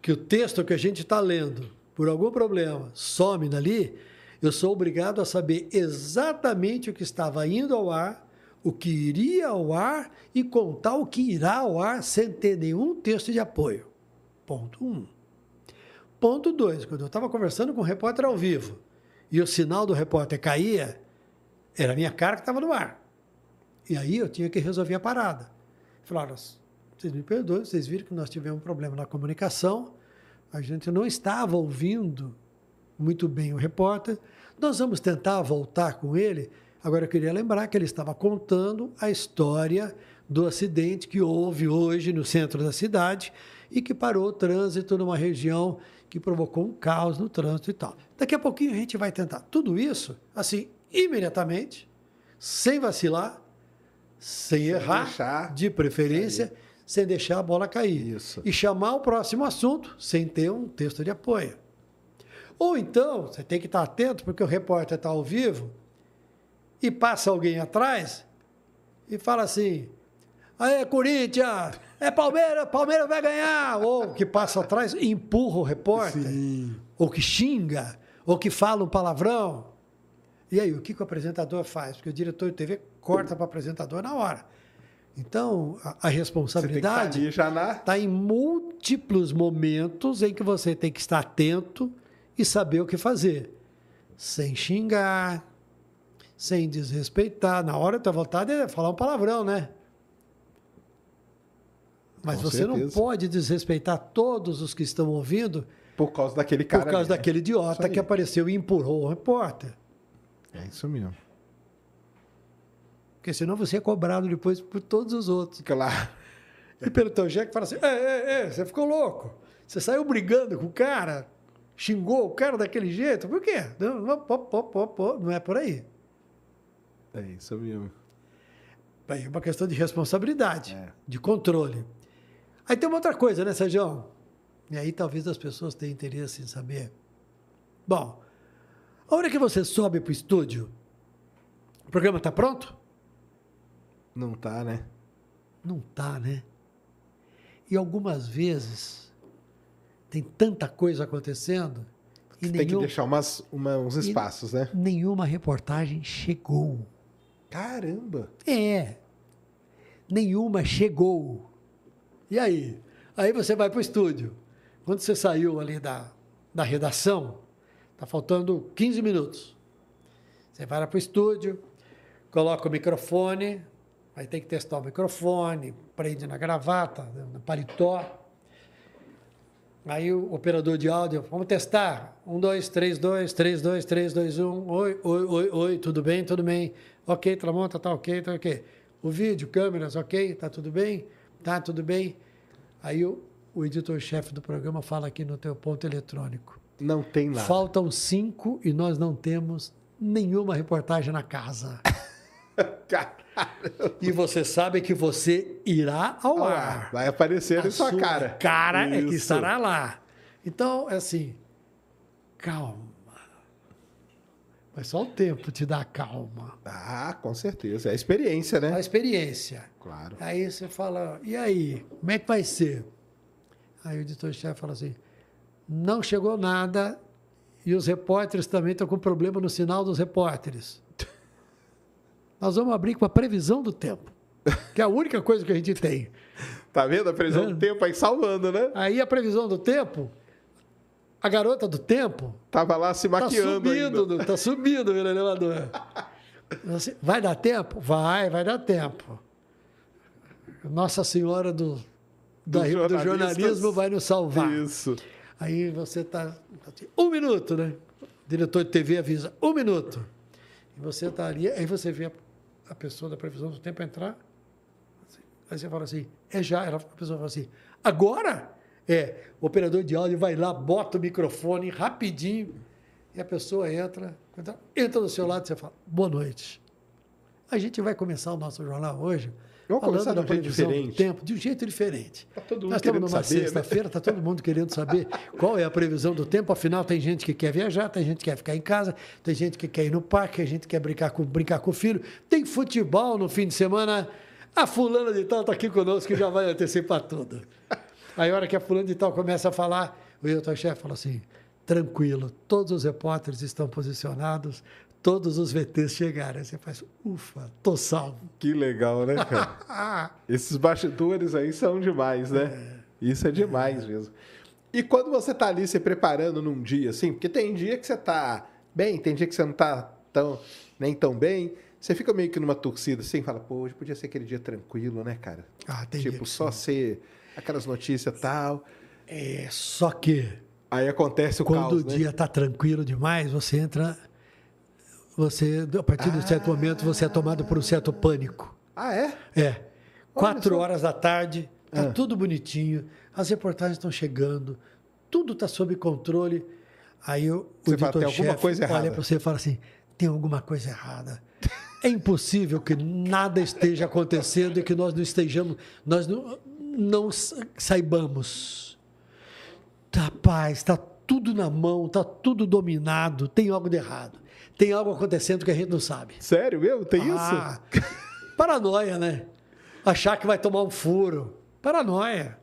que o texto que a gente está lendo, por algum problema, some dali, eu sou obrigado a saber exatamente o que estava indo ao ar, o que iria ao ar e contar o que irá ao ar sem ter nenhum texto de apoio. Ponto 1. Um. Ponto 2. Quando eu estava conversando com o um repórter ao vivo e o sinal do repórter caía, era a minha cara que estava no ar. E aí eu tinha que resolver a parada. Falaram, vocês me perdoem, vocês viram que nós tivemos um problema na comunicação, a gente não estava ouvindo muito bem o repórter. Nós vamos tentar voltar com ele. Agora, eu queria lembrar que ele estava contando a história do acidente que houve hoje no centro da cidade e que parou o trânsito numa região que provocou um caos no trânsito e tal. Daqui a pouquinho a gente vai tentar tudo isso, assim, imediatamente, sem vacilar, sem, sem errar, deixar. de preferência, sem deixar a bola cair. Isso. E chamar o próximo assunto sem ter um texto de apoio. Ou então, você tem que estar atento, porque o repórter está ao vivo e passa alguém atrás e fala assim: Aê, Corinthians! É Palmeiras, Palmeiras vai ganhar! Ou que passa atrás e empurra o repórter, Sim. ou que xinga, ou que fala um palavrão. E aí, o que, que o apresentador faz? Porque o diretor de TV corta para o apresentador na hora. Então, a, a tá responsabilidade está na... Tá em múltiplos momentos em que você tem que estar atento e saber o que fazer. Sem xingar, sem desrespeitar. Na hora tua vontade é falar um palavrão, né? Mas Com você certeza. não pode desrespeitar todos os que estão ouvindo. Por causa daquele cara. Por causa né? daquele idiota que apareceu e empurrou o repórter. É isso mesmo. Porque senão você é cobrado depois por todos os outros. Claro. E pelo teu jeito que fala assim: é, é, é, você ficou louco. Você saiu brigando com o cara xingou o cara daquele jeito? Por quê? Não, não é por aí. É isso mesmo. bem é uma questão de responsabilidade, é. de controle. Aí tem uma outra coisa, né, Sérgio? E aí talvez as pessoas tenham interesse em saber. Bom, a hora que você sobe para o estúdio, o programa está pronto? Não está né? Não está né? E algumas vezes tem tanta coisa acontecendo. E nenhum, tem que deixar umas, uma, uns espaços, né? Nenhuma reportagem chegou. Caramba! É. Nenhuma chegou. E aí? Aí você vai para o estúdio. Quando você saiu ali da, da redação, tá faltando 15 minutos. Você vai para o estúdio, coloca o microfone, aí tem que testar o microfone, prende na gravata, no paletó. Aí o operador de áudio, vamos testar. 1, 2, 3, 2, 3, 2, 3, 2, 1. Oi, oi, oi, oi, tudo bem, tudo bem. Ok, Tramonta, tá, tá, tá ok, tá ok. O vídeo, câmeras, ok, tá tudo bem, tá tudo bem. Aí o, o editor-chefe do programa fala aqui no teu ponto eletrônico. Não tem nada. Faltam cinco e nós não temos nenhuma reportagem na casa. Cara. e você sabe que você irá ao, ar. Vai aparecer a sua, sua cara. cara Isso. é que estará lá. Então, é assim, calma. Mas só o tempo te dá calma. Ah, com certeza. É a experiência, né? A experiência. Claro. Aí você fala, e aí, como é que vai ser? Aí o editor-chefe fala assim, não chegou nada e os repórteres também estão com problema no sinal dos repórteres nós vamos abrir com a previsão do tempo, que é a única coisa que a gente tem. tá vendo? A previsão é. do tempo aí salvando, né? Aí a previsão do tempo, a garota do tempo. Tava lá se tá maquiando. Tá subindo, ainda. tá subindo pelo elevador. vai dar tempo? Vai, vai dar tempo. Nossa Senhora do, da, do jornalismo vai nos salvar. Isso. Aí você tá. tá assim, um minuto, né? O diretor de TV avisa, um minuto. E você tá ali, aí você vê a pessoa da previsão do tempo entrar. Aí você fala assim, é já. Ela, a pessoa fala assim, agora? É, o operador de áudio vai lá, bota o microfone rapidinho e a pessoa entra, entra do seu lado e você fala, boa noite. A gente vai começar o nosso jornal hoje Vamos começar da previsão diferente. do tempo de um jeito diferente. Tá todo mundo Nós estamos numa né? sexta-feira, está né? todo mundo querendo saber qual é a previsão do tempo. Afinal, tem gente que quer viajar, tem gente que quer ficar em casa, tem gente que quer ir no parque, tem gente que quer brincar com, brincar com o filho. Tem futebol no fim de semana. A fulana de tal está aqui conosco que já vai antecipar tudo. Aí, a hora que a fulana de tal começa a falar, o Hilton Chefe fala assim tranquilo, todos os repórteres estão posicionados, todos os VTs chegaram. Você faz, ufa, tô salvo. Que legal, né, cara? Esses bastidores aí são demais, né? É. Isso é demais é. mesmo. E quando você tá ali se preparando num dia, assim, porque tem dia que você tá bem, tem dia que você não tá tão, nem tão bem, você fica meio que numa torcida assim, fala, pô, hoje podia ser aquele dia tranquilo, né, cara? Ah, tem Tipo, só sim. ser aquelas notícias tal. É, só que. Aí acontece o Quando caos, o né? dia tá tranquilo demais, você entra você, a partir de um certo ah. momento, você é tomado por um certo pânico. Ah, é? É. Quatro Olha, horas da tarde, tá ah. tudo bonitinho, as reportagens estão chegando, tudo está sob controle. Aí eu, o coisa errada olha para você e fala assim, tem alguma coisa errada. É impossível que nada esteja acontecendo e que nós não estejamos, nós não, não saibamos. Rapaz, está tudo na mão, está tudo dominado, tem algo de errado tem algo acontecendo que a gente não sabe. Sério mesmo? Tem ah, isso? Paranoia, né? Achar que vai tomar um furo. Paranoia.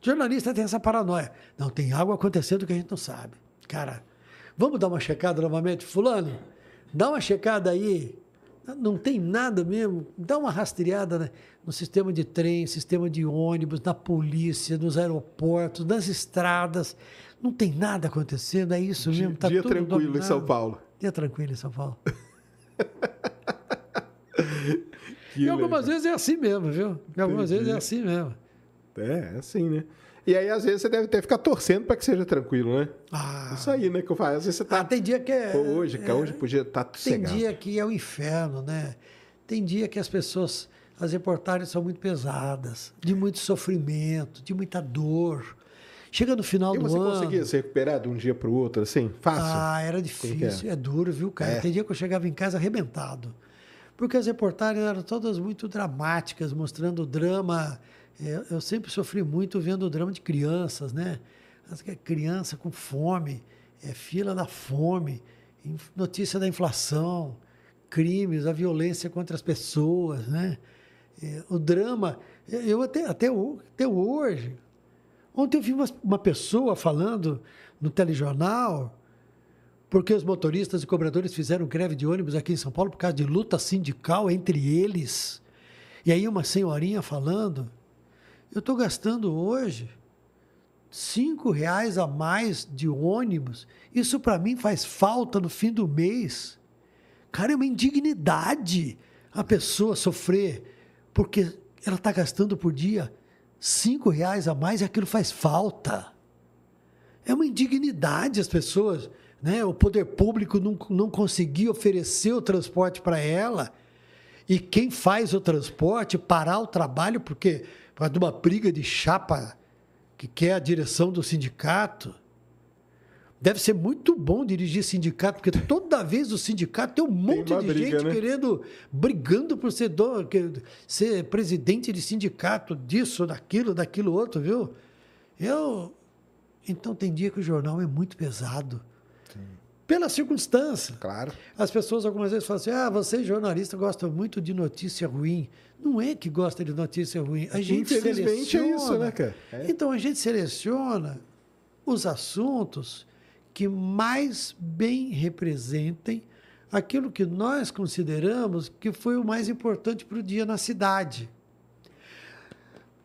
O jornalista tem essa paranoia. Não, tem algo acontecendo que a gente não sabe. Cara, vamos dar uma checada novamente? Fulano, dá uma checada aí. Não tem nada mesmo. Dá uma rastreada né? no sistema de trem, sistema de ônibus, na polícia, nos aeroportos, nas estradas. Não tem nada acontecendo, é isso mesmo. Tá dia tranquilo dominado. em São Paulo. E é tranquilo em São Paulo. e algumas vezes é assim mesmo, viu? E algumas Entendi. vezes é assim mesmo. É, é assim, né? E aí, às vezes, você deve até ficar torcendo para que seja tranquilo, né? Ah. Isso aí, né? Que eu falo. Às vezes você tá. Ah, tem dia que é. hoje, que é, hoje podia estar tá Tem dia que é o um inferno, né? Tem dia que as pessoas. As reportagens são muito pesadas, de muito sofrimento, de muita dor. Chega no final e do ano. E você conseguia se recuperar de um dia para o outro, assim? Fácil? Ah, era é? difícil, é? é? duro, viu, cara? É. Tem dia que eu chegava em casa arrebentado. Porque as reportagens eram todas muito dramáticas, mostrando drama. É, eu sempre sofri muito vendo o drama de crianças, né? É criança com fome, é, fila da fome, notícia da inflação, crimes, a violência contra as pessoas, né? o drama. Eu até, até, até hoje Ontem eu vi uma, uma pessoa falando no telejornal porque os motoristas e cobradores fizeram greve de ônibus aqui em São Paulo por causa de luta sindical entre eles. E aí uma senhorinha falando, eu estou gastando hoje cinco reais a mais de ônibus. Isso para mim faz falta no fim do mês. Cara, é uma indignidade a pessoa sofrer porque ela está gastando por dia cinco reais a mais e é aquilo faz falta. É uma indignidade as pessoas, né? O poder público não, não conseguir oferecer o transporte para ela. E quem faz o transporte parar o trabalho porque de uma briga de chapa que quer a direção do sindicato. Deve ser muito bom dirigir sindicato, porque toda vez o sindicato tem um monte tem de briga, gente né? querendo, brigando por ser, dono, ser presidente de sindicato, disso, daquilo, daquilo outro, viu? Eu. Então tem dia que o jornal é muito pesado. Sim. Pela circunstância. Claro. As pessoas algumas vezes falam assim: ah, você jornalista gosta muito de notícia ruim. Não é que gosta de notícia ruim. A é gente Infelizmente seleciona. é isso, né, cara? É. Então a gente seleciona os assuntos que mais bem representem aquilo que nós consideramos que foi o mais importante para o dia na cidade.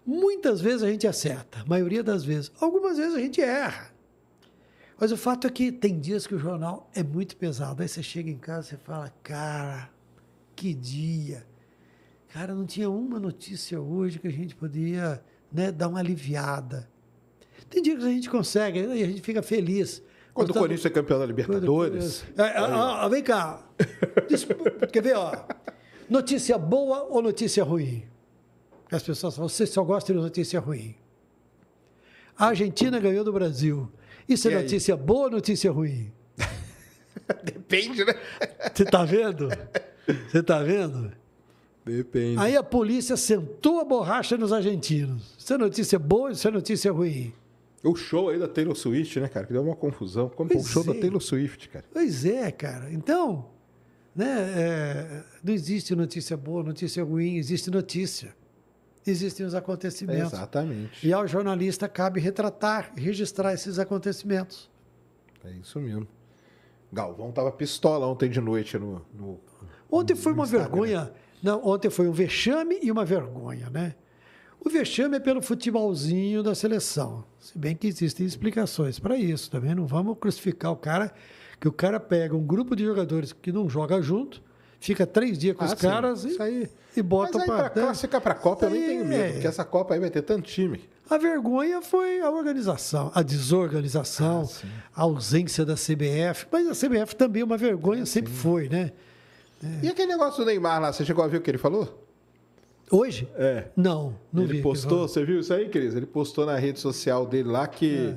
Muitas vezes a gente acerta, a maioria das vezes. Algumas vezes a gente erra. Mas o fato é que tem dias que o jornal é muito pesado. Aí você chega em casa e fala, cara, que dia. Cara, não tinha uma notícia hoje que a gente podia né, dar uma aliviada. Tem dias que a gente consegue, e a gente fica feliz. Quando Portanto, o Corinthians é campeão da Libertadores. Né? É, ah, ah, vem cá. quer ver, ó? Notícia boa ou notícia ruim? As pessoas falam, você só gosta de notícia ruim. A Argentina ganhou do Brasil. Isso é e é aí? notícia boa ou notícia ruim? Depende, né? Você tá vendo? Você tá vendo? Depende. Aí a polícia sentou a borracha nos argentinos. Isso é notícia boa ou isso é notícia ruim? O show aí da Taylor Swift, né, cara? Que deu uma confusão. Como é o show é. da Taylor Swift, cara? Pois é, cara. Então, né, é, não existe notícia boa, notícia ruim, existe notícia. Existem os acontecimentos. Exatamente. E ao jornalista cabe retratar, registrar esses acontecimentos. É isso mesmo. Galvão tava pistola ontem de noite no. no ontem no foi uma Instagram. vergonha. Não, ontem foi um vexame e uma vergonha, né? O vexame é pelo futebolzinho da seleção. Se bem que existem explicações para isso também. Não vamos crucificar o cara, que o cara pega um grupo de jogadores que não joga junto, fica três dias com ah, os sim. caras e, aí, e bota para. Mas clássica, para a Copa, eu nem tenho medo, porque essa Copa aí vai ter tanto time. A vergonha foi a organização, a desorganização, ah, a ausência da CBF. Mas a CBF também é uma vergonha, é, sempre sim. foi, né? É. E aquele negócio do Neymar lá, você chegou a ver o que ele falou? Hoje? É. Não, não ele vi. Ele postou, você viu isso aí, Cris? Ele postou na rede social dele lá que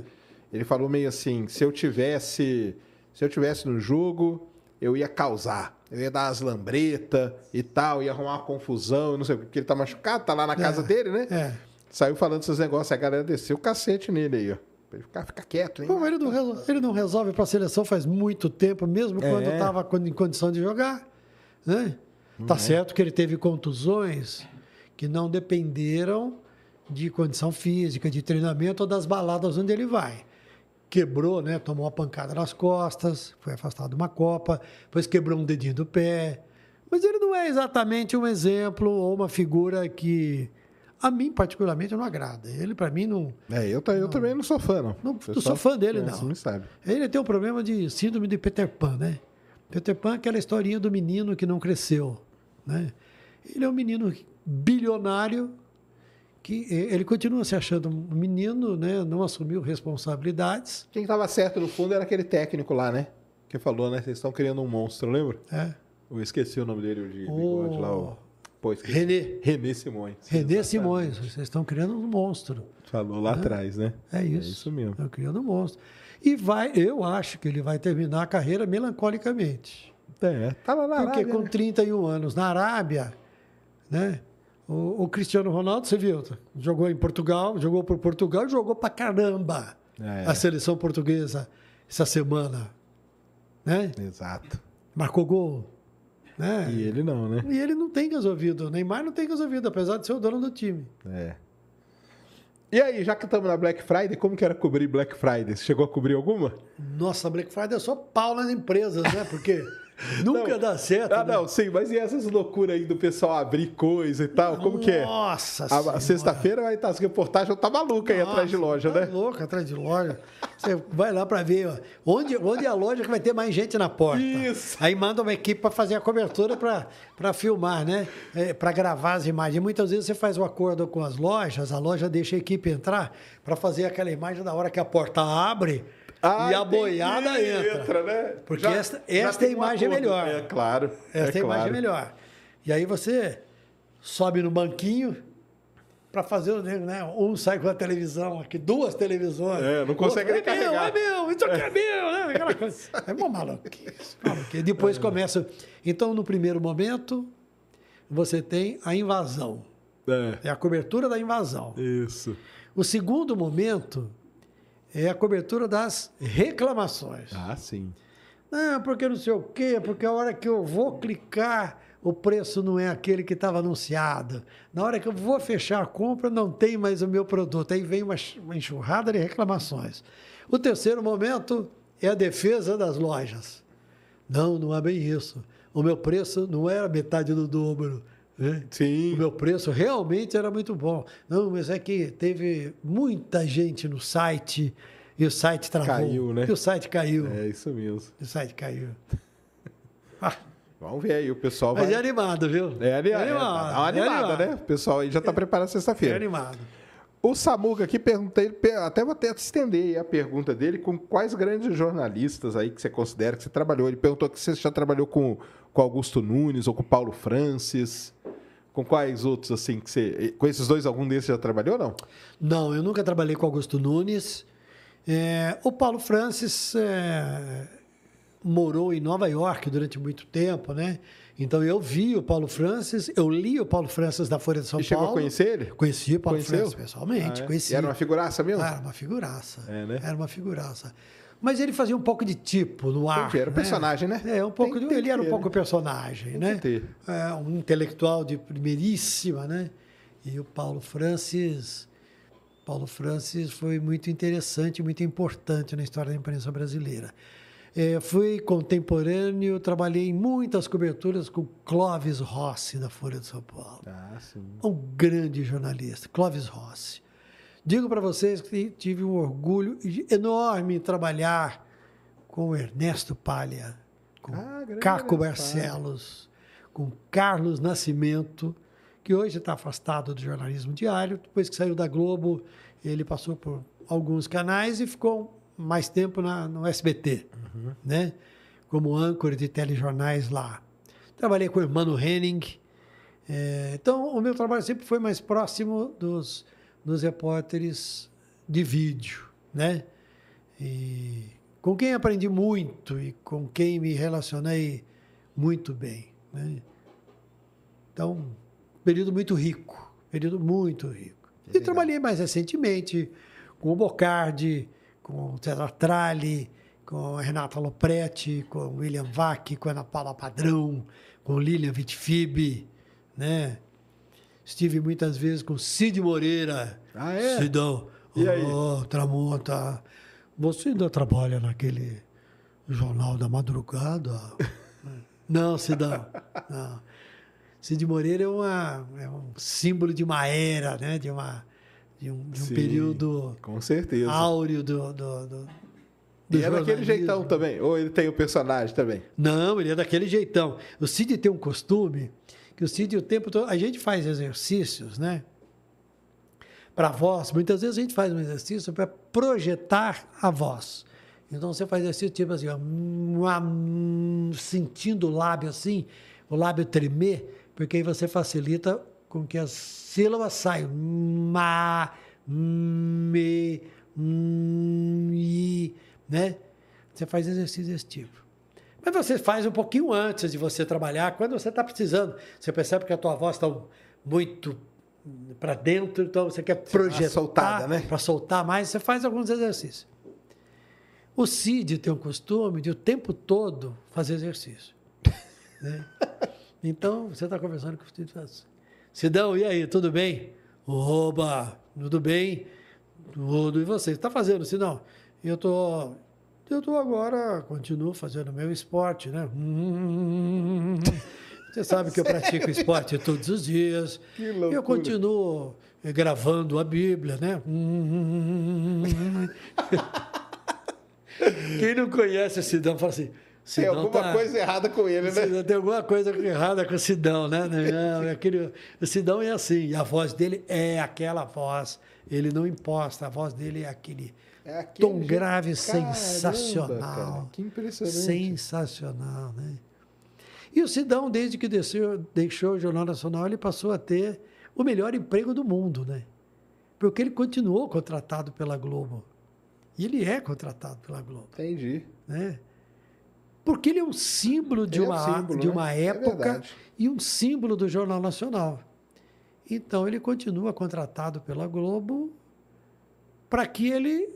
é. ele falou meio assim: se eu tivesse, se eu tivesse no jogo, eu ia causar. Eu ia dar as lambretas e tal, ia arrumar uma confusão, não sei porque ele tá machucado, tá lá na casa é. dele, né? É. Saiu falando esses negócios, a galera desceu o cacete nele aí, ó. ele ficar, ficar quieto, hein? Bom, ele não, resolve, ele não resolve pra seleção faz muito tempo, mesmo é. quando estava tava em condição de jogar, né? Tá uhum. certo que ele teve contusões, que não dependeram de condição física, de treinamento ou das baladas onde ele vai. Quebrou, né? Tomou uma pancada nas costas, foi afastado de uma copa, depois quebrou um dedinho do pé. Mas ele não é exatamente um exemplo ou uma figura que a mim particularmente não agrada. Ele para mim não. É, eu, não, também não sou fã não. Não, sou fã dele não. não sabe. Ele tem um problema de síndrome de Peter Pan, né? Peter Pan é aquela historinha do menino que não cresceu, né? Ele é um menino bilionário que ele continua se achando um menino, né? Não assumiu responsabilidades. Quem estava certo no fundo era aquele técnico lá, né? Que falou, né? Vocês estão criando um monstro, lembra? É. Eu esqueci o nome dele, de bigode o... lá, o... Pô, René. René Simões. René Simões, vocês estão criando um monstro. Falou lá né? atrás, né? É, é isso. É isso mesmo. Estão criando um monstro. E vai, eu acho que ele vai terminar a carreira melancolicamente. É, tava lá. Porque Arábia, com 31 né? anos na Arábia, né? O, o Cristiano Ronaldo, você viu, jogou em Portugal, jogou por Portugal, jogou pra caramba é, a seleção portuguesa essa semana, né? Exato. Marcou gol, né? E ele não, né? E ele não tem resolvido, o Neymar não tem resolvido, apesar de ser o dono do time. É. E aí, já que estamos na Black Friday, como que era cobrir Black Friday? Você chegou a cobrir alguma? Nossa, Black Friday é só pau nas empresas, né? Porque Nunca não. dá certo. Ah, né? não, sim, mas e essas loucuras aí do pessoal abrir coisa e tal? Como Nossa que é? Nossa ah, Sexta-feira vai estar as reportagens, tá maluca aí atrás de loja, tá né? louca atrás de loja. Você vai lá para ver ó, onde, onde é a loja que vai ter mais gente na porta. Isso. Aí manda uma equipe para fazer a cobertura para filmar, né? É, para gravar as imagens. Muitas vezes você faz um acordo com as lojas, a loja deixa a equipe entrar para fazer aquela imagem da hora que a porta abre ah, e a boiada entra. entra né? né? Porque já, esta, esta já é imagem um é melhor. É claro. Esta é, é imagem claro. é melhor. E aí você sobe no banquinho para fazer o né? Um sai com a televisão aqui, duas televisões. É, não consegue nem carregar. É meu, é meu, isso aqui é, é. meu, né? Aquela coisa. É uma maluquice. maluquice. Depois é. começa. Então, no primeiro momento, você tem a invasão. É. é a cobertura da invasão. Isso. O segundo momento é a cobertura das reclamações. Ah, sim. Não, porque não sei o quê, porque a hora que eu vou clicar, o preço não é aquele que estava anunciado. Na hora que eu vou fechar a compra, não tem mais o meu produto. Aí vem uma, uma enxurrada de reclamações. O terceiro momento é a defesa das lojas. Não, não é bem isso. O meu preço não era metade do dobro. Né? Sim. O meu preço realmente era muito bom. Não, mas é que teve muita gente no site e o site travou. Caiu, né? E o site caiu. É isso mesmo. E o site caiu. Ah. Vamos ver aí, o pessoal Mas vai... é animado, viu? É, é animado. É, é animado. né? O pessoal aí já está é preparado sexta-feira. É animado. O Samuca aqui perguntei, até vou até estender a pergunta dele, com quais grandes jornalistas aí que você considera que você trabalhou? Ele perguntou que você já trabalhou com, com Augusto Nunes ou com Paulo Francis. Com quais outros, assim, que você. Com esses dois, algum desses já trabalhou não? Não, eu nunca trabalhei com Augusto Nunes. É, o Paulo Francis é, morou em Nova York durante muito tempo, né? Então eu vi o Paulo Francis, eu li o Paulo Francis da Folha de São e chegou Paulo. Chegou a conhecer ele? Conheci o Paulo Conheceu? Francis pessoalmente, ah, é? conheci. E era uma figuraça mesmo? Era uma figuraça. É, né? Era uma figuraça. Mas ele fazia um pouco de tipo no ar. Era um né? personagem, né? É, um pouco, de, ele era um pouco personagem, Tem né? Que ter. É, um intelectual de primeiríssima, né? E o Paulo Francis, Paulo Francis foi muito interessante, muito importante na história da imprensa brasileira. É, fui contemporâneo, trabalhei em muitas coberturas com Clóvis Rossi, da Folha de São Paulo. Ah, um grande jornalista, Clóvis Rossi. Digo para vocês que tive um orgulho enorme em trabalhar com Ernesto Palha, com ah, Caco Barcelos, Palha. com Carlos Nascimento, que hoje está afastado do jornalismo diário. Depois que saiu da Globo, ele passou por alguns canais e ficou mais tempo na, no SBT, uhum. né? Como âncora de telejornais lá. Trabalhei com o Hermano Henning. É, então, o meu trabalho sempre foi mais próximo dos, dos repórteres de vídeo, né? E com quem aprendi muito e com quem me relacionei muito bem, né? Então, período muito rico, período muito rico. É e trabalhei mais recentemente com o Bocardi, com o César Tralli, com a Renata Lopretti, com o William Vac, com a Ana Paula Padrão, com Lilian Vitfib, né? Estive muitas vezes com Cid Moreira. Ah, é? Cidão. E aí? Oh, Tramonta. Você ainda trabalha naquele jornal da madrugada? não, Cidão. Não. Cid Moreira é, uma, é um símbolo de uma era, né? De uma de um, de um Sim, período com certeza. áureo do, do, do e é daquele jeitão também? Ou ele tem o personagem também? Não, ele é daquele jeitão. O Cid tem um costume que o Cid, o tempo todo. A gente faz exercícios, né? Para voz. Muitas vezes a gente faz um exercício para projetar a voz. Então você faz exercício tipo assim, ó, hum, hum, sentindo o lábio assim, o lábio tremer, porque aí você facilita com que as sílabas saiam. Ma, me, mi, hum, né? Você faz exercício desse tipo. Mas você faz um pouquinho antes de você trabalhar, quando você está precisando. Você percebe que a tua voz está muito para dentro, então você quer projetar. soltada, né? Para soltar mais, você faz alguns exercícios. O Cid tem o costume de o tempo todo fazer exercício. Né? Então, você está conversando com o Cid faz. Sidão, e aí, tudo bem? Oba, tudo bem? Tudo, e você? Está fazendo, Sidão? Eu tô, eu tô agora, continuo fazendo meu esporte, né? você sabe que eu pratico esporte todos os dias. Que loucura. Eu continuo eh, gravando a Bíblia, né? Quem não conhece o Sidão fala assim tem alguma tá... coisa errada com ele, né? Tem alguma coisa errada com o Sidão, né? Não, né? é, é aquele... O Sidão é assim, e a voz dele é aquela voz. Ele não imposta, a voz dele é aquele, é aquele tom grave Caramba, sensacional. Cara, que impressionante. Sensacional, né? E o Sidão, desde que desceu, deixou o Jornal Nacional, ele passou a ter o melhor emprego do mundo, né? Porque ele continuou contratado pela Globo. E ele é contratado pela Globo. Entendi. Né? Porque ele é um símbolo de é né? uma, é um símbolo, de uma época é e um símbolo do Jornal Nacional. Então ele continua contratado pela Globo para que ele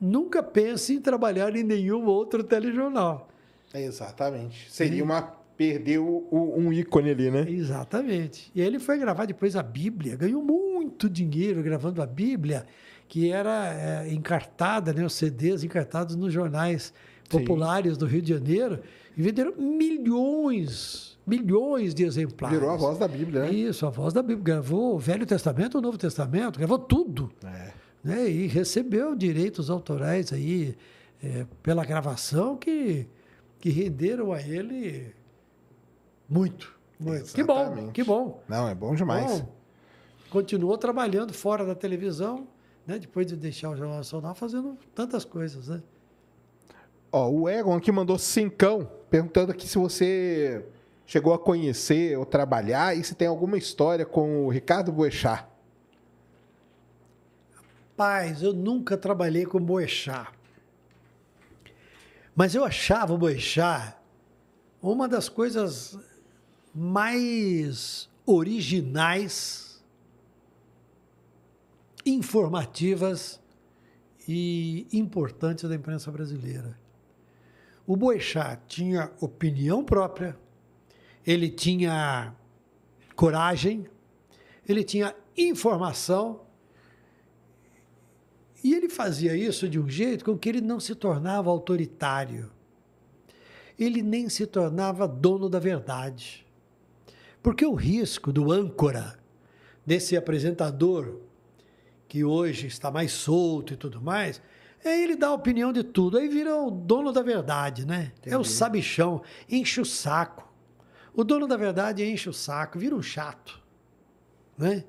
nunca pense em trabalhar em nenhum outro telejornal. Exatamente. Seria uma perdeu um ícone ali, né? Exatamente. E ele foi gravar depois a Bíblia, ganhou muito dinheiro gravando a Bíblia, que era é, encartada, né, os CDs encartados nos jornais populares Sim. do Rio de Janeiro e venderam milhões, milhões de exemplares. Virou a voz da Bíblia, né? Isso, a voz da Bíblia. Gravou o Velho Testamento, o Novo Testamento, gravou tudo. É. Né? E recebeu direitos autorais aí é, pela gravação que, que renderam a ele muito. muito. Que bom, que bom. Não, é bom demais. Bom, continuou trabalhando fora da televisão, né? depois de deixar o Jornal Nacional, fazendo tantas coisas, né? Ó, o Egon aqui mandou cincão, perguntando aqui se você chegou a conhecer ou trabalhar e se tem alguma história com o Ricardo Boechat. Rapaz, eu nunca trabalhei com Boechat. Mas eu achava o Boechat uma das coisas mais originais, informativas e importantes da imprensa brasileira o Boechat tinha opinião própria, ele tinha coragem, ele tinha informação e ele fazia isso de um jeito com que ele não se tornava autoritário. Ele nem se tornava dono da verdade. Porque o risco do âncora, desse apresentador que hoje está mais solto e tudo mais, Aí é, ele dá a opinião de tudo, aí vira o dono da verdade, né? Entendi. É o sabichão, enche o saco. O dono da verdade enche o saco, vira um chato, né?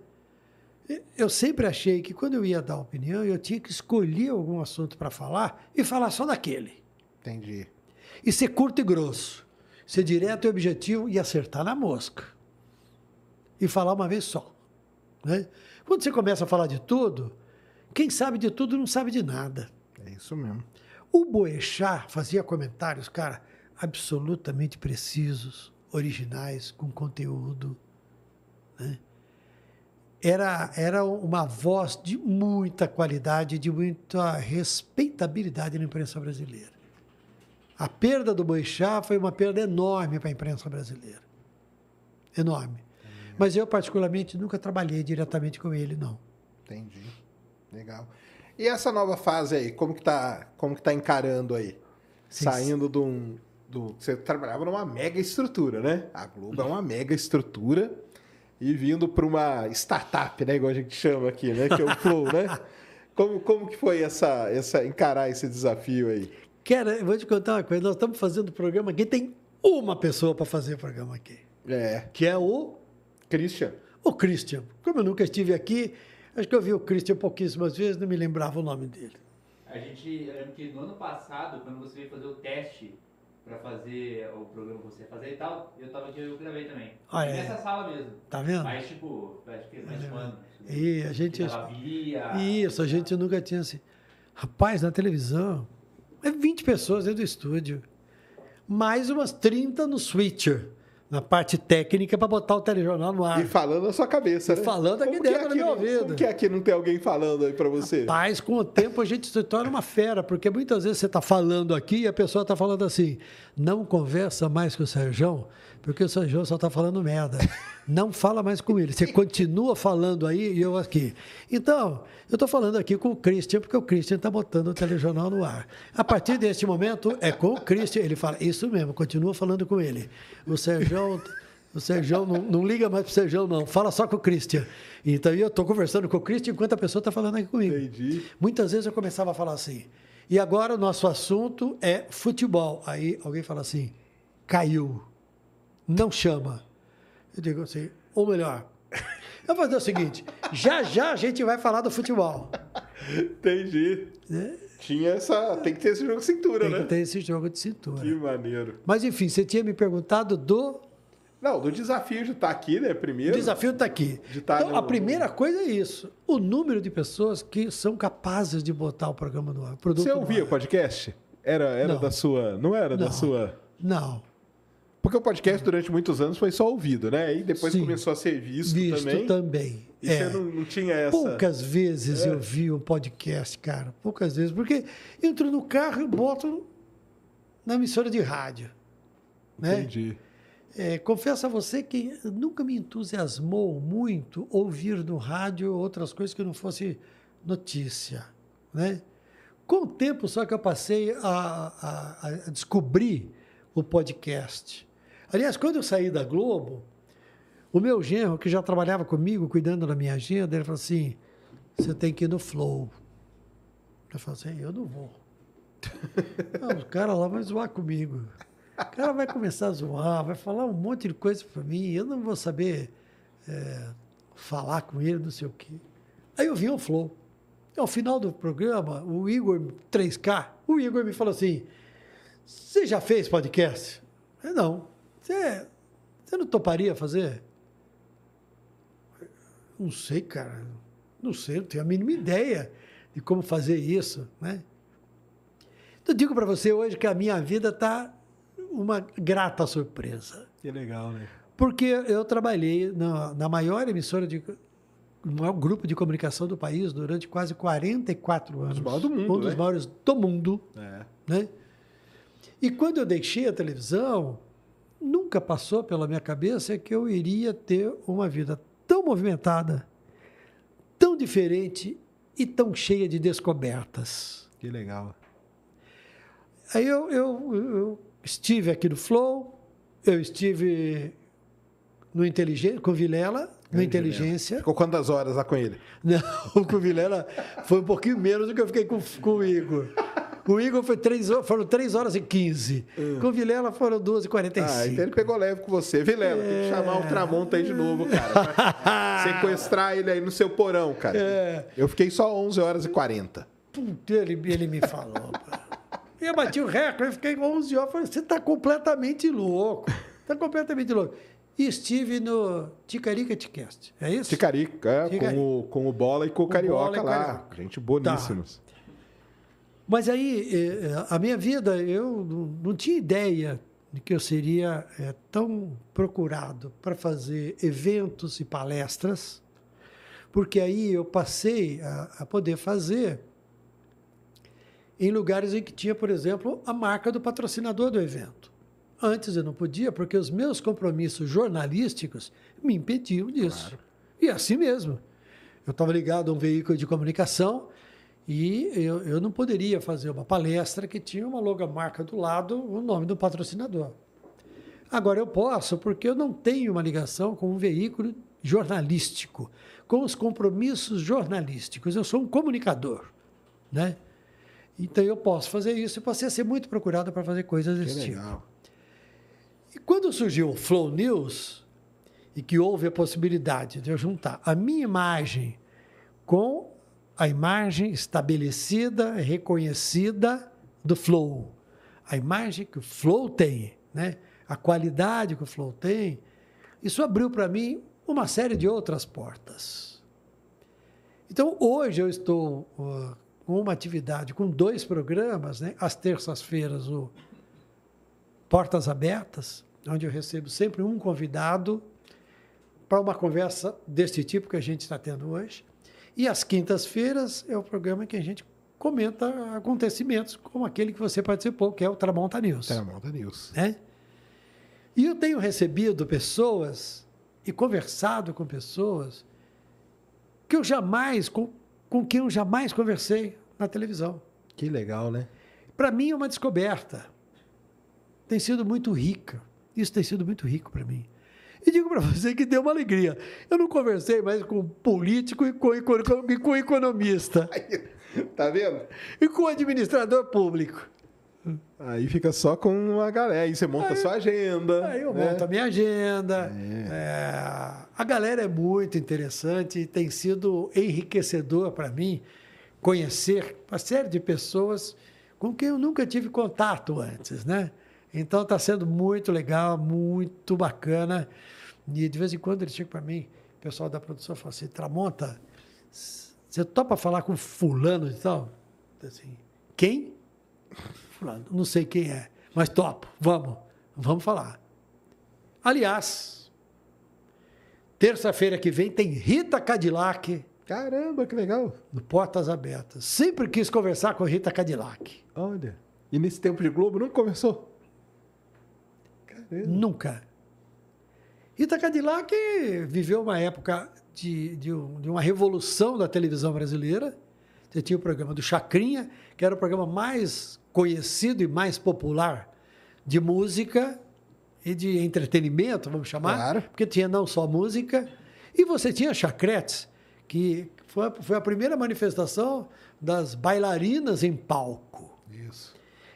Eu sempre achei que quando eu ia dar opinião, eu tinha que escolher algum assunto para falar e falar só daquele. Entendi. E ser curto e grosso, ser direto e objetivo e acertar na mosca. E falar uma vez só. Né? Quando você começa a falar de tudo, quem sabe de tudo não sabe de nada. É isso mesmo. O Boechat fazia comentários, cara, absolutamente precisos, originais, com conteúdo. Né? Era, era uma voz de muita qualidade, de muita respeitabilidade na imprensa brasileira. A perda do Boixá foi uma perda enorme para a imprensa brasileira. Enorme. Mas eu, particularmente, nunca trabalhei diretamente com ele, não. Entendi. Legal. E essa nova fase aí, como que tá, como que tá encarando aí? Sim. Saindo de um. Do, você trabalhava numa mega estrutura, né? A Globo é uma mega estrutura e vindo para uma startup, né? Igual a gente chama aqui, né? Que é o Flow, né? Como, como que foi essa, essa, encarar esse desafio aí? Cara, eu vou te contar uma coisa. Nós estamos fazendo o programa aqui, tem uma pessoa para fazer o programa aqui. É. Que é o. Christian. O Christian. Como eu nunca estive aqui, Acho que eu vi o Christian pouquíssimas vezes, não me lembrava o nome dele. A gente, eu lembro que no ano passado, quando você veio fazer o teste para fazer o programa que você ia fazer e tal, eu tava aqui eu gravei também. Ah, é. Nessa sala mesmo. Tá vendo? Mas, tipo, acho que mais um ano. Assim, e a gente. Via, isso, a gente nunca tinha assim. Rapaz, na televisão, é 20 pessoas dentro do estúdio. Mais umas 30 no switcher na parte técnica para botar o telejornal no ar. E falando na sua cabeça, e né? Falando aqui como dentro é do meu ouvido. Como que aqui é não tem alguém falando aí para você? Mas com o tempo a gente se torna uma fera, porque muitas vezes você está falando aqui e a pessoa está falando assim, não conversa mais com o Sérgio porque o São João só está falando merda. Não fala mais com ele. Você continua falando aí e eu aqui. Então, eu estou falando aqui com o Christian, porque o Christian está botando o telejornal no ar. A partir deste momento, é com o Christian. Ele fala, isso mesmo, continua falando com ele. O Sérgio. O Sérgio não, não, liga mais pro Sérgio, não. Fala só com o Christian. Então eu estou conversando com o Christian enquanto a pessoa está falando aqui comigo. Entendi. Muitas vezes eu começava a falar assim. E agora o nosso assunto é futebol. Aí alguém fala assim, caiu não chama. Eu digo assim, ou melhor, eu vou fazer o seguinte: já já a gente vai falar do futebol. Entendi. Né? Tinha essa. Tem que ter esse jogo de cintura, tem né? Tem esse jogo de cintura. Que maneiro. Mas enfim, você tinha me perguntado do. Não, do desafio de estar tá aqui, né? Primeiro. O desafio está aqui. De estar tá então, no... a primeira coisa é isso: o número de pessoas que são capazes de botar o programa no ar. produto Você ouvia o podcast? Era, era da sua. Não era não. da sua. Não. Porque o podcast durante muitos anos foi só ouvido, né? E depois Sim. começou a ser visto, visto também. também. E é. você não, não, tinha essa. Poucas vezes é. eu vi um podcast, cara. Poucas vezes. Porque entro no carro e boto na emissora de rádio. Né? Entendi. É, confesso a você que nunca me entusiasmou muito ouvir no rádio outras coisas que não fosse notícia. Né? Com o tempo só que eu passei a, a, a descobrir o podcast. Aliás, quando eu saí da Globo, o meu genro, que já trabalhava comigo, cuidando da minha agenda, ele falou assim: você tem que ir no Flow. Eu falei assim: eu não vou. o cara lá vai zoar comigo. O cara vai começar a zoar, vai falar um monte de coisa para mim, eu não vou saber é, falar com ele, não sei o quê. Aí eu vi o Flow. Ao final do programa, o Igor 3K, o Igor me falou assim: você já fez podcast? Eu, não. Você, você não toparia fazer? Não sei, cara. Não sei, não tenho a mínima ideia de como fazer isso, né? Eu digo para você hoje que a minha vida está uma grata surpresa. Que legal, né? Porque eu trabalhei na, na maior emissora de no maior grupo de comunicação do país durante quase 44 anos. Um dos maiores do mundo. Um dos né? maiores do mundo. É. Né? E quando eu deixei a televisão, nunca passou pela minha cabeça que eu iria ter uma vida tão movimentada, tão diferente e tão cheia de descobertas. Que legal. Aí eu, eu, eu estive aqui no Flow, eu estive no inteligente com Vilela, no Inteligência. Ficou quantas horas lá com ele? Não, com o Vilela foi um pouquinho menos do que eu fiquei com, com o Igor. Com o Igor foi três, foram 3 horas e 15. Hum. É. Com o Vilela foram 2 h 45. Ah, então ele pegou leve com você. Vilela, é. tem que é. chamar o Tramonta aí de novo, cara. sequestrar ele aí no seu porão, cara. É. Eu fiquei só 11 horas e 40. Puta, ele, ele me falou. eu bati o recorde, eu fiquei 11 horas. Falei, você tá completamente louco. Tá completamente louco E estive no Ticarica Ticast, é isso? Ticarica, é, Ticarica. Com, o, com o Bola e com o, com Carioca, lá. Carioca. Gente boníssimos. Tá. Mas aí, eh, eh, a minha vida, eu não tinha ideia de que eu seria eh, tão procurado para fazer eventos e palestras, porque aí eu passei a, a, poder fazer em lugares em que tinha, por exemplo, a marca do patrocinador do evento. Antes eu não podia, porque os meus compromissos jornalísticos me impediam disso. Claro. E é assim mesmo. Eu estava ligado a um veículo de comunicação e eu, eu não poderia fazer uma palestra que tinha uma logomarca do lado, o nome do patrocinador. Agora eu posso, porque eu não tenho uma ligação com um veículo jornalístico, com os compromissos jornalísticos. Eu sou um comunicador, né? Então eu posso fazer isso e passei a ser muito procurado para fazer coisas que desse tipo. legal. tipo. E quando surgiu o Flow News e que houve a possibilidade de eu juntar a minha imagem com a imagem estabelecida, reconhecida do flow. A imagem que o flow tem, né? a qualidade que o flow tem. Isso abriu para mim uma série de outras portas. Então, hoje eu estou ah, com uma atividade com dois programas, né? às terças-feiras, o Portas Abertas, onde eu recebo sempre um convidado para uma conversa deste tipo que a gente está tendo hoje. E às quintas-feiras é o programa que a gente comenta acontecimentos como aquele que você participou, que é o Tramonta News. Tramonta News. Né? E eu tenho recebido pessoas e conversado com pessoas que eu jamais, com, com quem eu jamais conversei na televisão. Que legal, né? Para mim é uma descoberta. Tem sido muito rica. Isso tem sido muito rico para mim. E digo para você que deu uma alegria. Eu não conversei mais com político e com, e com economista. tá vendo? E com administrador público. Aí fica só com uma galera. Aí você monta aí, a sua agenda. Aí eu né? monto a minha agenda. É. É, a galera é muito interessante e tem sido enriquecedor para mim conhecer uma série de pessoas com quem eu nunca tive contato antes, né? Então está sendo muito legal, muito bacana. E de vez em quando ele chega para mim, o pessoal da produção fala assim, Tramonta, você topa falar com fulano e tal? Assim, quem? Fulano, não sei quem é, mas topo, vamos, vamos falar. Aliás, terça-feira que vem tem Rita Cadillac. Caramba, que legal. No Portas Abertas. Sempre quis conversar com Rita Cadillac. Olha, e nesse tempo de Globo não conversou? certeza. Nunca. Ita Cadillac viveu uma época de, de, um, de, uma revolução da televisão brasileira. Você tinha o programa do Chacrinha, que era o programa mais conhecido e mais popular de música e de entretenimento, vamos chamar. Claro. Porque tinha não só música. E você tinha Chacretes, que foi, foi a primeira manifestação das bailarinas em palco.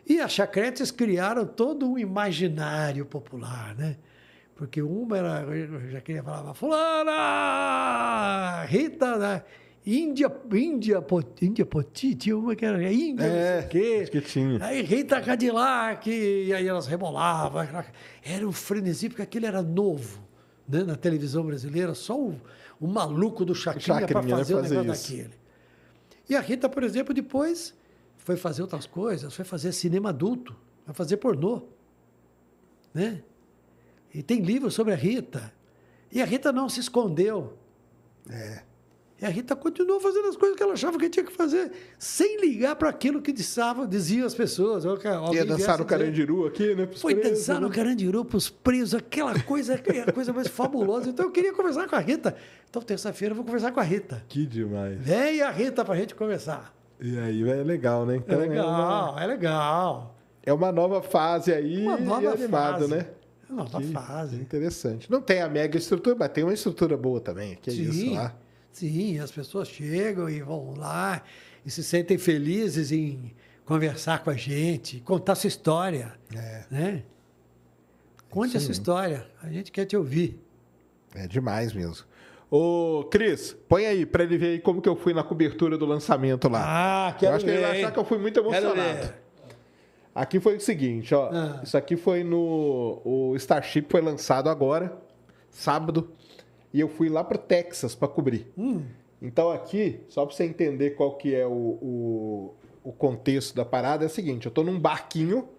E as chacretes criaram todo um imaginário popular, né? Porque uma era, já queria falava, fulana, Rita, né? Índia, Índia, Poti, Índia Poti, tinha uma que era Índia, é, não sei é, o quê. que tinha. Aí Rita Cadillac, e aí elas rebolavam. Era, era um frenesi, porque aquele era novo, né? Na televisão brasileira, só o, o maluco do Chacrinha, para fazer, né, fazer o negócio isso. daquele. E a Rita, por exemplo, depois foi fazer outras coisas, foi fazer cinema adulto, vai fazer pornô. Né? E tem livros sobre a Rita. E a Rita não se escondeu. É. E a Rita continuou fazendo as coisas que ela achava que tinha que fazer, sem ligar para aquilo que dissavam, diziam as pessoas. Ia dançar no Carandiru aqui, né? Foi presos, dançar né? no Carandiru para os presos, aquela coisa, a coisa mais fabulosa. Então eu queria conversar com a Rita. Então, terça-feira, eu vou conversar com a Rita. Que demais. Vem a Rita para a gente conversar. E aí é legal, né? Então é legal, é, uma... é legal. É uma nova fase aí. Uma nova é fase. né? É uma nova que fase. Interessante. Não tem a mega estrutura, mas tem uma estrutura boa também. Que é sim, isso lá. Sim, as pessoas chegam e vão lá e se sentem felizes em conversar com a gente, contar sua história. É. Né? Conte Sim. sua história, a gente quer te ouvir. É demais mesmo. Ô, Cris, põe aí pra ele ver aí como que eu fui na cobertura do lançamento lá. Ah, quero Eu acho ver. que ele vai achar que eu fui muito emocionado. Aqui foi o seguinte, ó. Ah. Isso aqui foi no. O Starship foi lançado agora, sábado, e eu fui lá pro Texas para cobrir. Hum. Então aqui, só pra você entender qual que é o, o, o contexto da parada, é o seguinte, eu tô num barquinho,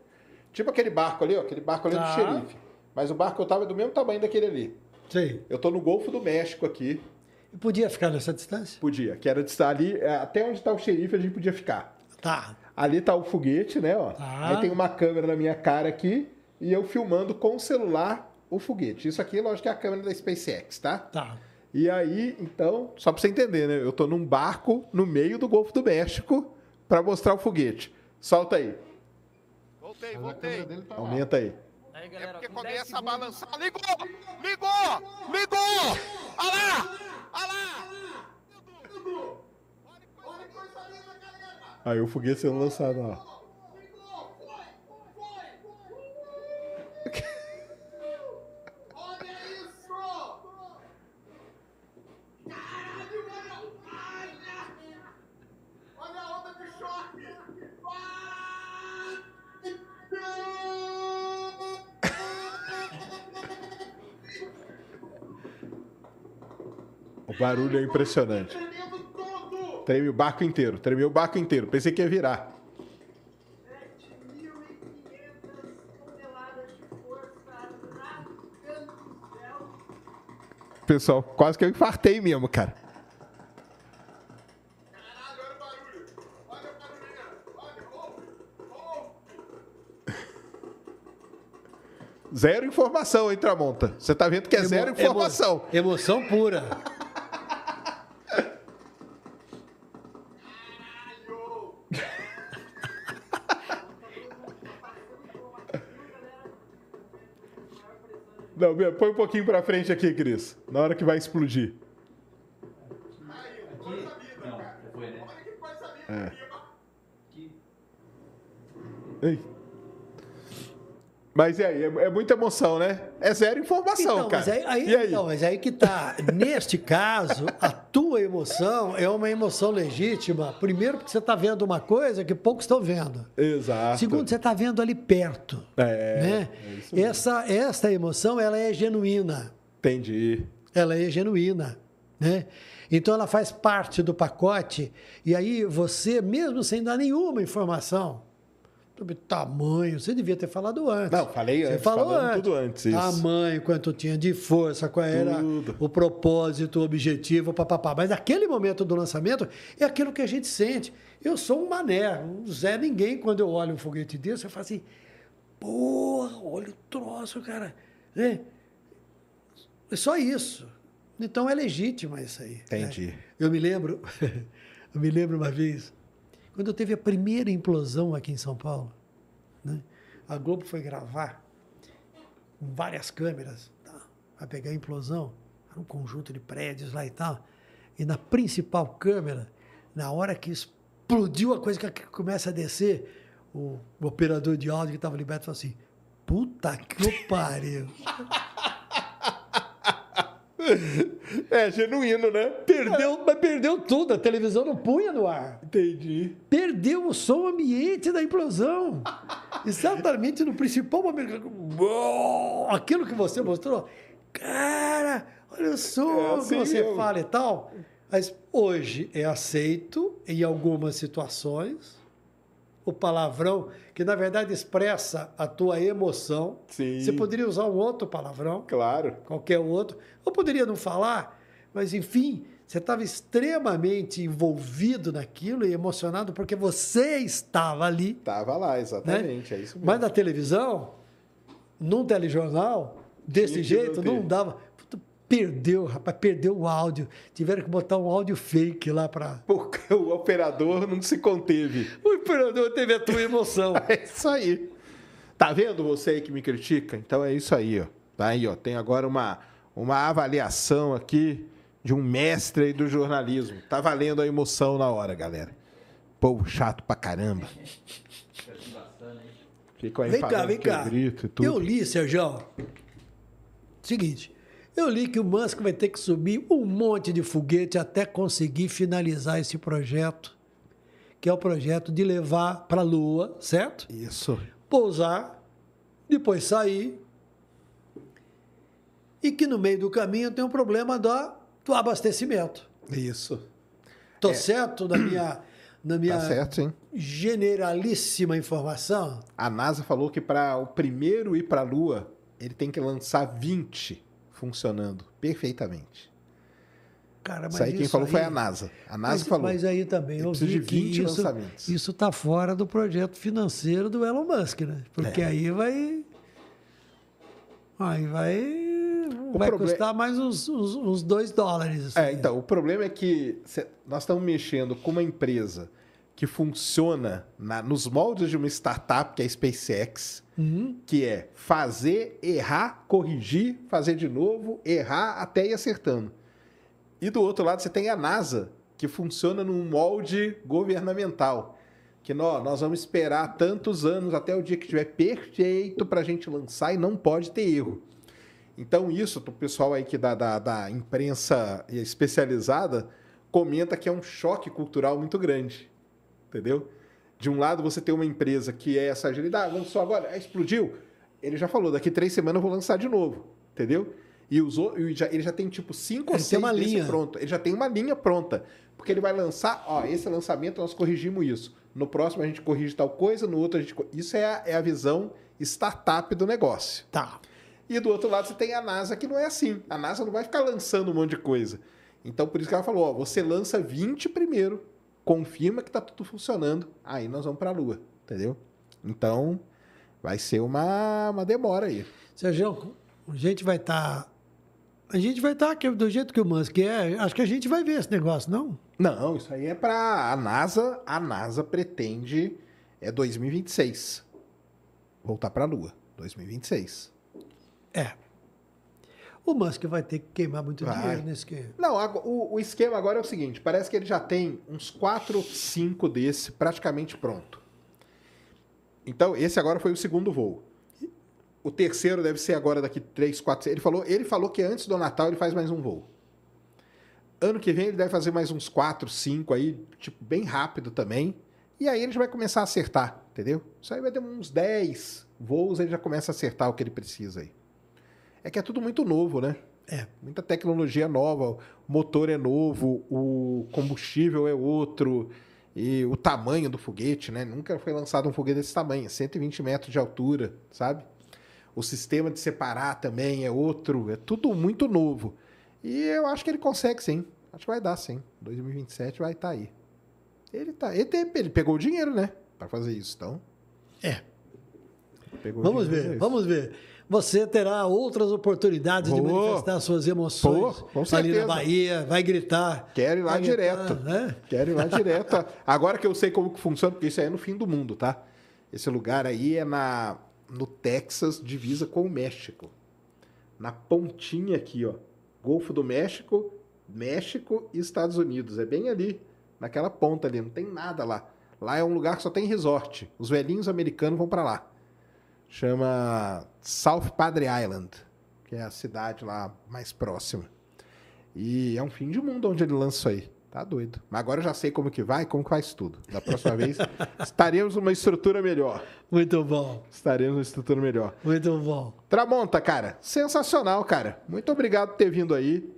tipo aquele barco ali, ó, aquele barco ali tá. do xerife. Mas o barco que eu tava é do mesmo tamanho daquele ali. Sim. Eu estou no Golfo do México aqui. E podia ficar nessa distância? Podia, que era de estar ali, é, até onde está o xerife a gente podia ficar. Tá. Ali está o foguete, né? Ó. Tá. Aí tem uma câmera na minha cara aqui e eu filmando com o celular o foguete. Isso aqui, lógico, é a câmera da SpaceX, tá? Tá. E aí, então, só para você entender, né? Eu estou num barco no meio do Golfo do México para mostrar o foguete. Solta aí. Voltei, voltei. Tá Aumenta aí. Aí, é galera, é porque começa a balançar. Ligou! Ligou! Ligou! Olha lá! Olha lá! Aí o foguete sendo lançado, ó. Ligou! Foi! Foi! Foi! barulho é impressionante. Tremeu o barco inteiro, tremeu o barco inteiro. Pensei que ia virar. Pessoal, quase que eu infartei mesmo, cara. Zero informação, hein, Tramonta? Você tá vendo que é Emo zero informação. Emo emoção pura. Não, põe um pouquinho pra frente aqui, Cris. Na hora que vai explodir. Aqui. Não, vida, né? Olha que coisa vida. É. Ei. Mas é aí? É, muita emoção, né? É zero informação, então, cara. Mas aí, aí, e aí? Então, mas aí que tá. Neste caso, a tua emoção é uma emoção legítima. Primeiro, porque você está vendo uma coisa que poucos estão vendo. Exato. Segundo, você está vendo ali perto. É. Né? É essa, esta emoção, ela é genuína. Entendi. Ela é genuína. Né? Então, ela faz parte do pacote. E aí, você, mesmo sem dar nenhuma informação, sobre tamanho. Você devia ter falado antes. Não, falei antes. Você falou antes. tudo antes. Isso. Tamanho, quanto tinha de força, qual era tudo. o propósito, o objetivo, papapá. Mas aquele momento do lançamento é aquilo que a gente sente. Eu sou um mané, um Zé ninguém quando eu olho um foguete desse, eu falo assim, porra, olha o troço, cara. é É só isso. Então é legítimo isso aí. Né? Entendi. Né? Eu me lembro, eu me lembro uma vez quando teve a primeira implosão aqui em São Paulo, né? a Globo foi gravar com várias câmeras tá? para pegar a implosão, era um conjunto de prédios lá e tal. E na principal câmera, na hora que explodiu a coisa que começa a descer, o, operador de áudio que estava liberto falou assim: Puta que pariu! É, genuíno, né? Perdeu, é. mas perdeu tudo. A televisão não punha no ar. Entendi. Perdeu o som ambiente da implosão. Exatamente no principal momento. Aquilo que você mostrou. Cara, olha o é assim que você fala e tal. Mas hoje é aceito em algumas situações o palavrão, que na verdade expressa a tua emoção. Sim. Você poderia usar um outro palavrão. Claro. Qualquer outro. Ou poderia não falar, mas enfim, você estava extremamente envolvido naquilo e emocionado porque você estava ali. Estava lá, exatamente. Né? É isso né? mesmo. Mas na televisão, num telejornal, desse jeito, não dava perdeu, rapaz, perdeu o áudio. Tiveram que botar um áudio fake lá para. Porque o operador não se conteve. O operador teve a tua emoção. é isso aí. Tá vendo você aí que me critica? Então é isso aí, ó. Tá aí, ó. Tem agora uma, uma avaliação aqui de um mestre aí do jornalismo. Tá valendo a emoção na hora, galera. Povo chato pra caramba. Fica aí vem cá, vem cá. Eu li, Sérgio. Seguinte, eu li que o Musk vai ter que subir um monte de foguete até conseguir finalizar esse projeto, que é o projeto de levar para a Lua, certo? Isso. Pousar, depois sair. E que no meio do caminho tem um problema do, do abastecimento. Isso. Tô é. certo na minha na tá minha tá certo, generalíssima informação. A NASA falou que para o primeiro ir para a Lua, ele tem que lançar 20 funcionando perfeitamente. Cara, isso aí quem isso falou aí... foi a NASA. A NASA mas, falou. Mas aí também eu vi de 20 lançamentos. isso está fora do projeto financeiro do Elon Musk, né? Porque é. aí vai. Aí vai. O vai problem... custar mais uns, uns, uns dois dólares. Assim. É, então, o problema é que nós estamos mexendo com uma empresa que funciona na, nos moldes de uma startup, que é a SpaceX, uhum. que é fazer, errar, corrigir, fazer de novo, errar até ir acertando. E do outro lado você tem a NASA, que funciona num molde governamental. Que nó, nós vamos esperar tantos anos até o dia que tiver perfeito para a gente lançar e não pode ter erro. Então, isso, o pessoal aí que da, da, da imprensa é especializada comenta que é um choque cultural muito grande entendeu? De um lado, você tem uma empresa que é essa agilidade, ah, lançou agora, é, explodiu. Ele já falou, daqui três semanas eu vou lançar de novo, entendeu? E usou, ele já, ele já tem tipo cinco ele ou seis uma linha. pronto. Ele já tem uma linha pronta. Porque ele vai lançar, ó, esse lançamento nós corrigimos isso. No próximo a gente corrige tal coisa, no outro a gente. Isso é a, é a visão startup do negócio. Tá. E do outro lado você tem a NASA, que não é assim. A NASA não vai ficar lançando um monte de coisa. Então por isso que ela falou, ó, você lança 20 primeiro confirma que está tudo funcionando, aí nós vamos para a Lua, entendeu? Então, vai ser uma, uma demora aí. Sérgio, a gente vai estar. Tá... A gente vai estar tá, do jeito que o Musk é. Acho que a gente vai ver esse negócio, não? Não, isso aí é para a NASA. A NASA pretende é 2026 voltar para a Lua, 2026. É, o Musk vai ter que queimar muito vai. dinheiro nesse esquema. Não, o, o, esquema agora é o seguinte: parece que ele já tem uns 4 ou 5 desse praticamente pronto. Então, esse agora foi o segundo voo. O terceiro deve ser agora daqui 3, 4. Ele falou, ele falou que antes do Natal ele faz mais um voo. Ano que vem ele deve fazer mais uns 4, 5 aí, tipo, bem rápido também. E aí ele já vai começar a acertar, entendeu? Isso aí vai ter uns 10 voos, ele já começa a acertar o que ele precisa aí é que é tudo muito novo, né? É. Muita tecnologia nova, o motor é novo, o combustível é outro, e o tamanho do foguete, né? Nunca foi lançado um foguete desse tamanho, 120 metros de altura, sabe? O sistema de separar também é outro, é tudo muito novo. E eu acho que ele consegue sim. Acho que vai dar sim. 2027 vai estar tá aí. Ele tá, ele, tem, ele pegou o dinheiro, né, para fazer isso, então. É. Pegou vamos ver, vamos ver você terá outras oportunidades de manifestar suas emoções Pô, ali na Bahia, vai gritar. Quero ir lá direto. né? Quero ir lá direto. Agora que eu sei como que funciona, porque isso aí é no fim do mundo, tá? Esse lugar aí é na, no Texas, divisa com o México. Na pontinha aqui, ó. Golfo do México, México e Estados Unidos. É bem ali, naquela ponta ali, não tem nada lá. Lá é um lugar que só tem resort. Os velhinhos americanos vão para lá chama South Padre Island, que é a cidade lá mais próxima. E é um fim de mundo onde ele lança aí. Tá doido. Mas agora eu já sei como que vai, como que faz tudo. Da próxima vez estaremos uma estrutura melhor. Muito bom. Estaremos uma estrutura melhor. Muito bom. Tramonta, cara, sensacional, cara. Muito obrigado por ter vindo aí.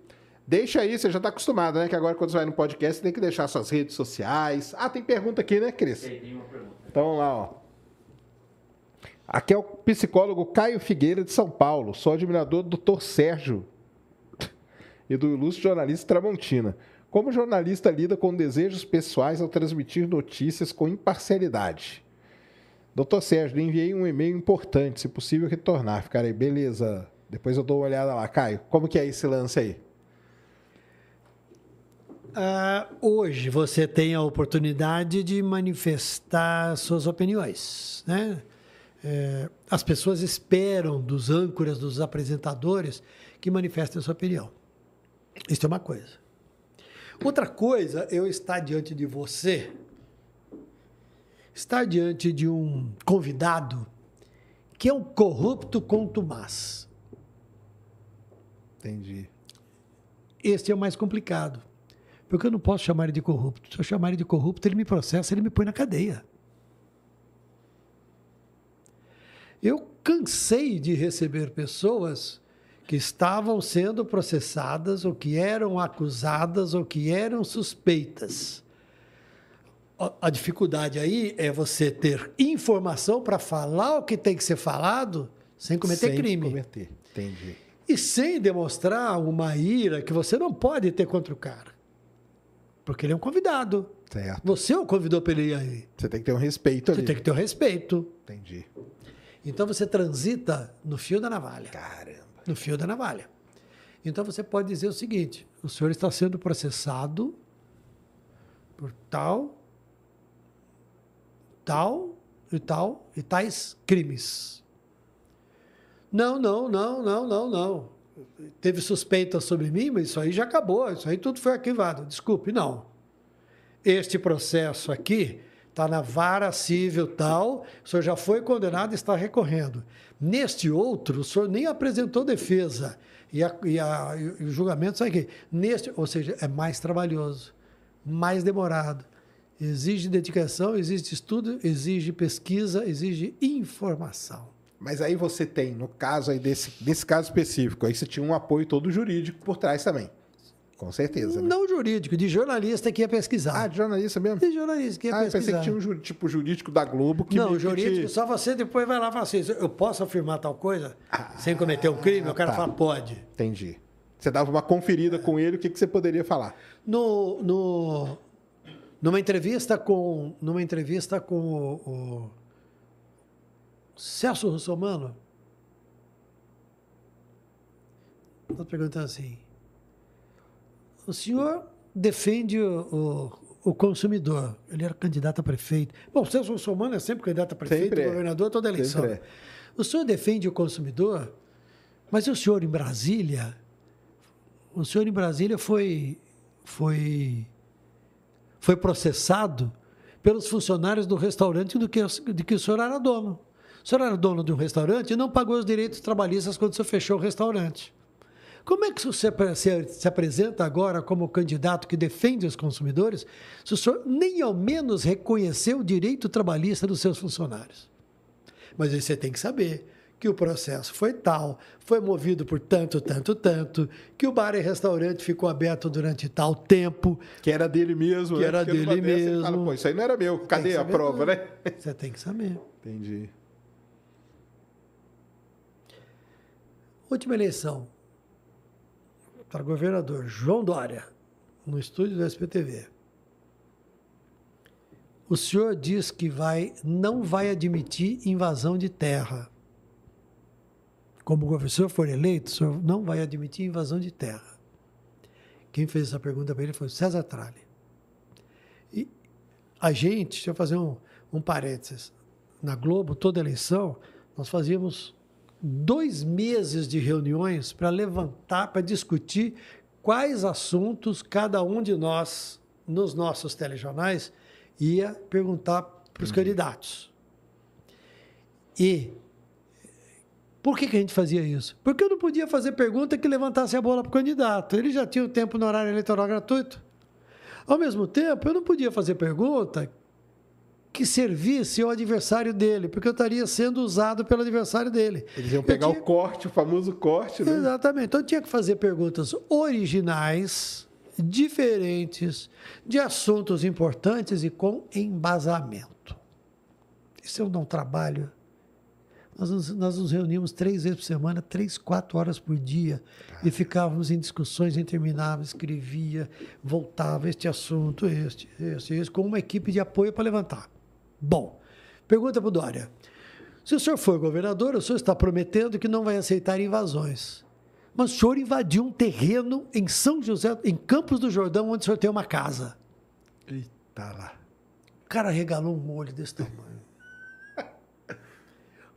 Deixa aí, você já tá acostumado, né? Que agora quando você vai no podcast, tem que deixar suas redes sociais. Ah, tem pergunta aqui, né, Cris? Tem, tem uma pergunta. Então vamos lá, ó. Aqui é o psicólogo Caio Figueira de São Paulo. Sou admirador do Dr. Sérgio e do ilustre jornalista Tramontina. Como jornalista lida com desejos pessoais ao transmitir notícias com imparcialidade? Doutor Sérgio, lhe enviei um e-mail importante, se possível retornar. Ficarei, beleza. Depois eu dou uma olhada lá. Caio, como que é esse lance aí? Uh, hoje você tem a oportunidade de manifestar suas opiniões, né? é, as pessoas esperam dos âncoras, dos apresentadores, que manifestem a sua opinião. Isso é uma coisa. Outra coisa, eu estar diante de você, estar diante de um convidado que é um corrupto contumaz. Entendi. Este é o mais complicado. Porque eu não posso chamar ele de corrupto. Se eu chamar ele de corrupto, ele me processa, ele me põe na cadeia. Eu cansei de receber pessoas que estavam sendo processadas, ou que eram acusadas, ou que eram suspeitas. A dificuldade aí é você ter informação para falar o que tem que ser falado sem cometer sem crime. Sem cometer, entendi. E sem demonstrar uma ira que você não pode ter contra o cara. Porque ele é um convidado. Certo. Você é o convidou para ele ir aí. Você tem que ter um respeito ali. Você tem que ter um respeito. Entendi. Então você transita no fio da navalha. Caramba. No fio da navalha. Então você pode dizer o seguinte: o senhor está sendo processado por tal, tal e tal e tais crimes. Não, não, não, não, não, não. Teve suspeita sobre mim, mas isso aí já acabou, isso aí tudo foi arquivado. Desculpe, não. Este processo aqui está na vara civil tal, o senhor já foi condenado e está recorrendo. Neste outro, o senhor nem apresentou defesa e, a, e, a, e o julgamento sai aqui. Neste, ou seja, é mais trabalhoso, mais demorado, exige dedicação, exige estudo, exige pesquisa, exige informação. Mas aí você tem, no caso aí desse, desse caso específico, aí você tinha um apoio todo jurídico por trás também. Com certeza. Né? Não jurídico, de jornalista que ia pesquisar. Ah, de jornalista mesmo? De jornalista que ia ah, pesquisar. Ah, pensei que tinha um ju tipo jurídico da Globo que. Não, jurídico, te... só você depois vai lá e fala assim: eu posso afirmar tal coisa ah, sem cometer um crime? Ah, o cara tá. fala, pode. Entendi. Você dava uma conferida com ele, o que, que você poderia falar? No, no, numa entrevista com. Numa entrevista com o, o Celso Russomano. Estou perguntando assim. O senhor defende o, o, o consumidor. Ele era candidato a prefeito. Bom, o Celso Russomano é sempre candidato a prefeito, sempre é. governador, toda eleição. É. O senhor defende o consumidor, mas o senhor em Brasília, o senhor em Brasília foi, foi, foi processado pelos funcionários do restaurante do que, de que o senhor era dono. O senhor era dono de um restaurante e não pagou os direitos trabalhistas quando o senhor fechou o restaurante. Como é que você se apresenta agora como candidato que defende os consumidores se o senhor nem ao menos reconheceu o direito trabalhista dos seus funcionários? Mas aí você tem que saber que o processo foi tal, foi movido por tanto, tanto, tanto, que o bar e restaurante ficou aberto durante tal tempo. Que era dele mesmo. Que né? era Porque dele mesmo. fala, Pô, isso aí não era meu, cadê a prova, né? Você tem que saber. Entendi. Última eleição para governador João Dória, no estúdio do SPTV. O senhor diz que vai, não vai admitir invasão de terra. Como o professor for eleito, o senhor não vai admitir invasão de terra. Quem fez essa pergunta para ele foi o César Tralli. E a gente, deixa eu fazer um, um parênteses, na Globo, toda eleição, nós fazíamos dois meses de reuniões para levantar, para discutir quais assuntos cada um de nós, nos nossos telejornais, ia perguntar para os uhum. candidatos. E por que, que a gente fazia isso? Porque eu não podia fazer pergunta que levantasse a bola para o candidato. Ele já tinha o tempo no horário eleitoral gratuito. Ao mesmo tempo, eu não podia fazer pergunta que servisse ao adversário dele, porque eu estaria sendo usado pelo adversário dele. Eles iam pegar tinha... o corte, o famoso corte, né? Exatamente. Então eu tinha que fazer perguntas originais, diferentes, de assuntos importantes e com embasamento. Isso é eu não trabalho. Nós nos, nós nos três vezes por semana, três, quatro horas por dia, ah. e ficávamos em discussões intermináveis, escrevia, voltava este assunto, este, este, este, com uma equipe de apoio para levantar. Bom, pergunta para o Dória. Se o senhor for governador, o senhor está prometendo que não vai aceitar invasões. Mas o senhor invadiu um terreno em São José, em Campos do Jordão, onde o senhor tem uma casa. Eita lá. O cara regalou um molho desse tamanho.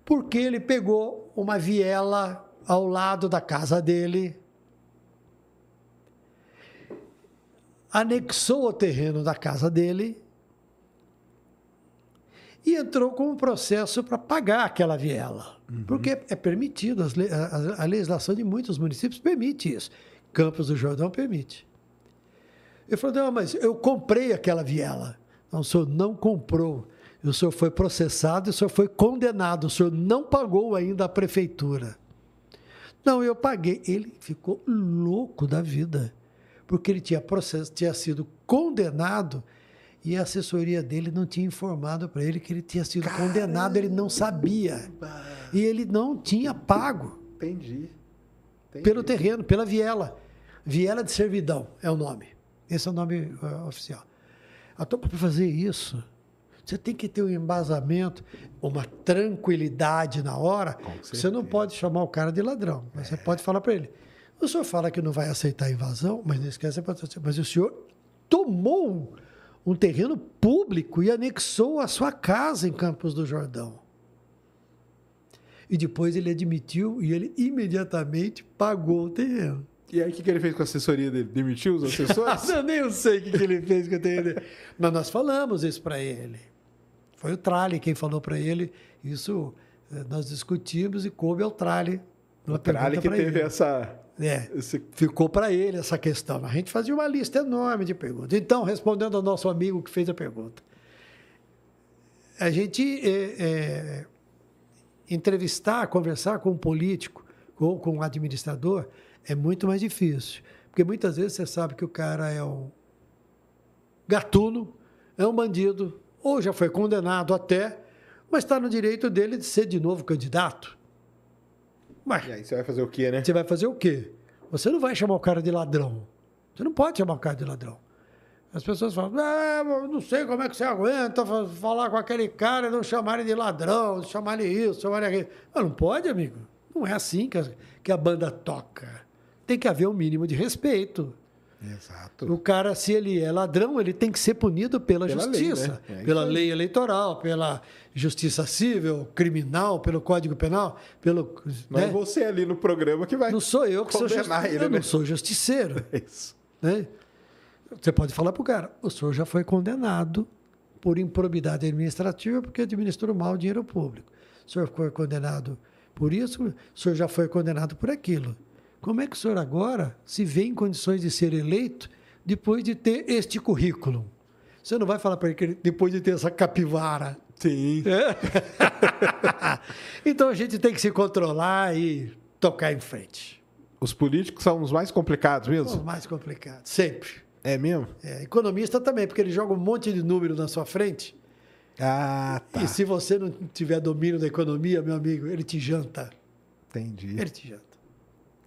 Porque ele pegou uma viela ao lado da casa dele, anexou o terreno da casa dele e entrou com um processo para pagar aquela viela. Uhum. Porque é permitido, as, a, a legislação de muitos municípios permite isso. Campos do Jordão permite. Ele falou: não, mas eu comprei aquela viela. Não, o senhor não comprou. O senhor foi processado, o senhor foi condenado, o senhor não pagou ainda a prefeitura. Não, eu paguei. Ele ficou louco da vida, porque ele tinha, processo, tinha sido condenado e a assessoria dele não tinha informado para ele que ele tinha sido Caramba. condenado, ele não sabia. E ele não tinha pago. Entendi. Entendi. Pelo terreno, pela viela. Viela de servidão é o nome. Esse é o nome uh, oficial. Ah, então, para fazer isso, você tem que ter um embasamento, uma tranquilidade na hora. Você não pode chamar o cara de ladrão, mas é. você pode falar para ele. O senhor fala que não vai aceitar invasão, mas não esquece, assim, mas o senhor tomou um terreno público e anexou a sua casa em Campos do Jordão. E depois ele admitiu e ele imediatamente pagou o terreno. E aí, o que, que ele fez com a assessoria dele? Demitiu os assessores? eu nem sei o que, que ele fez com o terreno dele. Mas nós falamos isso para ele. Foi o Trale quem falou para ele. Isso eh, nós discutimos e coube ao Trale. O Trale que teve ele. essa é, Esse... Ficou para ele essa questão. A gente fazia uma lista enorme de perguntas. Então, respondendo ao nosso amigo que fez a pergunta, a gente é, é, entrevistar, conversar com um político ou com um administrador é muito mais difícil. Porque muitas vezes você sabe que o cara é um gatuno, é um bandido, ou já foi condenado até, mas está no direito dele de ser de novo candidato. Mas, e aí você vai fazer o quê, né? Você vai fazer o quê? Você não vai chamar o cara de ladrão. Você não pode chamar o cara de ladrão. As pessoas falam, ah, não sei como é que você aguenta falar com aquele cara, não chamar ele de ladrão, chamar ele isso, chamar ele aquilo. não pode, amigo. Não é assim que a, que a banda toca. Tem que haver um mínimo de respeito. Exato. O cara, se ele é ladrão, ele tem que ser punido pela, pela justiça, lei, né? é pela lei eleitoral, pela justiça civil, criminal, pelo Código Penal, pelo. Não né? é você ali no programa que vai. Não sou eu que sou justiceiro. eu não né? sou justiceiro. É isso. Né? Você pode falar para o cara: o senhor já foi condenado por improbidade administrativa porque administrou mal o dinheiro público. O senhor foi condenado por isso, o senhor já foi condenado por aquilo. Como é que o senhor agora se vê em condições de ser eleito depois de ter este currículo? Você não vai falar para ele que depois de ter essa capivara. Sim. É? então a gente tem que se controlar e tocar em frente. Os políticos são os mais complicados mesmo? São os mais complicados, sempre. É mesmo? É, economista também, porque ele joga um monte de número na sua frente. Ah, tá. E se você não tiver domínio da economia, meu amigo, ele te janta. Entendi. Ele te janta.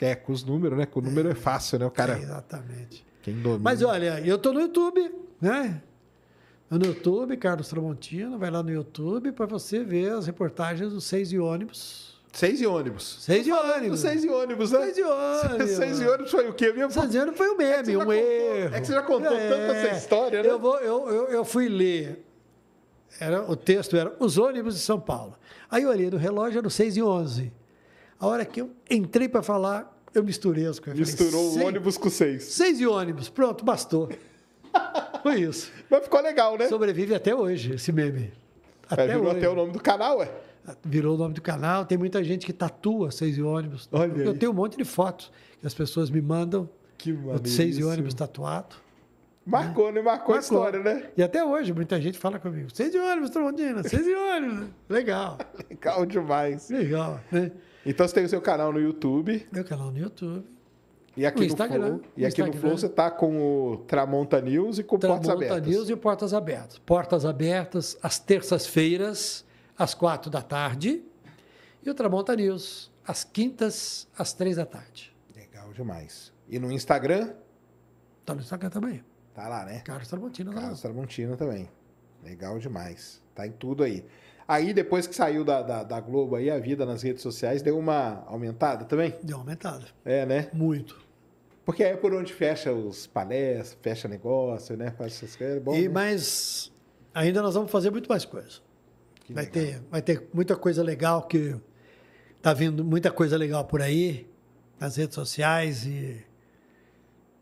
É, com os números, né? Com o número é, é fácil, né? O cara. É exatamente. Quem domina. Mas olha, eu tô no YouTube, né? Eu no YouTube, Carlos Tramontino, vai lá no YouTube para você ver as reportagens do Seis e Ônibus. Seis e ônibus. Seis e ônibus. Seis e ônibus, né? Seis e ônibus. Seis e ônibus foi o quê mesmo? Seis e ônibus foi um meme, é um erro. É que você já contou é, tanto essa história, né? Eu, vou, eu, eu, eu fui ler. Era, o texto era Os ônibus de São Paulo. Aí eu olhei no relógio, era 6 e 11. A hora que eu entrei para falar, eu misturei as coisas. Misturou falei, o ônibus com seis. Seis e ônibus, pronto, bastou. Foi isso. Mas ficou legal, né? Sobrevive até hoje esse meme. É, até é, virou hoje. até o nome do canal, é? Virou o nome do canal. Tem muita gente que tatua seis e ônibus. Olha eu, tenho um monte de fotos que as pessoas me mandam. Que maravilha. Seis e ônibus tatuado. Marcou, né? né? Marcou, Marcou, a história, né? E até hoje, muita gente fala comigo. Seis e ônibus, Trondina, seis e ônibus. Legal. Legal demais. Legal, né? Então você tem o seu canal no YouTube. Meu canal no YouTube. E aqui no, Flow, e aqui no Flow você está com o Tramonta News e com Tramonta Portas Abertas. Tramonta News e Portas Abertas. Portas Abertas às terças-feiras, às quatro da tarde. E o Tramonta News às quintas, às três da tarde. Legal demais. E no Instagram? Tá no Instagram também. Tá lá, né? Carlos Tramontina. Tá Carlos lá. Tramontina também. Legal demais. Tá em tudo aí. Aí, depois que saiu da, da, da, Globo, aí a vida nas redes sociais deu uma aumentada também? Deu uma aumentada. É, né? Muito. Porque é por onde fecha os palestras, fecha negócio, né? Faz essas coisas. É bom, e, né? Mas ainda nós vamos fazer muito mais coisa. vai ter, vai ter muita coisa legal que tá vindo muita coisa legal por aí nas redes sociais e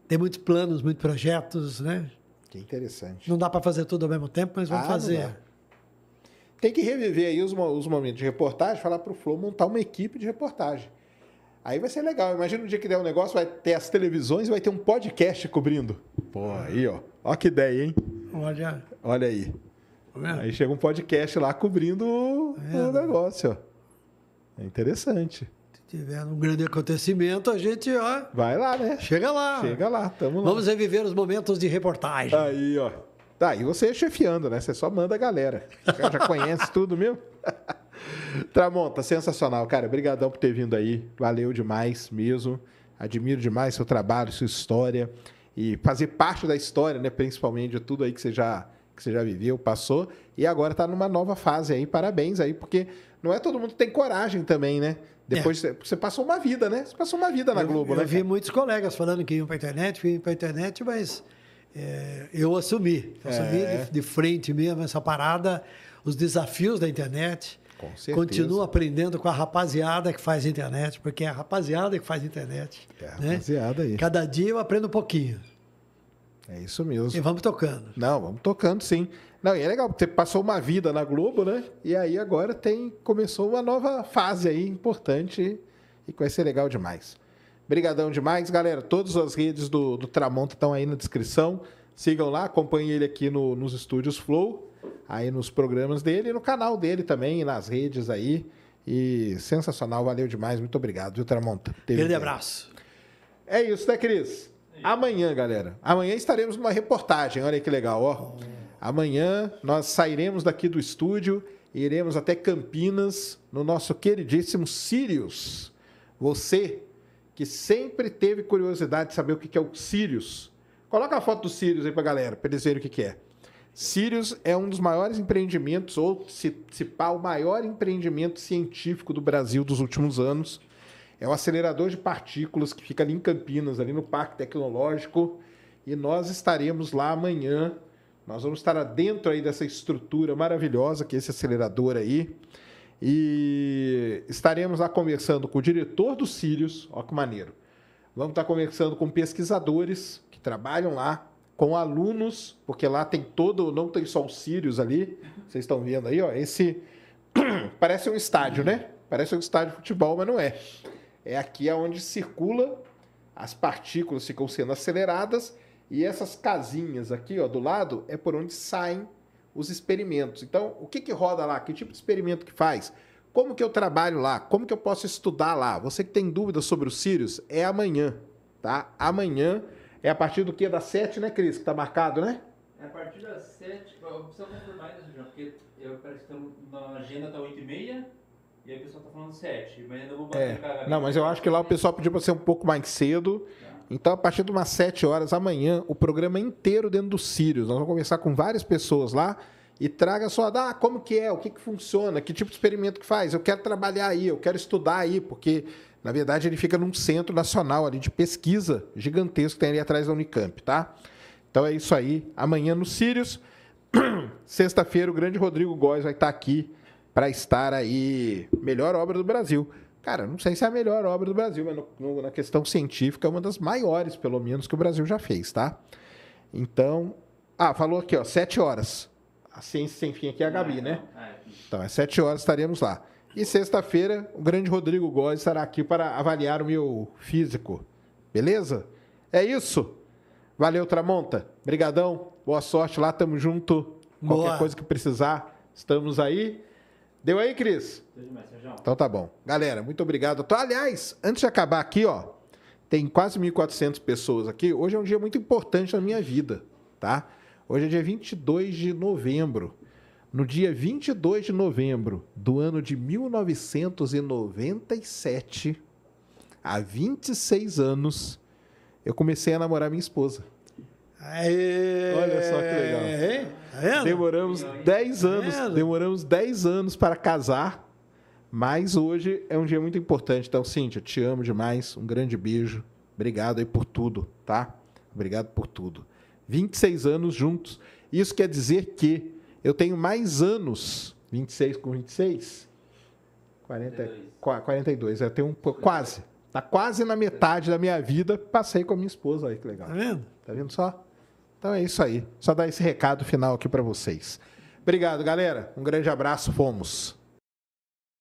tem muitos planos, muitos projetos, né? Que interessante. Não dá para fazer tudo ao mesmo tempo, mas vamos ah, fazer tem que reviver aí os, os momentos de reportagem, falar para o Flow montar uma equipe de reportagem. Aí vai ser legal. Imagina um dia que der um negócio, vai ter as televisões e vai ter um podcast cobrindo. Pô, aí, ó. Ó que ideia, hein? Olha. Olha aí. Tá aí chega um podcast lá cobrindo tá o negócio, ó. É interessante. Se tiver um grande acontecimento, a gente, ó. Vai lá, né? Chega lá. Chega lá, tamo lá. Vamos reviver os momentos de reportagem. Aí, ó. Tá, e você é chefiando, né? Você só manda a galera. Já, já conhece tudo mesmo. Tramonta, sensacional, cara. Obrigadão por ter vindo aí. Valeu demais mesmo. Admiro demais seu trabalho, sua história. E fazer parte da história, né? Principalmente de tudo aí que você já, que você já viveu, passou. E agora tá numa nova fase aí. Parabéns aí, porque não é todo mundo que tem coragem também, né? Depois é. você passou uma vida, né? Você passou uma vida na Globo, eu né? Eu vi muitos colegas falando que iam para internet, que iam para internet, mas é, eu assumi. Eu assumi é. de, de, frente mesmo essa parada, os desafios da internet. Com certeza. Continuo aprendendo com a rapaziada que faz internet, porque é a rapaziada que faz internet. É a né? rapaziada aí. Cada dia eu aprendo um pouquinho. É isso mesmo. E vamos tocando. Não, vamos tocando, sim. Não, e é legal, você passou uma vida na Globo, né? E aí agora tem começou uma nova fase aí importante e que vai ser legal demais. Brigadão demais, galera. Todas as redes do, do Tramonta estão aí na descrição. Sigam lá, acompanhem ele aqui no, nos estúdios Flow, aí nos programas dele e no canal dele também, nas redes aí. E sensacional, valeu demais, muito obrigado, viu, Tramonta? Grande abraço. É isso, né, Cris? Amanhã, galera. Amanhã estaremos numa reportagem, olha que legal, ó. Amanhã nós sairemos daqui do estúdio e iremos até Campinas, no nosso queridíssimo Sirius. Você que sempre teve curiosidade de saber o que é o Sirius. Coloca a foto do Sirius aí pra galera, pra eles verem o que é. Sirius é um dos maiores empreendimentos, ou se, se pá, o maior empreendimento científico do Brasil dos últimos anos. É um acelerador de partículas que fica ali em Campinas, ali no Parque Tecnológico. E nós estaremos lá amanhã. Nós vamos estar dentro aí dessa estrutura maravilhosa que é esse acelerador aí. E estaremos lá conversando com o diretor do Sirius, olha que maneiro. Vamos estar conversando com pesquisadores que trabalham lá, com alunos, porque lá tem todo, não tem só o Sirius ali. Vocês estão vendo aí, ó, esse parece um estádio, né? Parece um estádio de futebol, mas não é. É aqui é onde circula, as partículas ficam sendo aceleradas e essas casinhas aqui, ó, do lado é por onde saem os experimentos. Então, o que, que roda lá? Que tipo de experimento que faz? Como que eu trabalho lá? Como que eu posso estudar lá? Você que tem dúvidas sobre o Sirius, é amanhã, tá? Amanhã é a partir do que? Das 7, né, Cris? Que tá marcado, né? É a partir das 7. Eu preciso confirmar isso, João, porque eu parece que na agenda tá 8 e meia. E aí o pessoal tá falando 7, mas ainda vou bater é. Não, mas eu acho que lá o pessoal pediu para ser um pouco mais cedo. Tá. Então, a partir de umas 7 horas amanhã, o programa inteiro dentro do Sirius. Nós vamos conversar com várias pessoas lá e traga só, ah, como que é, o que, que funciona, que tipo de experimento que faz. Eu quero trabalhar aí, eu quero estudar aí, porque, na verdade, ele fica num centro nacional ali de pesquisa gigantesco que tem ali atrás da Unicamp, tá? Então é isso aí. Amanhã no Sirius. Sexta-feira, o grande Rodrigo Góes vai estar aqui para estar aí. Melhor obra do Brasil. Cara, não sei se é a melhor obra do Brasil, mas no, no, na questão científica é uma das maiores, pelo menos, que o Brasil já fez, tá? Então. Ah, falou aqui, ó, sete horas. A Ciência Sem Fim aqui é a Gabi, é, né? É, é. Então, às sete horas estaremos lá. E sexta-feira, o grande Rodrigo Góes estará aqui para avaliar o meu físico. Beleza? É isso. Valeu, Tramonta. Brigadão. Boa sorte lá, tamo junto. Boa. Qualquer coisa que precisar, estamos aí. Deu aí, Cris? Deu demais, Sérgio. Então tá bom. Galera, muito obrigado. Aliás, antes de acabar aqui, ó, tem quase 1.400 pessoas aqui. Hoje é um dia muito importante na minha vida, tá? Hoje é dia 22 de novembro. No dia 22 de novembro do ano de 1997, há 26 anos, eu comecei a namorar minha esposa. Aê, Olha só que legal. Aê, tá demoramos 10 tá anos, tá demoramos 10 anos para casar, mas hoje é um dia muito importante. Então, Cíntia, te amo demais, um grande beijo. Obrigado aí por tudo, tá? Obrigado por tudo. 26 anos juntos. Isso quer dizer que eu tenho mais anos, 26 com 26, 40, 42, eu tenho um, quase. Tá quase na metade da minha vida, passei com a minha esposa, aí, que legal. Tá vendo? Tá vendo só? Então é isso aí. Só dar esse recado final aqui para vocês. Obrigado, galera. Um grande abraço. Fomos.